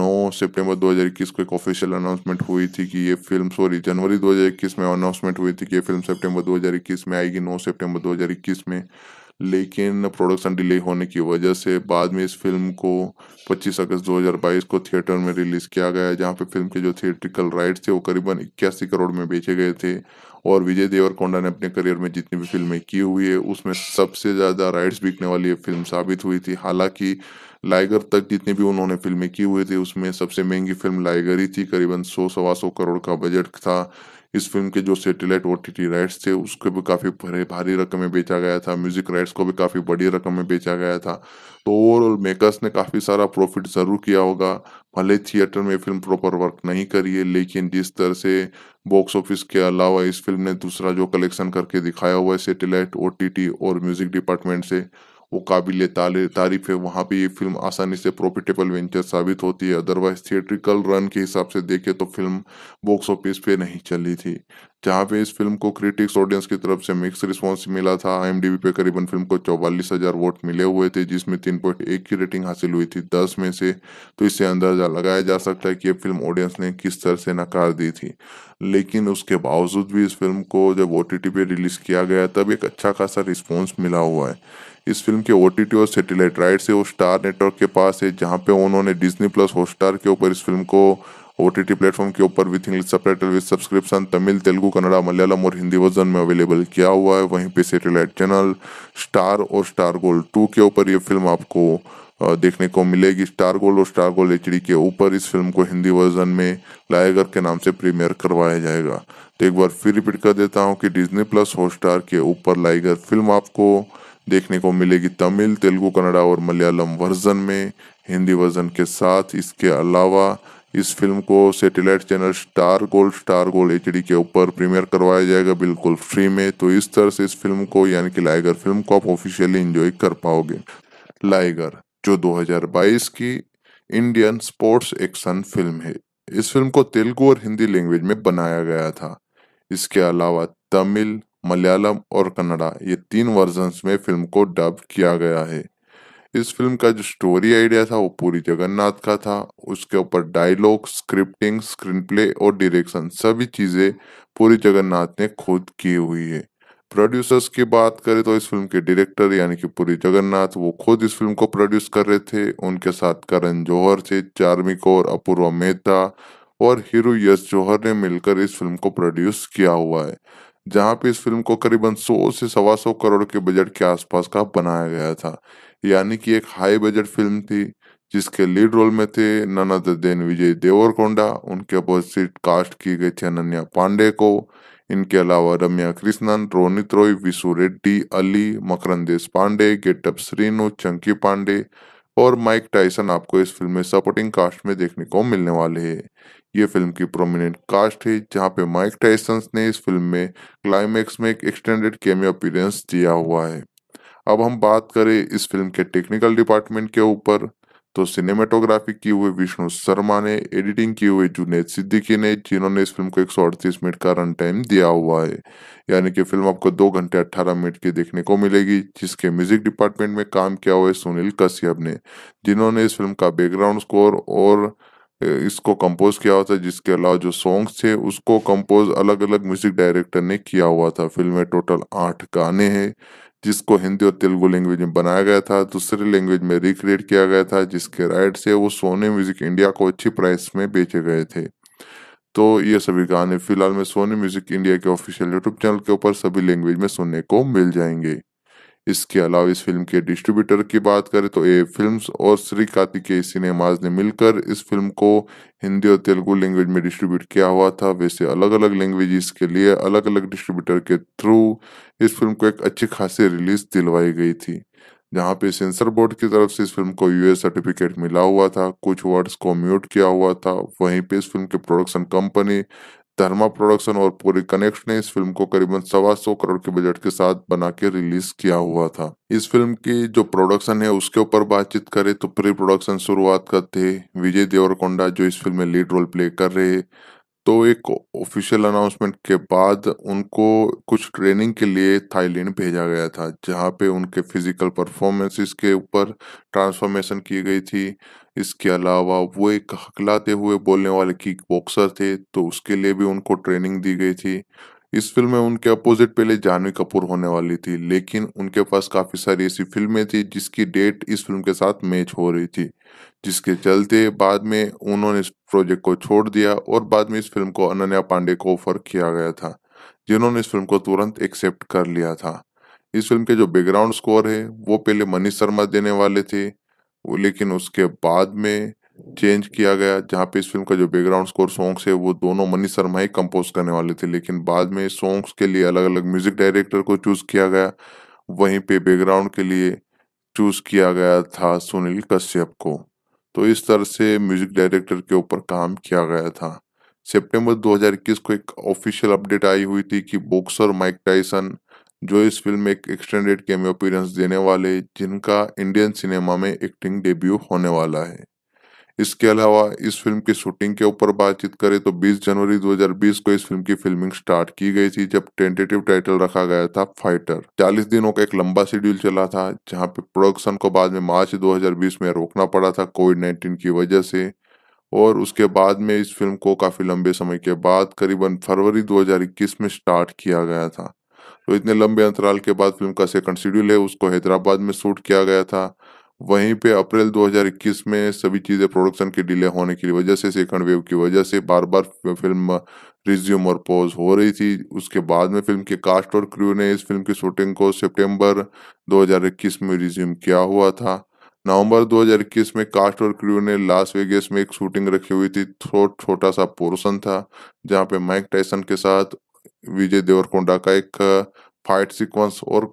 9 सितंबर 2021 को एक ऑफिशियल अनाउंसमेंट हुई थी कि ये फिल्म सॉरी जनवरी 2021 में अनाउंसमेंट हुई थी कि ये फिल्म सितंबर 2021 में आएगी 9 सितंबर 2021 में लेकिन प्रोडक्शन डिले होने की वजह से बाद में इस फिल्म को 25 अगस्त 2022 को थिएटर में रिलीज किया गया जहां पे फिल्म के जो थिएट्रिकल राइट्स थे वो करीबन इक्यासी करोड़ में बेचे गए थे और विजय देवरकोंडा ने अपने करियर में जितनी भी फिल्में की हुई है उसमें सबसे ज़्यादा राइट्स बिकने वाली ये फिल्म साबित हुई थी हालांकि लाइगर तक जितनी भी उन्होंने फिल्में की हुई थी उसमें सबसे महंगी फिल्म लाइगर ही थी करीबन सौ सवा सौ करोड़ का बजट था इस फिल्म के जो सेटेलाइट ओ टी राइट्स थे उसको भी काफ़ी भारी रकम में बेचा गया था म्यूजिक राइट्स को भी काफ़ी बड़ी रकम में बेचा गया था तो ओवरऑल मेकर्स ने काफ़ी सारा प्रॉफिट ज़रूर किया होगा भले थिएटर में फिल्म प्रॉपर वर्क नहीं करी है लेकिन जिस तरह से बॉक्स ऑफिस के अलावा इस फिल्म ने दूसरा जो कलेक्शन करके दिखाया हुआ है सेटेलाइट ओ और म्यूजिक डिपार्टमेंट से वो काबिल तारीफ है वहाँ पे ये फिल्म आसानी से प्रॉफिटेबल वेंचर साबित होती है अदरवाइज थिएट्रिकल रन के हिसाब से देखे तो फिल्म बॉक्स ऑफिस पे नहीं चली थी जहाँ पे इस फिल्म को क्रिटिक्स ऑडियंस की तरफ से मिक्स रिस्पॉन्स मिला था आई पे करीबन फिल्म को चौवालीस हजार वोट मिले हुए थे जिसमें तीन पॉइंट एक की रेटिंग हासिल हुई थी दस में से तो इससे अंदाजा लगाया जा सकता है कि ये फिल्म ऑडियंस ने किस तरह से नकार दी थी लेकिन उसके बावजूद भी इस फिल्म को जब ओ पे रिलीज किया गया तब एक अच्छा खासा रिस्पॉन्स मिला हुआ है इस फिल्म के ओ और सेटेलाइट राइट्स है वो स्टार नेटवर्क के पास है जहाँ पे उन्होंने डिजनी प्लस हॉटस्टार के ऊपर इस फिल्म को ओ टी टी प्लेटफॉर्म के ऊपर with English sub with subscription Tamil Telugu Kannada Malayalam और हिंदी वर्जन में अवेलेबल किया हुआ है वहीं पे सेटेलाइट चैनल स्टार और स्टार गोल्ड टू के ऊपर ये फिल्म आपको देखने को मिलेगी स्टार गोल्ड और स्टार गोल्ड एच के ऊपर इस फिल्म को हिंदी वर्जन में लायगर के नाम से प्रीमियर करवाया जाएगा तो एक बार फिर रिपीट कर देता हूँ कि डिजनी प्लस हॉटस्टार के ऊपर लाइगर फिल्म आपको देखने को मिलेगी तमिल तेलुगु कन्नड़ा और मलयालम वर्जन में हिंदी वर्जन के साथ इसके अलावा इस फिल्म को satellite channel Star Gold Star Gold H के ऊपर प्रीमियर करवाया जाएगा बिल्कुल फ्री में तो इस तरह से इस फिल्म को यानी कि लाइगर फिल्म को आप ऑफिशियली इंजॉय कर पाओगे लाइगर जो 2022 की इंडियन स्पोर्ट्स एक्शन फिल्म है इस फिल्म को तेलुगु और हिंदी लैंग्वेज में बनाया गया था इसके अलावा तमिल मलयालम और कन्नड़ा ये तीन वर्जन्स में फिल्म को डब किया गया है इस फिल्म का जो स्टोरी आइडिया था वो पूरी जगन्नाथ का था उसके ऊपर डायलॉग स्क्रिप्टिंग स्क्रीन प्ले और डायरेक्शन सभी चीज़ें पूरी जगन्नाथ ने खुद की हुई है प्रोड्यूसर्स की बात करें तो इस फिल्म के डायरेक्टर यानी कि पूरी जगन्नाथ वो खुद इस फिल्म को प्रोड्यूस कर रहे थे उनके साथ करण जौहर थे चार्मी कौर अपूर्वा मेहता और हीरो यश जौहर ने मिलकर इस फिल्म को प्रोड्यूस किया हुआ है जहां पे इस फिल्म को करीबन 100 से सवा सौ करोड़ के बजट के आसपास का बनाया गया था यानी कि एक हाई बजट फिल्म थी जिसके लीड रोल में थे ननद देन विजय देवरकोंडा उनके अपोजिट कास्ट की गई थी अनन्या पांडे को इनके अलावा रम्या कृष्णन रोनित रॉय विशु रेड्डी अली मकरंदेश देश पांडे गेटअप श्रीनु चंकी पांडे और माइक टाइसन आपको इस फिल्म में सपोर्टिंग कास्ट में देखने को मिलने वाले हैं ये फिल्म की प्रोमिनेंट कास्ट है जहां पे माइक टाइसन ने इस फिल्म में क्लाइमैक्स में एक एक्सटेंडेड कैमियो अपीयरेंस दिया हुआ है अब हम बात करें इस फिल्म के टेक्निकल डिपार्टमेंट के ऊपर तो सिनेमेटोग्राफी की हुए विष्णु शर्मा ने एडिटिंग की हुए जुनेद सिद्दीकी ने जिन्होंने इस फिल्म को एक मिनट का रन टाइम दिया हुआ है यानी कि फिल्म आपको दो घंटे अट्ठारह मिनट की देखने को मिलेगी जिसके म्यूजिक डिपार्टमेंट में काम किया हुआ है सुनील कश्यप ने जिन्होंने इस फिल्म का बैकग्राउंड स्कोर और इसको कंपोज किया हुआ था जिसके अलावा जो सॉन्ग्स थे उसको कंपोज अलग अलग म्यूजिक डायरेक्टर ने किया हुआ था फिल्म में टोटल आठ गाने हैं जिसको हिंदी और तेलुगु लैंग्वेज में बनाया गया था दूसरे लैंग्वेज में रिक्रिएट किया गया था जिसके राइट से वो सोने म्यूजिक इंडिया को अच्छी प्राइस में बेचे गए थे तो ये सभी गाने फिलहाल में सोनी म्यूजिक इंडिया के ऑफिशियल यूट्यूब चैनल के ऊपर सभी लैंग्वेज में सुनने को मिल जाएंगे इसके अलावा इस फिल्म के डिस्ट्रीब्यूटर की बात करें तो ए फिल्म्स और श्री कार्तिकेय सिनेमाज ने मिलकर इस फिल्म को हिंदी और तेलुगु लैंग्वेज में डिस्ट्रीब्यूट किया हुआ था वैसे अलग अलग लैंग्वेजेस के लिए अलग अलग डिस्ट्रीब्यूटर के थ्रू इस फिल्म को एक अच्छी खासी रिलीज दिलवाई गई थी जहाँ पे सेंसर बोर्ड की तरफ से इस फिल्म को यूएस सर्टिफिकेट मिला हुआ था कुछ वर्ड्स को म्यूट किया हुआ था वहीं पे इस फिल्म के प्रोडक्शन कंपनी धर्मा प्रोडक्शन और पूरी कनेक्ट ने इस फिल्म को करीबन सवा सौ करोड़ के बजट के साथ बना के रिलीज किया हुआ था इस फिल्म की जो प्रोडक्शन है उसके ऊपर बातचीत करें तो प्री प्रोडक्शन शुरुआत करते विजय देवरकोंडा जो इस फिल्म में लीड रोल प्ले कर रहे तो एक ऑफिशियल अनाउंसमेंट के बाद उनको कुछ ट्रेनिंग के लिए थाईलैंड भेजा गया था जहाँ पे उनके फिजिकल परफॉर्मेंसेस के ऊपर ट्रांसफॉर्मेशन की गई थी इसके अलावा वो एक हकलाते हुए बोलने वाले किक बॉक्सर थे तो उसके लिए भी उनको ट्रेनिंग दी गई थी इस फिल्म में उनके अपोजिट पहले जानवी कपूर होने वाली थी लेकिन उनके पास काफ़ी सारी ऐसी फिल्में थी जिसकी डेट इस फिल्म के साथ मैच हो रही थी जिसके चलते बाद में उन्होंने इस प्रोजेक्ट को छोड़ दिया और बाद में इस फिल्म को अनन्या पांडे को ऑफर किया गया था जिन्होंने इस फिल्म को तुरंत एक्सेप्ट कर लिया था इस फिल्म के जो बैकग्राउंड स्कोर है वो पहले मनीष शर्मा देने वाले थे लेकिन उसके बाद में चेंज किया गया जहाँ पे इस फिल्म का जो बैकग्राउंड स्कोर सॉन्ग्स है वो दोनों मनी शर्मा ही कंपोज करने वाले थे लेकिन बाद में सॉन्ग्स के लिए अलग अलग म्यूजिक डायरेक्टर को चूज किया गया वहीं पे बैकग्राउंड के लिए चूज किया गया था सुनील कश्यप को तो इस तरह से म्यूजिक डायरेक्टर के ऊपर काम किया गया था सितंबर 2021 को एक ऑफिशियल अपडेट आई हुई थी कि बॉक्सर माइक टाइसन जो इस फिल्म में एक एक्सटेंडेड कैमियो अपीयरेंस देने वाले जिनका इंडियन सिनेमा में एक्टिंग डेब्यू होने वाला है इसके अलावा इस फिल्म की शूटिंग के ऊपर बातचीत करें तो 20 जनवरी 2020 को इस फिल्म की फिल्मिंग स्टार्ट की गई थी जब टेंटेटिव टाइटल रखा गया था फाइटर 40 दिनों का एक लंबा शेड्यूल चला था जहां पे प्रोडक्शन को बाद में मार्च 2020 में रोकना पड़ा था कोविड 19 की वजह से और उसके बाद में इस फिल्म को काफी लंबे समय के बाद करीबन फरवरी दो में स्टार्ट किया गया था तो इतने लंबे अंतराल के बाद फिल्म का सेकंड शेड्यूल है उसको हैदराबाद में शूट किया गया था वहीं पे अप्रैल 2021 में सभी चीज़ें प्रोडक्शन के डिले होने की वजह से सेकंड वेव की वजह से बार बार फिल्म रिज्यूम और पॉज हो रही थी उसके बाद में फिल्म के कास्ट और क्रू ने इस फिल्म की शूटिंग को सितंबर 2021 में रिज्यूम किया हुआ था नवंबर 2021 में कास्ट और क्रू ने लास वेगस में एक शूटिंग रखी हुई थी थोड़ा छोटा सा पोर्सन था जहाँ पे माइक टाइसन के साथ विजय देवरकोंडा का एक फाइट सीक्वेंस और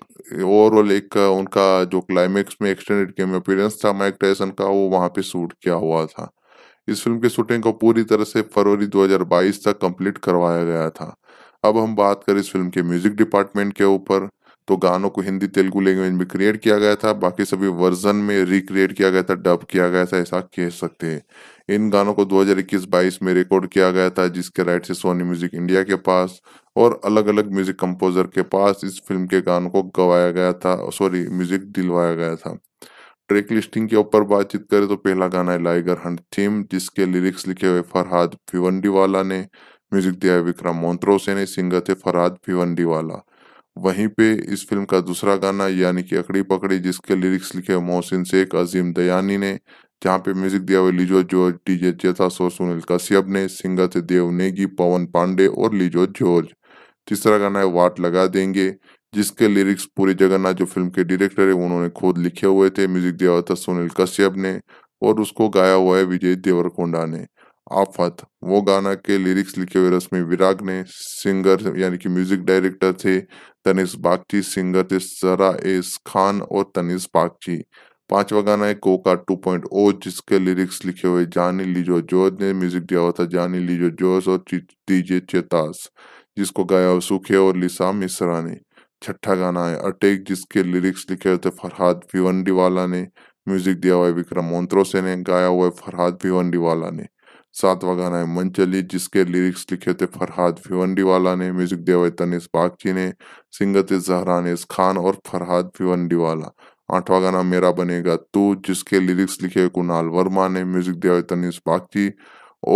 ओवरऑल एक उनका जो क्लाइमेक्स में एक्सटेंडेड गेम अपीयरेंस था माइक टायसन का वो वहां पे शूट किया हुआ था इस फिल्म की शूटिंग को पूरी तरह से फरवरी 2022 तक कंप्लीट करवाया गया था अब हम बात करें इस फिल्म के म्यूजिक डिपार्टमेंट के ऊपर तो गानों को हिंदी तेलुगु लैंग्वेज में क्रिएट किया गया था बाकी सभी वर्जन में रिक्रिएट किया गया था डब किया गया था ऐसा कह सकते हैं इन गानों को 2021-22 में रिकॉर्ड किया गया था जिसके राइट से सोनी म्यूजिक इंडिया के पास और अलग अलग म्यूजिक कंपोजर के पास इस फिल्म के गानों को गवाया गया था सॉरी म्यूजिक दिलवाया गया था ट्रैक लिस्टिंग के ऊपर बातचीत करें तो पहला गाना है लाइगर हंट थीम जिसके लिरिक्स लिखे हुए फरहाद फिवंडी वाला ने म्यूजिक दिया है विक्रम मोन्त्रोसे ने सिंगर थे फरहाद फिवंडी वाला वहीं पे इस फिल्म का दूसरा गाना यानी कि अकड़ी पकड़ी जिसके लिरिक्स लिखे मोहसिन शेख अजीम दयानी ने जहाँ पे म्यूजिक दिया हुआ लिजो जॉर्ज डीजे चेता सो सुनील कश्यप ने सिंगर थे देव नेगी पवन पांडे और लिजो जॉर्ज तीसरा गाना है वाट लगा देंगे जिसके लिरिक्स पूरी जगन्नाथ जो फिल्म के डायरेक्टर है उन्होंने खुद लिखे हुए थे म्यूजिक दिया हुआ था सुनील कश्यप ने और उसको गाया हुआ है विजय देवरकोंडा ने आफत वो गाना के लिरिक्स लिखे हुए रश्मि विराग ने सिंगर यानी कि म्यूजिक डायरेक्टर थे तनिष बागची सिंगर थे सरा एस खान और तनिष बागची पांचवा गाना है कोका 2.0 जिसके लिरिक्स लिखे हुए जानी लीजो जोज ने म्यूजिक दिया हुआ था जानी लीजो जोश और डीजे चेतास जिसको गाया सुखे और लिसा मिश्रा ने छठा गाना है अटैक जिसके लिरिक्स लिखे हुए थे फरहाद भिवंडीवाला ने म्यूजिक दिया हुआ है विक्रम मोन्त्रोसे ने गाया हुआ है फरहाद भिवंडीवाला ने सातवा गाना है मंचली जिसके लिरिक्स लिखे थे फरहाद फिवंडी वाला ने म्यूजिक दिया हुआ तनिस बागची ने सिंगत जहरा ने खान और फरहाद फिवंडी वाला आठवा गाना मेरा बनेगा तू जिसके लिरिक्स लिखे कुणाल वर्मा ने म्यूजिक दिया हुआ तनिस बागची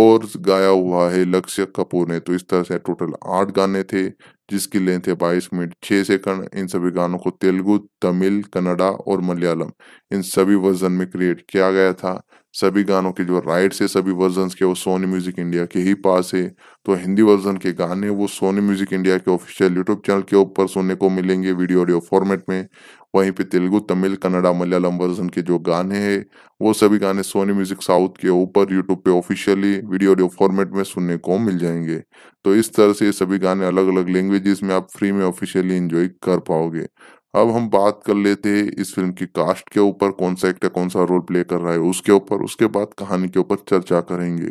और गाया हुआ है लक्ष्य कपूर ने तो इस तरह से टोटल आठ गाने थे जिसकी लेंथ है बाईस मिनट छः सेकंड इन सभी गानों को तेलुगु तमिल कन्नडा और मलयालम इन सभी वर्जन में क्रिएट किया गया था सभी गानों के जो राइट्स है सभी वर्जन के वो सोनी म्यूजिक इंडिया के ही पास है तो हिंदी वर्जन के गाने वो सोनी म्यूजिक इंडिया के ऑफिशियल यूट्यूब चैनल के ऊपर सुनने को मिलेंगे वीडियो ऑडियो फॉर्मेट में वहीं पे तेलुगु तमिल कन्नड़ा मलयालम वर्जन के जो गाने हैं वो सभी गाने सोनी म्यूजिक साउथ के ऊपर यूट्यूब पे ऑफिशियली वीडियो ऑडियो फॉर्मेट में सुनने को मिल जाएंगे तो इस तरह से ये सभी गाने अलग अलग लैंग्वेजेस में आप फ्री में ऑफिशियली इंजॉय कर पाओगे अब हम बात कर लेते हैं इस फिल्म की कास्ट के ऊपर कौन सा एक्टर कौन सा रोल प्ले कर रहा है उसके ऊपर उसके बाद कहानी के ऊपर चर्चा करेंगे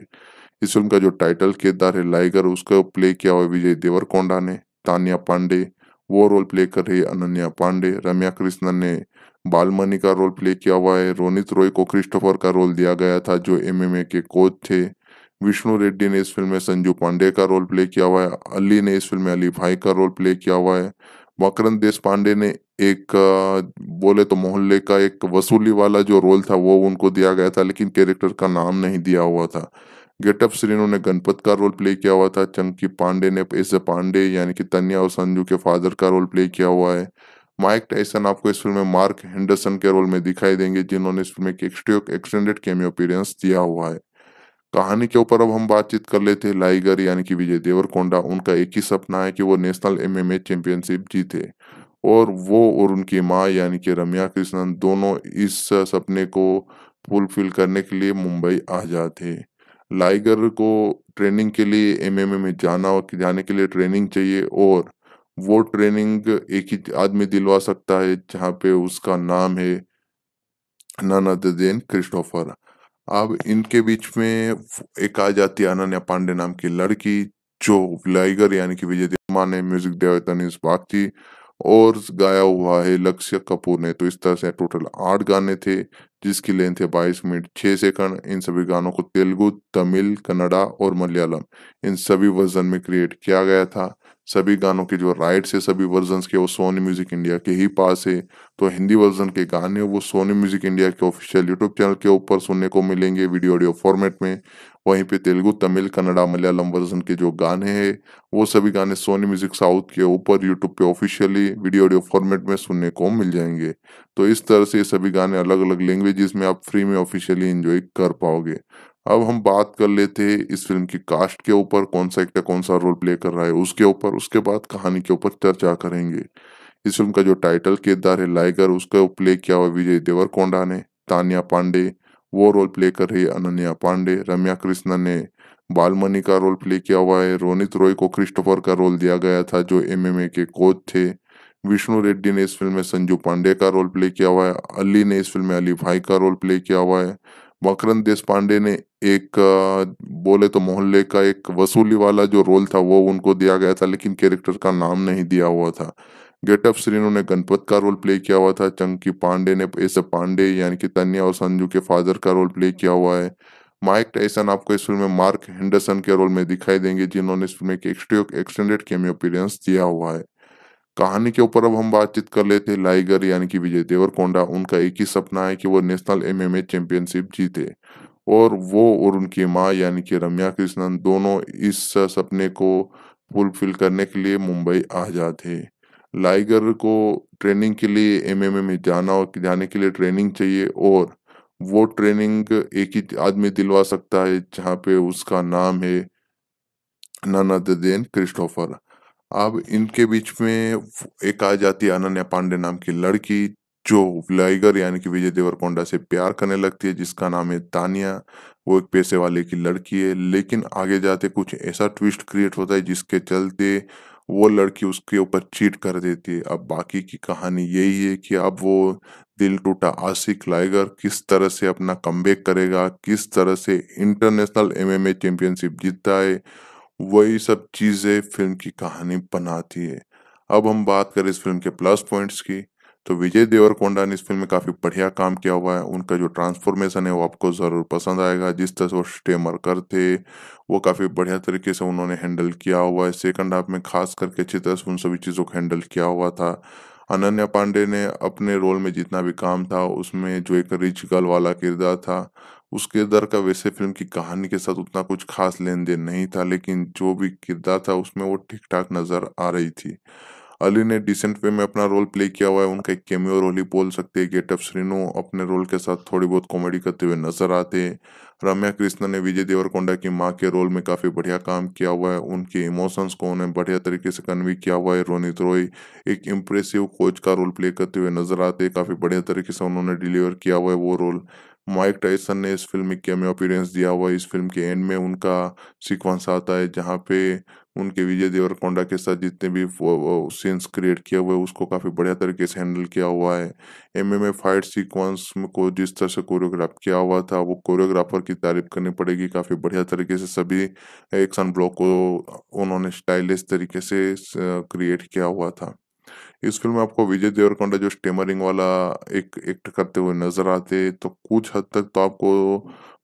इस फिल्म का जो टाइटल किरदार है लाइगर उसका प्ले किया हुआ विजय देवरकोंडा ने तानिया पांडे वो रोल प्ले कर रही है अनन्या पांडे रम्या कृष्णन ने बालमनी का रोल प्ले किया हुआ है रोनित रॉय को क्रिस्टोफर का रोल दिया गया था जो एमएमए के कोच थे विष्णु रेड्डी ने इस फिल्म में संजू पांडे का रोल प्ले किया हुआ है अली ने इस फिल्म में अली भाई का रोल प्ले किया हुआ है मकरंद देश पांडे ने एक बोले तो मोहल्ले का एक वसूली वाला जो रोल था वो उनको दिया गया था लेकिन कैरेक्टर का नाम नहीं दिया हुआ था गेटअप श्रीनु ने गणपत का रोल प्ले किया हुआ था चंकी पांडे ने एस पांडे यानी कि तन्या और संजू के फादर का रोल प्ले किया हुआ है माइक टाइसन आपको इस फिल्म में मार्क हेंडरसन के रोल में दिखाई देंगे जिन्होंने इस फिल्म एक्सटेंडेड कैमियो अपीरेंस दिया हुआ है कहानी के ऊपर अब हम बातचीत कर लेते हैं लाइगर यानी कि विजय देवरकोंडा उनका एक ही सपना है कि वो नेशनल एमएमए चैंपियनशिप जीते और वो और उनकी माँ यानी कि रम्या कृष्णन दोनों इस सपने को फुलफिल करने के लिए मुंबई आ जाते लाइगर को ट्रेनिंग के लिए एमएमए में जाना और जाने के लिए ट्रेनिंग चाहिए और वो ट्रेनिंग एक ही आदमी दिलवा सकता है जहाँ पे उसका नाम है नन अदर देन क्रिस्टोफर अब इनके बीच में एक आ जाती है अनन्या पांडे नाम की लड़की जो लाइगर यानी कि विजय देव माने म्यूजिक देवता ने इस बात की और गाया हुआ है लक्ष्य कपूर ने तो इस तरह से टोटल आठ गाने थे जिसकी लेंथ है बाईस मिनट छः सेकंड इन सभी गानों को तेलुगु तमिल कन्नड़ा और मलयालम इन सभी वर्जन में क्रिएट किया गया था सभी गानों के जो राइट्स है सभी वर्जन के वो सोनी म्यूजिक इंडिया के ही पास है तो हिंदी वर्जन के गाने वो सोनी म्यूजिक इंडिया के ऑफिशियल यूट्यूब चैनल के ऊपर सुनने को मिलेंगे वीडियो ऑडियो फॉर्मेट में वहीं पे तेलुगु तमिल कन्नड़ा मलयालम वर्जन के जो गाने हैं वो सभी गाने सोनी म्यूजिक साउथ के ऊपर यूट्यूब पे ऑफिशियली वीडियो ऑडियो फॉर्मेट में सुनने को मिल जाएंगे तो इस तरह से सभी गाने अलग अलग लैंग्वेजेस में आप फ्री में ऑफिशियली एंजॉय कर पाओगे अब हम बात कर लेते हैं इस फिल्म की कास्ट के ऊपर कौन सा एक्टर कौन सा रोल प्ले कर रहा है उसके ऊपर उसके बाद कहानी के ऊपर चर्चा करेंगे इस फिल्म का जो टाइटल किरदार है लाइगर उसका प्ले किया हुआ विजय देवरकोंडा ने तानिया पांडे वो रोल प्ले कर रही है अनन्या पांडे रम्या कृष्णा ने बालमनी का रोल प्ले किया हुआ है रोनित रॉय को क्रिस्टोफर का रोल दिया गया था जो एमएमए के कोच थे विष्णु रेड्डी ने इस फिल्म में संजू पांडे का रोल प्ले किया हुआ है अली ने इस फिल्म में अली भाई का रोल प्ले किया हुआ है मकरंद देश पांडे ने एक बोले तो मोहल्ले का एक वसूली वाला जो रोल था वो उनको दिया गया था लेकिन कैरेक्टर का नाम नहीं दिया हुआ था गेटअप श्रीनु ने गणपत का रोल प्ले किया हुआ था चंकी पांडे ने ऐसे पांडे यानी कि तन्या और संजू के फादर का रोल प्ले किया हुआ है माइक टाइसन आपको इस फिल्म में मार्क हेंडरसन के रोल में दिखाई देंगे जिन्होंने इस फिल्म में एक एक्सटेंडेड कैमियो अपीरेंस दिया हुआ है कहानी के ऊपर अब हम बातचीत कर लेते हैं लाइगर यानी कि विजय देवरकोंडा उनका एक ही सपना है कि वो नेशनल एमएमए चैंपियनशिप जीते और वो और उनकी माँ यानी कि रम्या कृष्णन दोनों इस सपने को फुलफिल करने के लिए मुंबई आ जाते लाइगर को ट्रेनिंग के लिए एमएमए में जाना और जाने के लिए ट्रेनिंग चाहिए और वो ट्रेनिंग एक ही आदमी दिलवा सकता है जहाँ पे उसका नाम है नन ददेन क्रिस्टोफर अब इनके बीच में एक आ जाती है अनन्या पांडे नाम की लड़की जो लाइगर यानी कि विजय देवरकोंडा से प्यार करने लगती है जिसका नाम है तानिया वो एक पैसे वाले की लड़की है लेकिन आगे जाते कुछ ऐसा ट्विस्ट क्रिएट होता है जिसके चलते वो लड़की उसके ऊपर चीट कर देती है अब बाकी की कहानी यही है कि अब वो दिल टूटा आशिक लाइगर किस तरह से अपना कम करेगा किस तरह से इंटरनेशनल एमएमए चैंपियनशिप जीतता है वही सब चीजें फिल्म की कहानी बनाती है अब हम बात करें इस फिल्म के प्लस पॉइंट्स की तो विजय देवरकोंडा ने इस फिल्म में काफी बढ़िया काम किया हुआ है उनका जो ट्रांसफॉर्मेशन है वो आपको जरूर पसंद आएगा जिस तरह से वो स्टेमर करते वो काफी बढ़िया तरीके से उन्होंने हैंडल किया हुआ है सेकंड हाफ में खास करके अच्छी तरह से उन सभी चीजों को हैंडल किया हुआ था अनन्या पांडे ने अपने रोल में जितना भी काम था उसमें जो एक रिच गर्ल वाला किरदार था उस किरदार का वैसे फिल्म की कहानी के साथ उतना कुछ खास लेन देन नहीं था लेकिन जो भी किरदार था उसमें वो ठीक ठाक नजर आ रही थी अली ने डिसेंट वे में अपना रोल प्ले किया हुआ है उनका एक कैमियो रोल ही बोल सकते हैं गेटअप श्रीनु अपने रोल के साथ थोड़ी बहुत कॉमेडी करते हुए नजर आते हैं रम्या कृष्णा ने विजय देवरकोंडा की माँ के रोल में काफी बढ़िया काम किया हुआ है उनके इमोशंस को उन्हें बढ़िया तरीके से कन्वे किया हुआ है रोनित रॉय एक इम्प्रेसिव कोच का रोल प्ले करते हुए नजर आते काफी बढ़िया तरीके से उन्होंने डिलीवर किया हुआ है वो रोल माइक टाइसन ने इस फिल्म में कैमियो अपीयरेंस दिया हुआ इस फिल्म के एंड में उनका सीक्वेंस आता है जहाँ पे उनके विजय देवरकोंडा के साथ जितने भी सीन्स क्रिएट किया हुआ है उसको काफ़ी बढ़िया तरीके से हैंडल किया हुआ है M M A fight sequence को जिस तरह से कोरियोग्राफ किया हुआ था वो कोरियोग्राफर की तारीफ करनी पड़ेगी काफ़ी बढ़िया तरीके से सभी एक्शन ब्लॉक को उन्होंने स्टाइलिश तरीके से क्रिएट किया हुआ था इस फिल्म में आपको विजय देवरकोंडा जो स्टेमरिंग वाला एक एक्ट करते हुए नजर आते तो कुछ हद तक तो आपको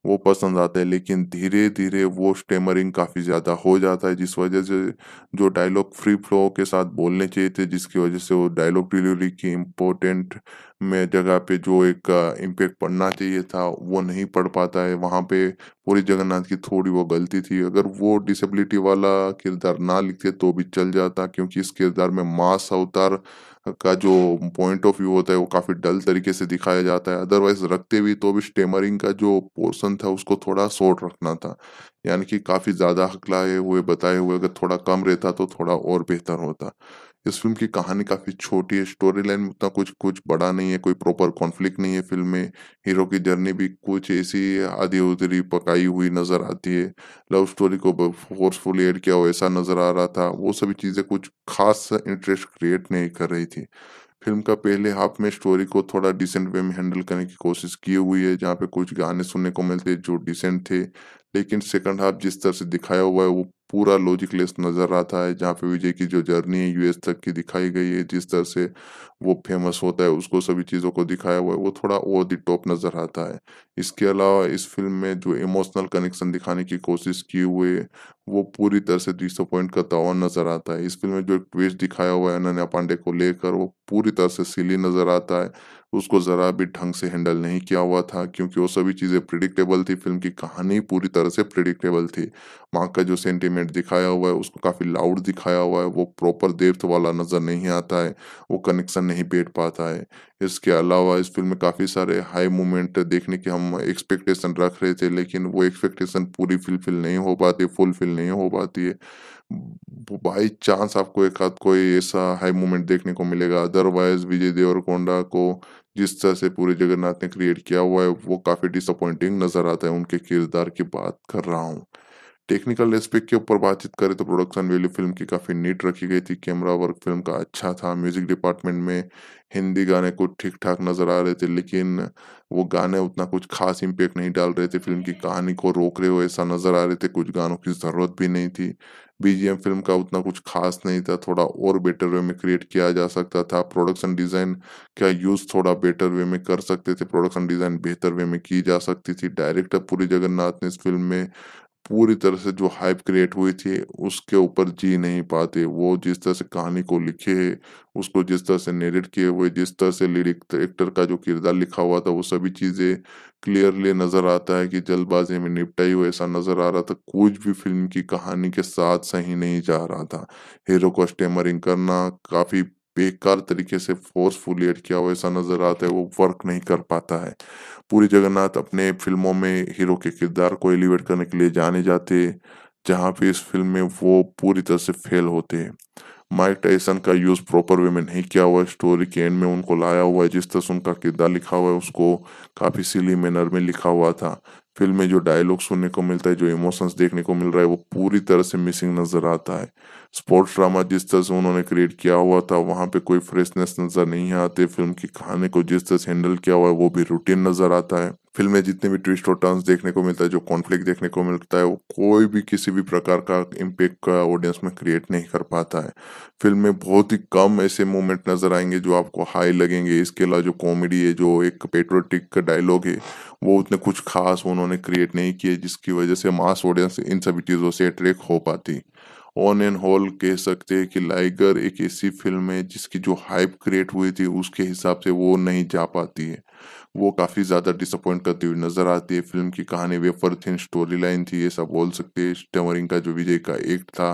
वो पसंद आता है लेकिन धीरे धीरे वो स्टेमरिंग काफ़ी ज़्यादा हो जाता है जिस वजह से जो डायलॉग फ्री फ्लो के साथ बोलने चाहिए थे जिसकी वजह से वो डायलॉग डिलीवरी की इम्पोर्टेंट में जगह पे जो एक इम्पेक्ट पड़ना चाहिए था वो नहीं पड़ पाता है वहाँ पे पूरी जगन्नाथ की थोड़ी वो गलती थी अगर वो डिसेबिलिटी वाला किरदार ना लिखते तो भी चल जाता क्योंकि इस किरदार में मास अवतार का जो पॉइंट ऑफ व्यू होता है वो काफ़ी डल तरीके से दिखाया जाता है अदरवाइज रखते भी तो भी स्टेमरिंग का जो पोर्सन था उसको थोड़ा शॉर्ट रखना था यानी कि काफ़ी ज़्यादा हकलाए हुए बताए हुए अगर थोड़ा कम रहता तो थोड़ा और बेहतर होता इस फिल्म की कहानी काफी छोटी है स्टोरी लाइन उतना कुछ कुछ बड़ा नहीं है कोई प्रॉपर कॉन्फ्लिक्ट नहीं है फिल्म में हीरो की जर्नी भी कुछ ऐसी आधी उधरी पकाई हुई नजर आती है लव स्टोरी को फोर्सफुल एड किया हो ऐसा नजर आ रहा था वो सभी चीजें कुछ खास इंटरेस्ट क्रिएट नहीं कर रही थी फिल्म का पहले हाफ में स्टोरी को थोड़ा डिसेंट वे में हैंडल करने की कोशिश की हुई है जहाँ पे कुछ गाने सुनने को मिलते जो डिसेंट थे लेकिन सेकंड हाफ जिस तरह से दिखाया हुआ है वो पूरा लेस नज़र आता है जहाँ पे विजय की जो जर्नी है यूएस तक की दिखाई गई है जिस तरह से वो फेमस होता है उसको सभी चीज़ों को दिखाया हुआ है वो थोड़ा ओवर दी टॉप नज़र आता है इसके अलावा इस फिल्म में जो इमोशनल कनेक्शन दिखाने की कोशिश की हुए वो पूरी तरह से डिसअपॉइंट करता हुआ नज़र आता है इस फिल्म में जो एक ट्विस्ट दिखाया हुआ है अनन्या पांडे को लेकर वो पूरी तरह से सिली नज़र आता है उसको ज़रा भी ढंग से हैंडल नहीं किया हुआ था क्योंकि वो सभी चीज़ें प्रिडिक्टेबल थी फिल्म की कहानी पूरी तरह से प्रिडिक्टेबल थी माँ का जो सेंटीमेंट दिखाया हुआ है उसको काफ़ी लाउड दिखाया हुआ है वो प्रॉपर देवत वाला नज़र नहीं आता है वो कनेक्शन नहीं बैठ पाता है इसके अलावा इस फिल्म में काफ़ी सारे हाई मोमेंट देखने के हम एक्सपेक्टेशन रख रहे थे लेकिन वो एक्सपेक्टेशन पूरी फुलफिल नहीं हो पाती फुलफिल नहीं हो पाती है बाई चांस आपको एक हाथ कोई ऐसा हाई मोमेंट देखने को मिलेगा अदरवाइज विजय देवरकोंडा को जिस तरह से पूरे जगन्नाथ ने क्रिएट किया हुआ है वो काफ़ी डिसअपॉइंटिंग नज़र आता है उनके किरदार की बात कर रहा हूँ टेक्निकल एस्पेक्ट के ऊपर बातचीत करें तो प्रोडक्शन वैल्यू फिल्म की काफ़ी नीट रखी गई थी कैमरा वर्क फिल्म का अच्छा था म्यूजिक डिपार्टमेंट में हिंदी गाने कुछ ठीक ठाक नज़र आ रहे थे लेकिन वो गाने उतना कुछ खास इम्पेक्ट नहीं डाल रहे थे फिल्म की कहानी को रोक रहे हो ऐसा नज़र आ रहे थे कुछ गानों की ज़रूरत भी नहीं थी बीजीएम फिल्म का उतना कुछ खास नहीं था थोड़ा और बेटर वे में क्रिएट किया जा सकता था प्रोडक्शन डिज़ाइन का यूज़ थोड़ा बेटर वे में कर सकते थे प्रोडक्शन डिज़ाइन बेहतर वे में की जा सकती थी डायरेक्टर पूरी जगन्नाथ ने इस फिल्म में पूरी तरह से जो हाइप क्रिएट हुई थी उसके ऊपर जी नहीं पाते वो जिस तरह से कहानी को लिखे है उसको जिस तरह से नेरेट किए हुए जिस तरह से लिरिक एक्टर का जो किरदार लिखा हुआ था वो सभी चीज़ें क्लियरली नज़र आता है कि जल्दबाजी में निपटाई हुई ऐसा नज़र आ रहा था कुछ भी फिल्म की कहानी के साथ सही नहीं जा रहा था हीरो को स्टेमरिंग करना काफ़ी बेकार तरीके से फोर्सफुली किया हुआ ऐसा नजर आता है वो वर्क नहीं कर पाता है पूरी जगन्नाथ अपने फिल्मों में हीरो के किरदार को एलिवेट करने के लिए जाने जाते जहाँ पे इस फिल्म में वो पूरी तरह से फेल होते हैं माइक टाइसन का यूज प्रॉपर वे में नहीं किया हुआ स्टोरी के एंड में उनको लाया हुआ है जिस तरह से उनका किरदार लिखा हुआ है उसको काफी सिली मैनर में लिखा हुआ था फिल्म में जो डायलॉग सुनने को मिलता है जो इमोशंस देखने को मिल रहा है वो पूरी तरह से मिसिंग नजर आता है स्पोर्ट्स ड्रामा जिस तरह से उन्होंने क्रिएट किया हुआ था वहाँ पे कोई फ्रेशनेस नज़र नहीं आते फिल्म के खाने को जिस तरह से हैंडल किया हुआ है वो भी रूटीन नज़र आता है फिल्म में जितने भी ट्विस्ट और टर्न्स देखने को मिलता है जो कॉन्फ्लिक्ट देखने को मिलता है वो कोई भी किसी भी प्रकार का इम्पेक्ट का ऑडियंस में क्रिएट नहीं कर पाता है फिल्म में बहुत ही कम ऐसे मोमेंट नजर आएंगे जो आपको हाई लगेंगे इसके अलावा जो कॉमेडी है जो एक पेट्रोटिक डायलॉग है वो उतने कुछ खास उन्होंने क्रिएट नहीं किए जिसकी वजह से मास ऑडियंस इन सभी चीज़ों से अट्रैक्ट हो पाती ऑन एन होल कह सकते हैं कि लाइगर एक ऐसी फिल्म है जिसकी जो हाइप क्रिएट हुई थी उसके हिसाब से वो नहीं जा पाती है वो काफ़ी ज़्यादा डिसअपॉइंट करती हुई नज़र आती है फिल्म की कहानी वेफर थी स्टोरी लाइन थी ये सब बोल सकते हैं स्टमरिंग का जो विजय का एक्ट था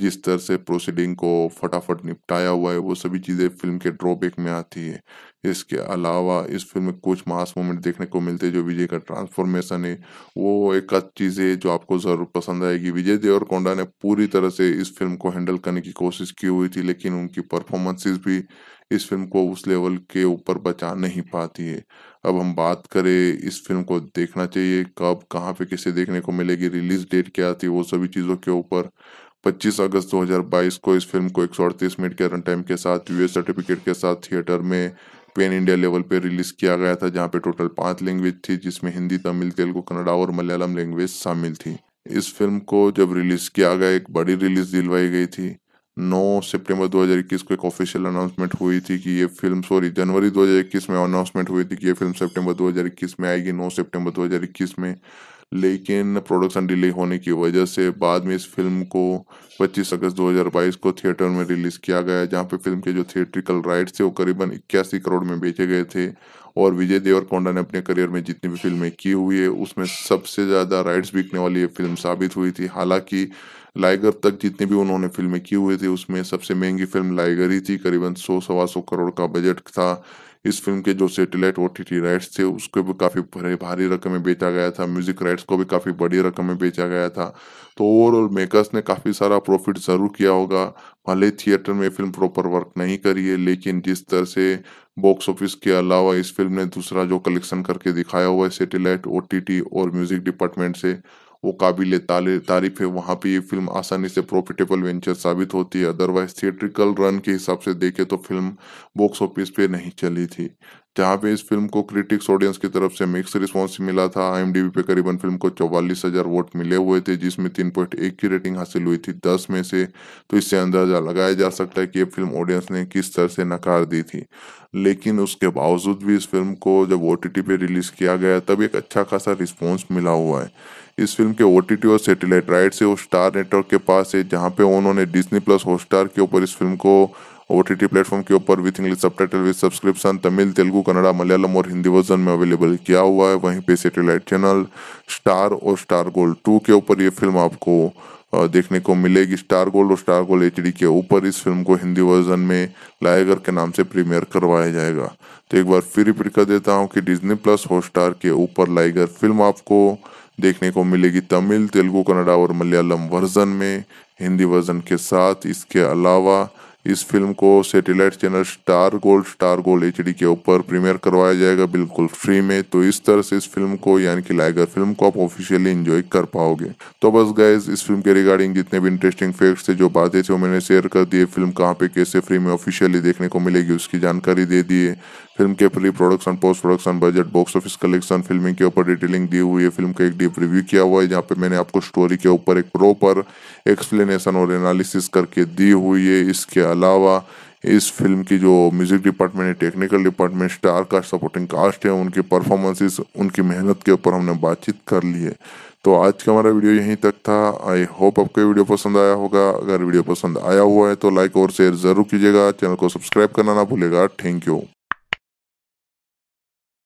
जिस तरह से प्रोसीडिंग को फटाफट निपटाया हुआ है वो सभी चीज़ें फिल्म के ड्रॉबैक में आती है इसके अलावा इस फिल्म में कुछ मास मोमेंट देखने को मिलते हैं जो विजय का ट्रांसफॉर्मेशन है वो एक अच्छी चीज़ है जो आपको ज़रूर पसंद आएगी विजय देवर कोंडा ने पूरी तरह से इस फिल्म को हैंडल करने की कोशिश की हुई थी लेकिन उनकी परफॉर्मेंसेस भी इस फिल्म को उस लेवल के ऊपर बचा नहीं पाती है अब हम बात करें इस फिल्म को देखना चाहिए कब कहाँ पे किसे देखने को मिलेगी रिलीज डेट क्या थी वो सभी चीज़ों के ऊपर 25 अगस्त 2022 को इस फिल्म को एक मिनट के रन टाइम के साथ यूएस सर्टिफिकेट के साथ थिएटर में पेन इंडिया लेवल पे रिलीज किया गया था जहाँ पे टोटल पांच लैंग्वेज थी जिसमें हिंदी तमिल तेलुगु कन्नडा और मलयालम लैंग्वेज शामिल थी इस फिल्म को जब रिलीज किया गया एक बड़ी रिलीज दिलवाई गई थी 9 सितंबर 2021 को एक ऑफिशियल अनाउंसमेंट हुई थी कि ये फिल्म सॉरी जनवरी 2021 में अनाउंसमेंट हुई थी कि ये फिल्म सितंबर 2021 में आएगी 9 सितंबर 2021 में लेकिन प्रोडक्शन डिले होने की वजह से बाद में इस फिल्म को 25 अगस्त 2022 को थिएटर में रिलीज़ किया गया जहां पे फिल्म के जो थिएट्रिकल राइट्स थे वो करीबन इक्यासी करोड़ में बेचे गए थे और विजय देवरकोंडा ने अपने करियर में जितनी भी फिल्में की हुई है उसमें सबसे ज़्यादा राइट्स बिकने वाली ये फिल्म साबित हुई थी हालांकि लाइगर तक जितनी भी उन्होंने फिल्में की हुई थी उसमें सबसे महंगी फिल्म लाइगर ही थी करीबन सौ सवा सौ करोड़ का बजट था इस फिल्म के जो सेटेलाइट ओ टी राइट्स थे उसको भी काफ़ी भारी रकम में बेचा गया था म्यूजिक राइट्स को भी काफ़ी बड़ी रकम में बेचा गया था तो ओवरऑल मेकर्स ने काफ़ी सारा प्रॉफिट ज़रूर किया होगा भले थिएटर में फिल्म प्रॉपर वर्क नहीं करी है लेकिन जिस तरह से बॉक्स ऑफिस के अलावा इस फिल्म ने दूसरा जो कलेक्शन करके दिखाया हुआ है सेटेलाइट ओ और म्यूजिक डिपार्टमेंट से वो काबिल तारीफ है वहाँ पे ये फिल्म आसानी से प्रॉफिटेबल वेंचर साबित होती है अदरवाइज थिएट्रिकल रन के हिसाब से देखे तो फिल्म बॉक्स ऑफिस पे नहीं चली थी जहाँ पे इस फिल्म को क्रिटिक्स ऑडियंस की तरफ से मिक्स रिस्पॉन्स मिला था आई पे करीबन फिल्म को चौवालीस हजार वोट मिले हुए थे जिसमें तीन पॉइंट एक की रेटिंग हासिल हुई थी दस में से तो इससे अंदाजा लगाया जा सकता है कि ये फिल्म ऑडियंस ने किस तरह से नकार दी थी लेकिन उसके बावजूद भी इस फिल्म को जब ओ पे रिलीज किया गया तब एक अच्छा खासा रिस्पॉन्स मिला हुआ है इस फिल्म के ओ और सेटेलाइट राइट से वो स्टार नेटवर्क के पास है जहाँ पे उन्होंने डिजनी प्लस हॉटस्टार के ऊपर इस फिल्म को ओ टी टी प्लेटफॉर्म के ऊपर with English subtitle with subscription Tamil Telugu Kannada Malayalam और हिंदी वर्जन में अवेलेबल किया हुआ है वहीं पे सेटेलाइट चैनल स्टार और स्टार गोल्ड टू के ऊपर ये फिल्म आपको देखने को मिलेगी स्टार गोल्ड और स्टार गोल्ड एच के ऊपर इस फिल्म को हिंदी वर्जन में लाइगर के नाम से प्रीमियर करवाया जाएगा तो एक बार फिर रिपीट कर देता हूँ कि डिजनी प्लस हॉटस्टार के ऊपर लाइगर फिल्म आपको देखने को मिलेगी तमिल तेलुगु कन्नडा और मलयालम वर्जन में हिंदी वर्जन के साथ इसके अलावा इस फिल्म को satellite channel Star Gold Star Gold H के ऊपर प्रीमियर करवाया जाएगा बिल्कुल फ्री में तो इस तरह से इस फिल्म को यानी कि लाइगर फिल्म को आप ऑफिशियली एंजॉय कर पाओगे तो बस गाइज इस फिल्म के रिगार्डिंग जितने भी इंटरेस्टिंग फैक्ट्स थे जो बातें थी वो मैंने शेयर कर दिए फिल्म कहाँ पे कैसे फ्री में ऑफिशियली देखने को मिलेगी उसकी जानकारी दे दिए फिल्म के pre production post production budget box office collection filming के ऊपर डिटेलिंग दी हुई है फिल्म का एक डीप रिव्यू किया हुआ है जहाँ पे मैंने आपको स्टोरी के ऊपर एक प्रॉपर एक्सप्लेनेशन और एनालिसिस करके दी हुई है इसके अलावा इस फिल्म की जो म्यूजिक डिपार्टमेंट है technical department star cast supporting cast है उनकी परफॉर्मेंसेस उनकी मेहनत के ऊपर हमने बातचीत कर ली है तो आज का हमारा वीडियो यहीं तक था आई होप आपको ये वीडियो पसंद आया होगा अगर वीडियो पसंद आया हुआ है तो लाइक और शेयर जरूर कीजिएगा चैनल को सब्सक्राइब करना ना भूलेगा थैंक यू